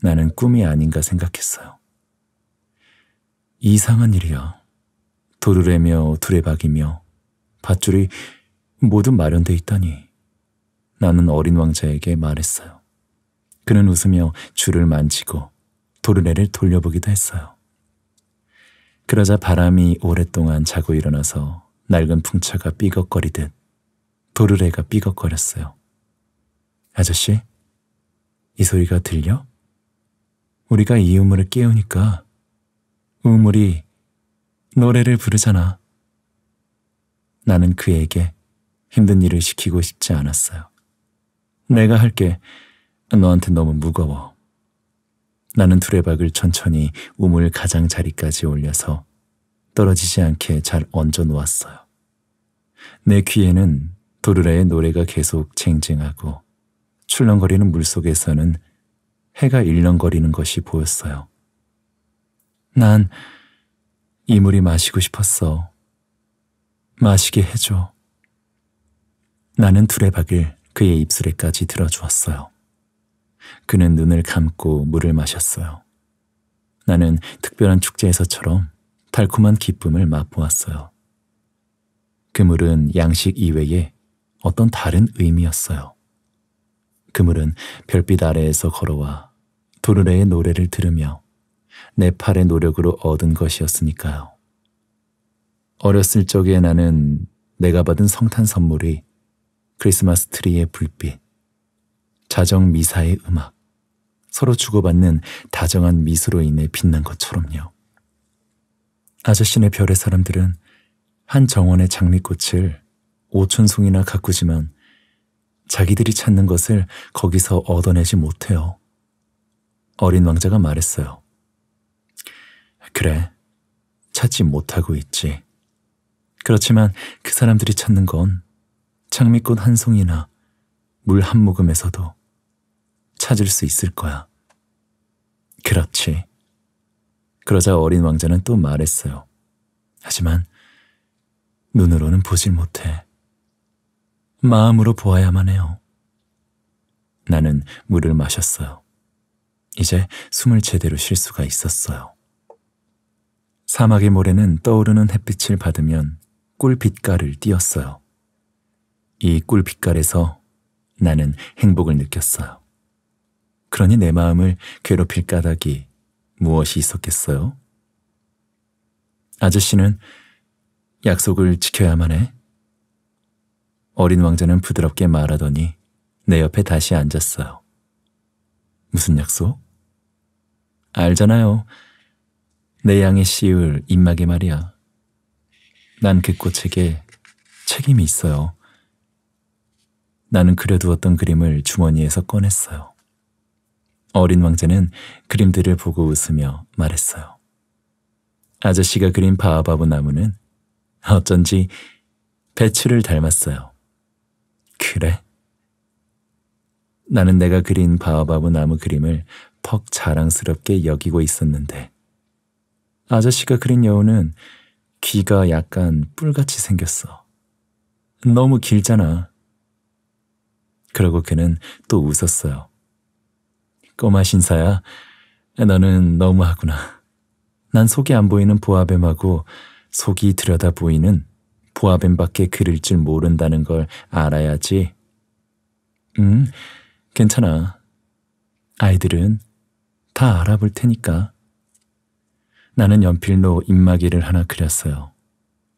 나는 꿈이 아닌가 생각했어요. 이상한 일이야. 도르래며 두레박이며 밧줄이 모두 마련돼 있다니. 나는 어린 왕자에게 말했어요. 그는 웃으며 줄을 만지고 도르래를 돌려보기도 했어요. 그러자 바람이 오랫동안 자고 일어나서 낡은 풍차가 삐걱거리듯 도르래가 삐걱거렸어요. 아저씨, 이 소리가 들려? 우리가 이 우물을 깨우니까 우물이 노래를 부르잖아. 나는 그에게 힘든 일을 시키고 싶지 않았어요. 내가 할게. 너한테 너무 무거워. 나는 두레박을 천천히 우물 가장자리까지 올려서 떨어지지 않게 잘 얹어 놓았어요. 내 귀에는 도르라의 노래가 계속 쟁쟁하고 출렁거리는 물속에서는 해가 일렁거리는 것이 보였어요. 난 이 물이 마시고 싶었어. 마시게 해줘. 나는 두레박을 그의 입술에까지 들어주었어요. 그는 눈을 감고 물을 마셨어요. 나는 특별한 축제에서처럼 달콤한 기쁨을 맛보았어요. 그물은 양식 이외에 어떤 다른 의미였어요. 그물은 별빛 아래에서 걸어와 도르래의 노래를 들으며 네 팔의 노력으로 얻은 것이었으니까요. 어렸을 적에 나는 내가 받은 성탄 선물이 크리스마스 트리의 불빛, 자정 미사의 음악, 서로 주고받는 다정한 미소로 인해 빛난 것처럼요. 아저씨네 별의 사람들은 한 정원의 장미꽃을 오천 송이나 가꾸지만 자기들이 찾는 것을 거기서 얻어내지 못해요. 어린 왕자가 말했어요. 그래, 찾지 못하고 있지. 그렇지만 그 사람들이 찾는 건 장미꽃 한 송이나 물 한 모금에서도 찾을 수 있을 거야. 그렇지. 그러자 어린 왕자는 또 말했어요. 하지만 눈으로는 보질 못해. 마음으로 보아야만 해요. 나는 물을 마셨어요. 이제 숨을 제대로 쉴 수가 있었어요. 사막의 모래는 떠오르는 햇빛을 받으면 꿀빛깔을 띄었어요. 이 꿀빛깔에서 나는 행복을 느꼈어요. 그러니 내 마음을 괴롭힐 까닭이 무엇이 있었겠어요? 아저씨는 약속을 지켜야만 해. 어린 왕자는 부드럽게 말하더니 내 옆에 다시 앉았어요. 무슨 약속? 알잖아요. 내양의씨울 입막이 말이야. 난 그 꽃에게 책임이 있어요. 나는 그려두었던 그림을 주머니에서 꺼냈어요. 어린 왕자는 그림들을 보고 웃으며 말했어요. 아저씨가 그린 바아바보 나무는 어쩐지 배추를 닮았어요. 그래? 나는 내가 그린 바아바보 나무 그림을 퍽 자랑스럽게 여기고 있었는데 아저씨가 그린 여우는 귀가 약간 뿔같이 생겼어. 너무 길잖아. 그러고 그는 또 웃었어요. 꼬마 신사야, 너는 너무하구나. 난 속이 안 보이는 보아뱀하고 속이 들여다 보이는 보아뱀밖에 그릴 줄 모른다는 걸 알아야지. 음, 괜찮아. 아이들은 다 알아볼 테니까. 나는 연필로 입마개를 하나 그렸어요.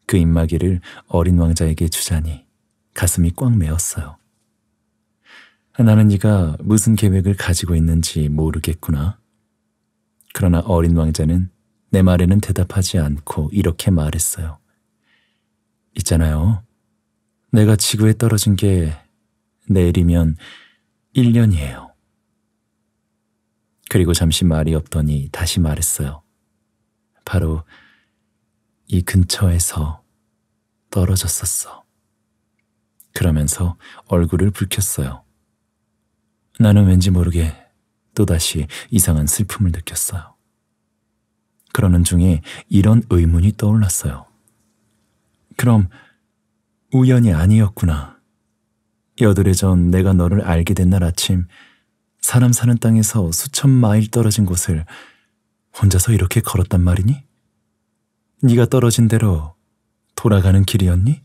그 입마개를 어린 왕자에게 주자니 가슴이 꽉 메었어요. 나는 네가 무슨 계획을 가지고 있는지 모르겠구나. 그러나 어린 왕자는 내 말에는 대답하지 않고 이렇게 말했어요. 있잖아요. 내가 지구에 떨어진 게 내일이면 1년이에요. 그리고 잠시 말이 없더니 다시 말했어요. 바로 이 근처에서 떨어졌었어. 그러면서 얼굴을 붉혔어요. 나는 왠지 모르게 또다시 이상한 슬픔을 느꼈어요. 그러는 중에 이런 의문이 떠올랐어요. 그럼 우연이 아니었구나. 여드레 전 내가 너를 알게 된 날 아침 사람 사는 땅에서 수천 마일 떨어진 곳을 혼자서 이렇게 걸었단 말이니? 네가 떨어진 대로 돌아가는 길이었니?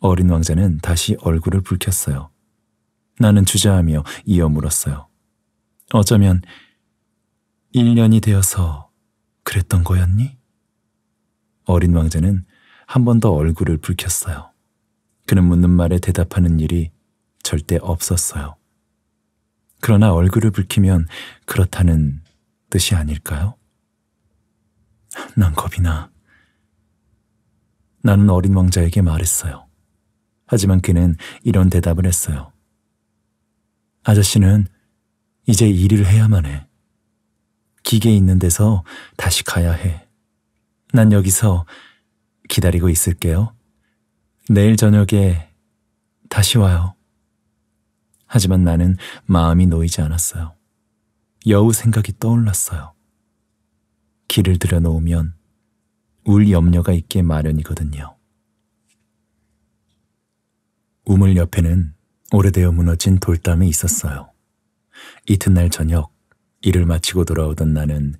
어린 왕자는 다시 얼굴을 붉혔어요. 나는 주저하며 이어 물었어요. 어쩌면 1년이 되어서 그랬던 거였니? 어린 왕자는 한 번 더 얼굴을 붉혔어요. 그는 묻는 말에 대답하는 일이 절대 없었어요. 그러나 얼굴을 붉히면 그렇다는 뜻이 아닐까요? 난 겁이 나. 나는 어린 왕자에게 말했어요. 하지만 그는 이런 대답을 했어요. 아저씨는 이제 일을 해야만 해. 기계 있는 데서 다시 가야 해. 난 여기서 기다리고 있을게요. 내일 저녁에 다시 와요. 하지만 나는 마음이 놓이지 않았어요. 여우 생각이 떠올랐어요. 길을 들여놓으면 울 염려가 있게 마련이거든요. 우물 옆에는 오래되어 무너진 돌담이 있었어요. 이튿날 저녁 일을 마치고 돌아오던 나는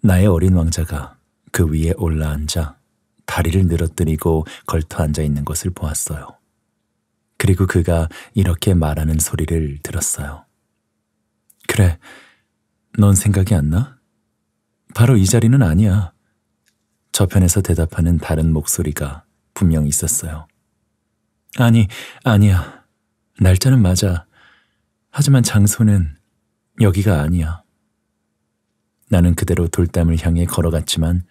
나의 어린 왕자가 그 위에 올라앉아 다리를 늘어뜨리고 걸터 앉아 있는 것을 보았어요. 그리고 그가 이렇게 말하는 소리를 들었어요. 그래, 넌 생각이 안 나? 바로 이 자리는 아니야. 저편에서 대답하는 다른 목소리가 분명 있었어요. 아니, 아니야. 날짜는 맞아. 하지만 장소는 여기가 아니야. 나는 그대로 돌담을 향해 걸어갔지만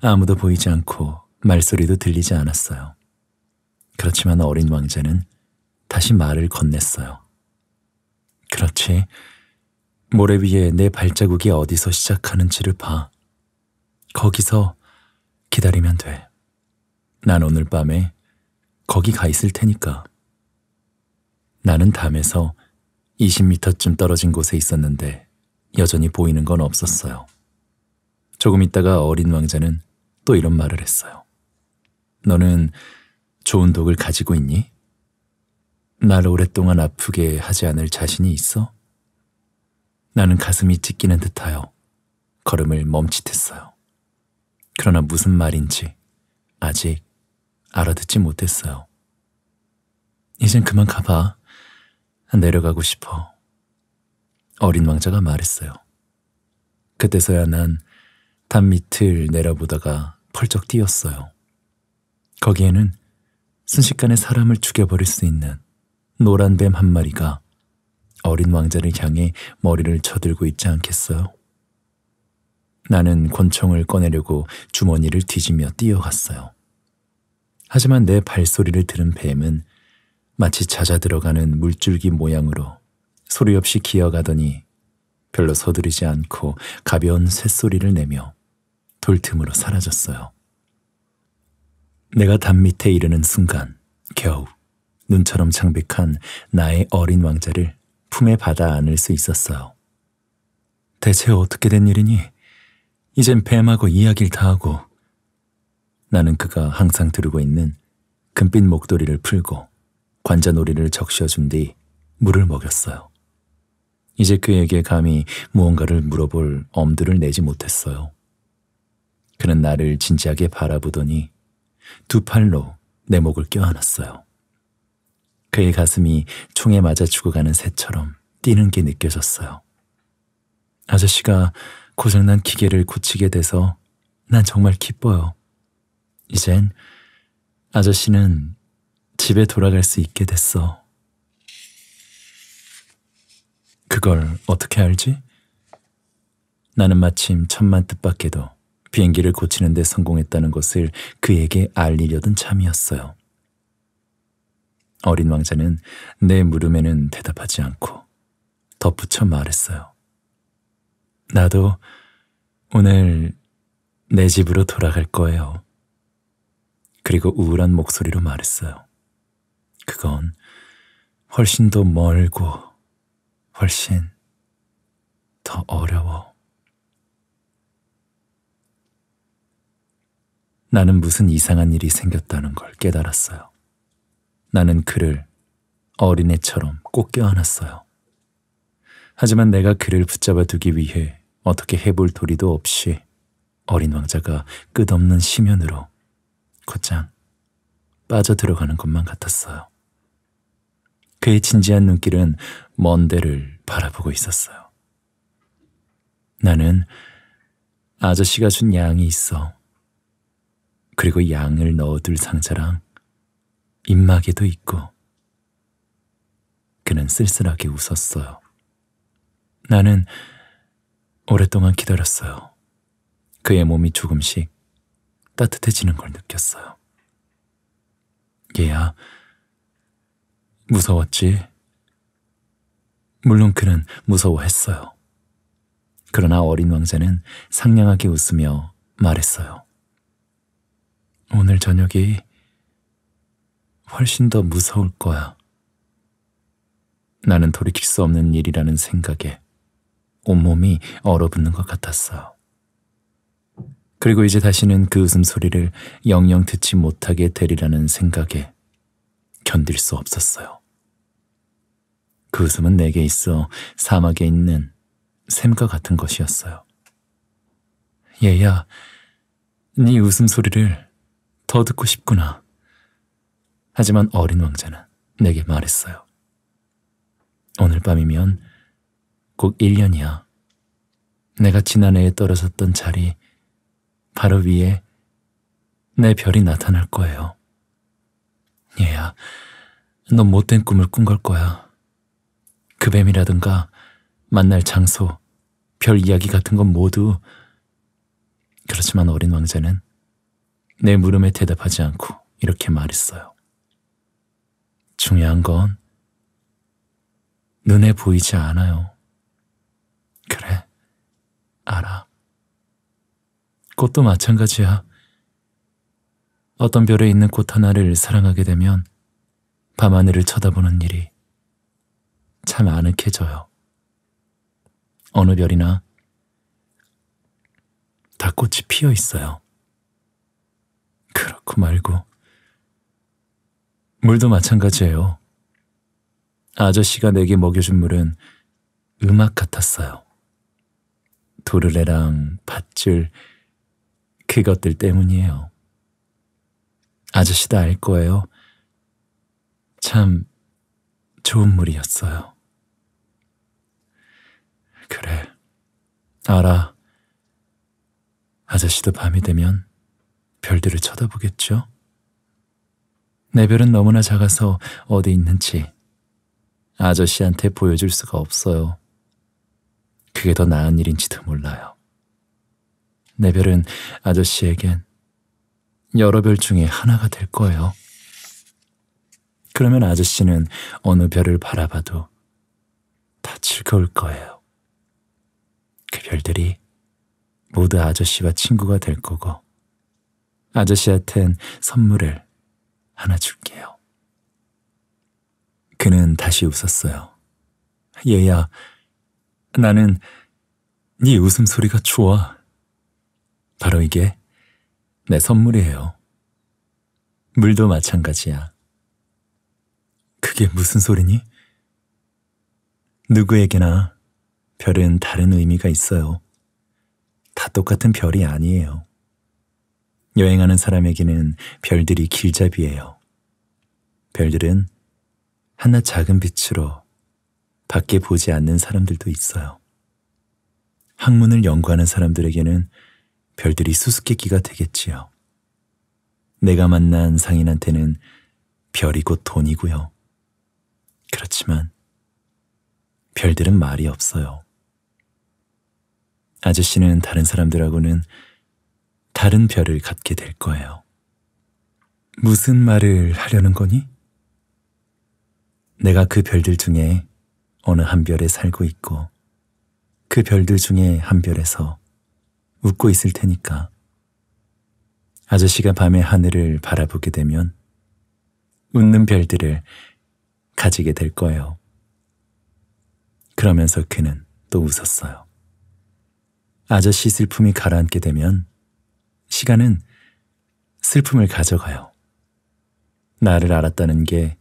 아무도 보이지 않고 말소리도 들리지 않았어요. 그렇지만 어린 왕자는 다시 말을 건넸어요. 그렇지. 모래 위에 내 발자국이 어디서 시작하는지를 봐. 거기서 기다리면 돼. 난 오늘 밤에 거기 가 있을 테니까. 나는 담에서 20미터쯤 떨어진 곳에 있었는데 여전히 보이는 건 없었어요. 조금 있다가 어린 왕자는 또 이런 말을 했어요. 너는 좋은 독을 가지고 있니? 날 오랫동안 아프게 하지 않을 자신이 있어? 나는 가슴이 찢기는 듯하여 걸음을 멈칫했어요. 그러나 무슨 말인지 아직 알아듣지 못했어요. 이젠 그만 가봐. 내려가고 싶어. 어린 왕자가 말했어요. 그때서야 난 단 밑을 내려보다가 펄쩍 뛰었어요. 거기에는 순식간에 사람을 죽여버릴 수 있는 노란 뱀 한 마리가 어린 왕자를 향해 머리를 쳐들고 있지 않겠어요? 나는 권총을 꺼내려고 주머니를 뒤지며 뛰어갔어요. 하지만 내 발소리를 들은 뱀은 마치 찾아 들어가는 물줄기 모양으로 소리 없이 기어가더니 별로 서두르지 않고 가벼운 쇳소리를 내며 돌틈으로 사라졌어요. 내가 담 밑에 이르는 순간 겨우 눈처럼 창백한 나의 어린 왕자를 품에 받아 안을 수 있었어요. 대체 어떻게 된 일이니? 이젠 뱀하고 이야기를 다 하고 나는 그가 항상 들고 있는 금빛 목도리를 풀고 관자놀이를 적셔준 뒤 물을 먹였어요. 이제 그에게 감히 무언가를 물어볼 엄두를 내지 못했어요. 그는 나를 진지하게 바라보더니 두 팔로 내 목을 껴안았어요. 그의 가슴이 총에 맞아 죽어가는 새처럼 뛰는 게 느껴졌어요. 아저씨가 고장난 기계를 고치게 돼서 난 정말 기뻐요. 이젠 아저씨는 집에 돌아갈 수 있게 됐어. 그걸 어떻게 알지? 나는 마침 천만 뜻밖에도 비행기를 고치는 데 성공했다는 것을 그에게 알리려던 참이었어요. 어린 왕자는 내 물음에는 대답하지 않고 덧붙여 말했어요. 나도 오늘 내 집으로 돌아갈 거예요. 그리고 우울한 목소리로 말했어요. 그건 훨씬 더 멀고 훨씬 더 어려워. 나는 무슨 이상한 일이 생겼다는 걸 깨달았어요. 나는 그를 어린애처럼 꼭 껴안았어요. 하지만 내가 그를 붙잡아 두기 위해 어떻게 해볼 도리도 없이 어린 왕자가 끝없는 심연으로 곧장 빠져들어가는 것만 같았어요. 그의 진지한 눈길은 먼 데를 바라보고 있었어요. 나는 아저씨가 준 양이 있어. 그리고 양을 넣어둘 상자랑 입마개도 있고. 그는 쓸쓸하게 웃었어요. 나는 오랫동안 기다렸어요. 그의 몸이 조금씩 따뜻해지는 걸 느꼈어요. 얘야, 무서웠지. 물론 그는 무서워했어요. 그러나 어린 왕자는 상냥하게 웃으며 말했어요. 오늘 저녁이 훨씬 더 무서울 거야. 나는 돌이킬 수 없는 일이라는 생각에 온몸이 얼어붙는 것 같았어요. 그리고 이제 다시는 그 웃음소리를 영영 듣지 못하게 되리라는 생각에 견딜 수 없었어요. 그 웃음은 내게 있어 사막에 있는 샘과 같은 것이었어요. 얘야, 네 웃음소리를 더 듣고 싶구나. 하지만 어린 왕자는 내게 말했어요. 오늘 밤이면 꼭 1년이야. 내가 지난해에 떨어졌던 자리 바로 위에 내 별이 나타날 거예요. 얘야, 넌 못된 꿈을 꾼 걸 거야. 그 뱀이라든가 만날 장소, 별 이야기 같은 건 모두 그렇지만 어린 왕자는 내 물음에 대답하지 않고 이렇게 말했어요. 중요한 건 눈에 보이지 않아요. 그래, 알아. 꽃도 마찬가지야. 어떤 별에 있는 꽃 하나를 사랑하게 되면 밤하늘을 쳐다보는 일이 참 아늑해져요. 어느 별이나 다 꽃이 피어 있어요. 그렇고 말고 물도 마찬가지예요. 아저씨가 내게 먹여준 물은 음악 같았어요. 도르래랑 밧줄 그것들 때문이에요. 아저씨도 알 거예요. 참 좋은 물이었어요. 그래. 알아. 아저씨도 밤이 되면 별들을 쳐다보겠죠? 내 별은 너무나 작아서 어디 있는지 아저씨한테 보여줄 수가 없어요. 그게 더 나은 일인지도 몰라요. 내 별은 아저씨에겐 여러 별 중에 하나가 될 거예요. 그러면 아저씨는 어느 별을 바라봐도 다 즐거울 거예요. 그 별들이 모두 아저씨와 친구가 될 거고 아저씨한텐 선물을 하나 줄게요. 그는 다시 웃었어요. 얘야, 나는 네 웃음소리가 좋아. 바로 이게 내 선물이에요. 물도 마찬가지야. 그게 무슨 소리니? 누구에게나 별은 다른 의미가 있어요. 다 똑같은 별이 아니에요. 여행하는 사람에게는 별들이 길잡이에요. 별들은 하나 작은 빛으로 밖에 보지 않는 사람들도 있어요. 학문을 연구하는 사람들에게는 별들이 수수께끼가 되겠지요. 내가 만난 상인한테는 별이 곧 돈이고요. 그렇지만 별들은 말이 없어요. 아저씨는 다른 사람들하고는 다른 별을 갖게 될 거예요. 무슨 말을 하려는 거니? 내가 그 별들 중에 어느 한 별에 살고 있고 그 별들 중에 한 별에서 웃고 있을 테니까 아저씨가 밤에 하늘을 바라보게 되면 웃는 별들을 가지게 될 거예요. 그러면서 그는 또 웃었어요. 아저씨 슬픔이 가라앉게 되면 시간은 슬픔을 가져가요. 나를 알았다는 게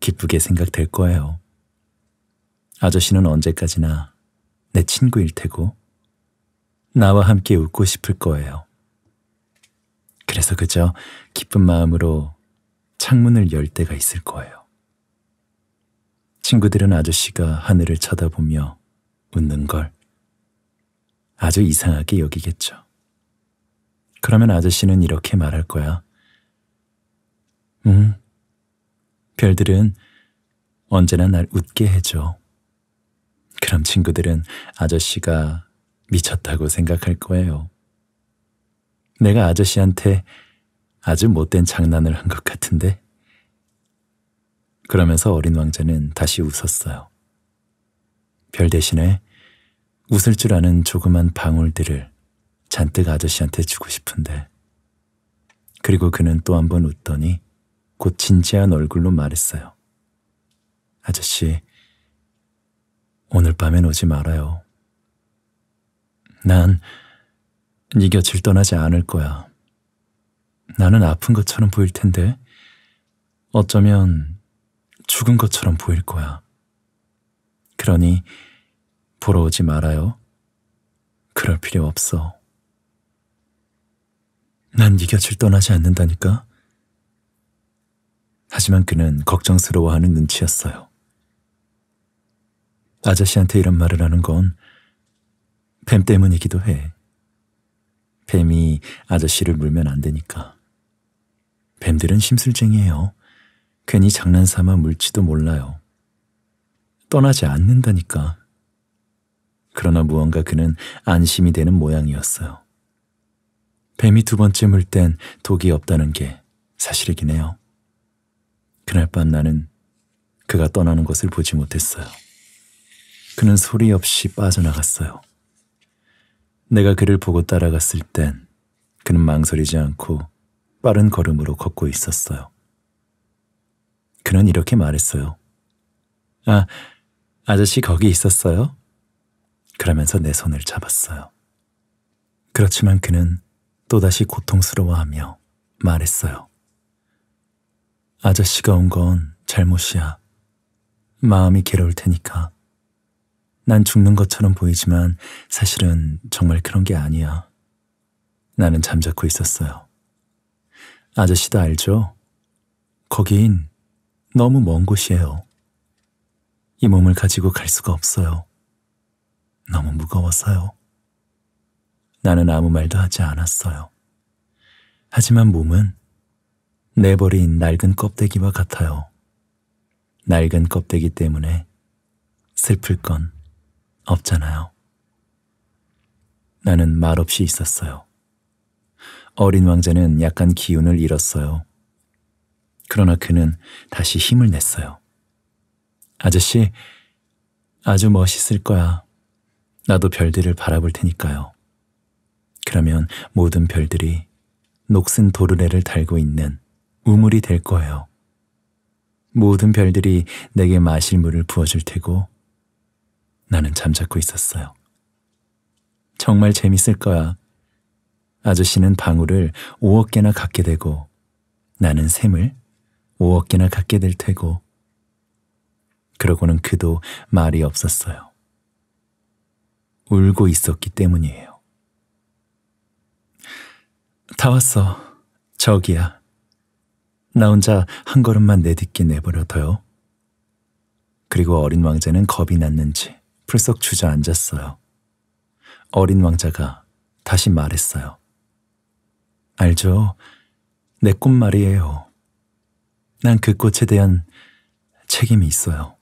기쁘게 생각될 거예요. 아저씨는 언제까지나 내 친구일 테고 나와 함께 웃고 싶을 거예요. 그래서 그저 기쁜 마음으로 창문을 열 때가 있을 거예요. 친구들은 아저씨가 하늘을 쳐다보며 웃는 걸 아주 이상하게 여기겠죠. 그러면 아저씨는 이렇게 말할 거야. 음, 별들은 언제나 날 웃게 해줘. 그럼 친구들은 아저씨가 미쳤다고 생각할 거예요. 내가 아저씨한테 아주 못된 장난을 한 것 같은데? 그러면서 어린 왕자는 다시 웃었어요. 별 대신에 웃을 줄 아는 조그만 방울들을 잔뜩 아저씨한테 주고 싶은데. 그리고 그는 또 한 번 웃더니 곧 진지한 얼굴로 말했어요. 아저씨, 오늘 밤엔 오지 말아요. 난 네 곁을 떠나지 않을 거야. 나는 아픈 것처럼 보일 텐데 어쩌면 죽은 것처럼 보일 거야. 그러니 보러 오지 말아요. 그럴 필요 없어. 난 네 곁을 떠나지 않는다니까. 하지만 그는 걱정스러워하는 눈치였어요. 아저씨한테 이런 말을 하는 건 뱀 때문이기도 해. 뱀이 아저씨를 물면 안 되니까. 뱀들은 심술쟁이에요. 괜히 장난삼아 물지도 몰라요. 떠나지 않는다니까. 그러나 무언가 그는 안심이 되는 모양이었어요. 뱀이 두 번째 물 땐 독이 없다는 게 사실이긴 해요. 그날 밤 나는 그가 떠나는 것을 보지 못했어요. 그는 소리 없이 빠져나갔어요. 내가 그를 보고 따라갔을 땐 그는 망설이지 않고 빠른 걸음으로 걷고 있었어요. 그는 이렇게 말했어요. 아, 아저씨 거기 있었어요? 그러면서 내 손을 잡았어요. 그렇지만 그는 또다시 고통스러워하며 말했어요. 아저씨가 온 건 잘못이야. 마음이 괴로울 테니까. 난 죽는 것처럼 보이지만 사실은 정말 그런 게 아니야. 나는 잠자코 있었어요. 아저씨도 알죠? 거긴 너무 먼 곳이에요. 이 몸을 가지고 갈 수가 없어요. 너무 무거웠어요. 나는 아무 말도 하지 않았어요. 하지만 몸은 내버린 낡은 껍데기와 같아요. 낡은 껍데기 때문에 슬플 건 없잖아요. 나는 말없이 있었어요. 어린 왕자는 약간 기운을 잃었어요. 그러나 그는 다시 힘을 냈어요. 아저씨, 아주 멋있을 거야. 나도 별들을 바라볼 테니까요. 그러면 모든 별들이 녹슨 도르래를 달고 있는 우물이 될 거예요. 모든 별들이 내게 마실 물을 부어줄 테고 나는 잠자고 있었어요. 정말 재밌을 거야. 아저씨는 방울을 5억 개나 갖게 되고 나는 샘을 5억 개나 갖게 될 테고 그러고는 그도 말이 없었어요. 울고 있었기 때문이에요. 다 왔어. 저기야. 나 혼자 한 걸음만 내딛게 내버려둬요. 그리고 어린 왕자는 겁이 났는지 풀썩 주저앉았어요. 어린 왕자가 다시 말했어요. 알죠? 내 꽃 말이에요. 난 그 꽃에 대한 책임이 있어요.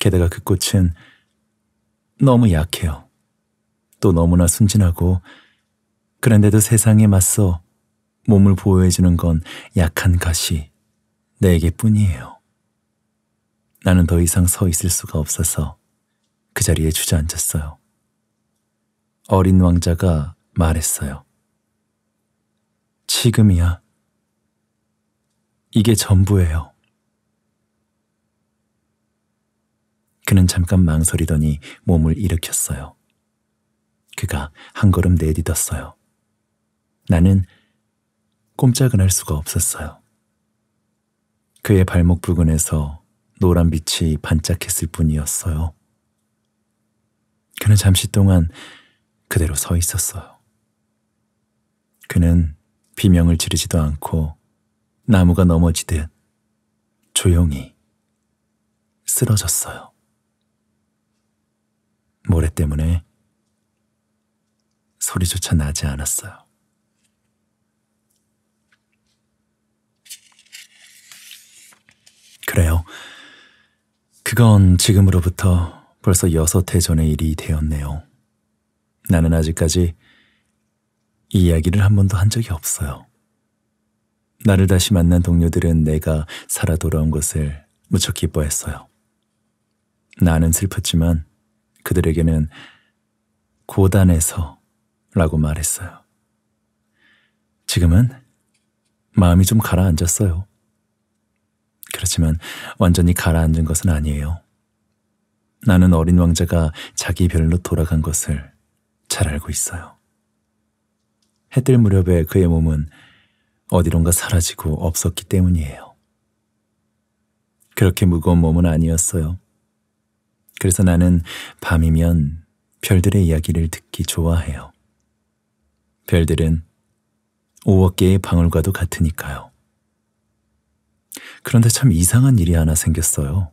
게다가 그 꽃은 너무 약해요. 또 너무나 순진하고 그런데도 세상에 맞서 몸을 보호해주는 건 약한 가시 내게 뿐이에요. 나는 더 이상 서 있을 수가 없어서 그 자리에 주저앉았어요. 어린 왕자가 말했어요. 지금이야. 이게 전부예요. 그는 잠깐 망설이더니 몸을 일으켰어요. 그가 한 걸음 내딛었어요. 나는 꼼짝은 할 수가 없었어요. 그의 발목 부근에서 노란 빛이 반짝했을 뿐이었어요. 그는 잠시 동안 그대로 서 있었어요. 그는 비명을 지르지도 않고 나무가 넘어지듯 조용히 쓰러졌어요. 모래 때문에 소리조차 나지 않았어요. 그래요. 그건 지금으로부터 벌써 여섯 해 전의 일이 되었네요. 나는 아직까지 이 이야기를 한 번도 한 적이 없어요. 나를 다시 만난 동료들은 내가 살아 돌아온 것을 무척 기뻐했어요. 나는 슬펐지만 그들에게는 고단에서 라고 말했어요. 지금은 마음이 좀 가라앉았어요. 그렇지만 완전히 가라앉은 것은 아니에요. 나는 어린 왕자가 자기 별로 돌아간 것을 잘 알고 있어요. 해뜰 무렵에 그의 몸은 어디론가 사라지고 없었기 때문이에요. 그렇게 무거운 몸은 아니었어요. 그래서 나는 밤이면 별들의 이야기를 듣기 좋아해요. 별들은 5억 개의 방울과도 같으니까요. 그런데 참 이상한 일이 하나 생겼어요.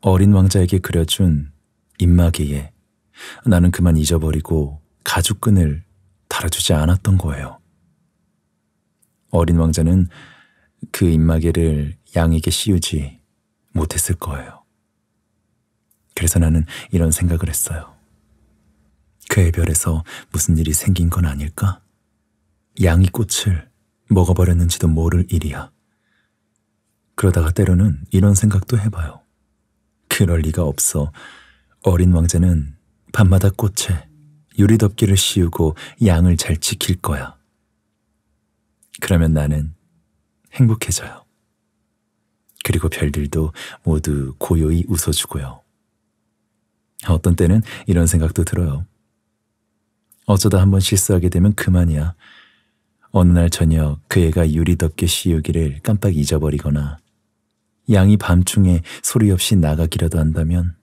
어린 왕자에게 그려준 입마개에 나는 그만 잊어버리고 가죽끈을 달아주지 않았던 거예요. 어린 왕자는 그 입마개를 양에게 씌우지 못했을 거예요. 그래서 나는 이런 생각을 했어요. 국회의 별에서 무슨 일이 생긴 건 아닐까? 양이 꽃을 먹어버렸는지도 모를 일이야. 그러다가 때로는 이런 생각도 해봐요. 그럴 리가 없어. 어린 왕자는 밤마다 꽃에 유리덮개를 씌우고 양을 잘 지킬 거야. 그러면 나는 행복해져요. 그리고 별들도 모두 고요히 웃어주고요. 어떤 때는 이런 생각도 들어요. 어쩌다 한 번 실수하게 되면 그만이야. 어느 날 저녁 그 애가 유리덮개 씌우기를 깜빡 잊어버리거나 양이 밤중에 소리 없이 나가기라도 한다면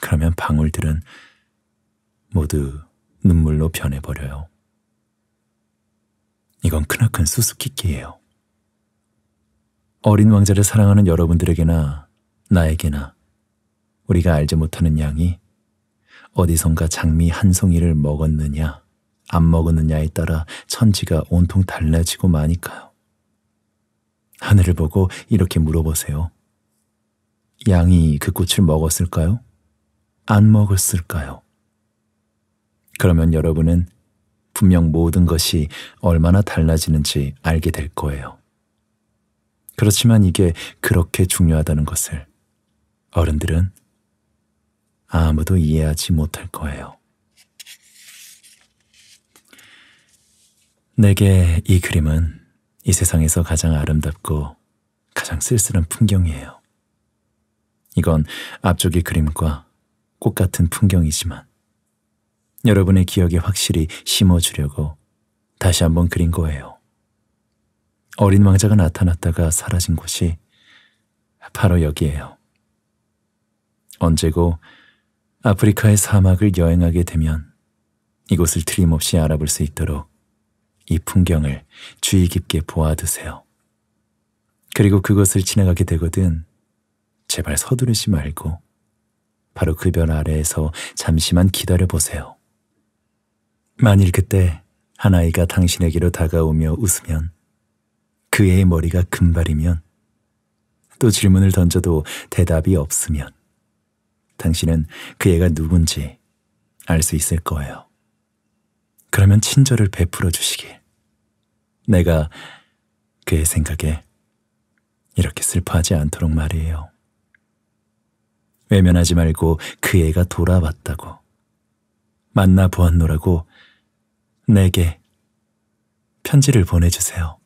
그러면 방울들은 모두 눈물로 변해버려요. 이건 크나큰 수수께끼예요. 어린 왕자를 사랑하는 여러분들에게나 나에게나 우리가 알지 못하는 양이 어디선가 장미 한 송이를 먹었느냐, 안 먹었느냐에 따라 천지가 온통 달라지고 마니까요. 하늘을 보고 이렇게 물어보세요. 양이 그 꽃을 먹었을까요? 안 먹었을까요? 그러면 여러분은 분명 모든 것이 얼마나 달라지는지 알게 될 거예요. 그렇지만 이게 그렇게 중요하다는 것을 어른들은 아무도 이해하지 못할 거예요. 내게 이 그림은 이 세상에서 가장 아름답고 가장 쓸쓸한 풍경이에요. 이건 앞쪽의 그림과 꽃 같은 풍경이지만 여러분의 기억에 확실히 심어주려고 다시 한번 그린 거예요. 어린 왕자가 나타났다가 사라진 곳이 바로 여기에요. 언제고 아프리카의 사막을 여행하게 되면 이곳을 틀림없이 알아볼 수 있도록 이 풍경을 주의 깊게 보아두세요. 그리고 그것을 지나가게 되거든 제발 서두르지 말고 바로 그 별 아래에서 잠시만 기다려보세요. 만일 그때 한 아이가 당신에게로 다가오며 웃으면 그의 애 머리가 금발이면 또 질문을 던져도 대답이 없으면 당신은 그 애가 누군지 알 수 있을 거예요. 그러면 친절을 베풀어 주시길. 내가 그의 생각에 이렇게 슬퍼하지 않도록 말이에요. 외면하지 말고 그 애가 돌아왔다고 만나 보았노라고 내게 편지를 보내주세요.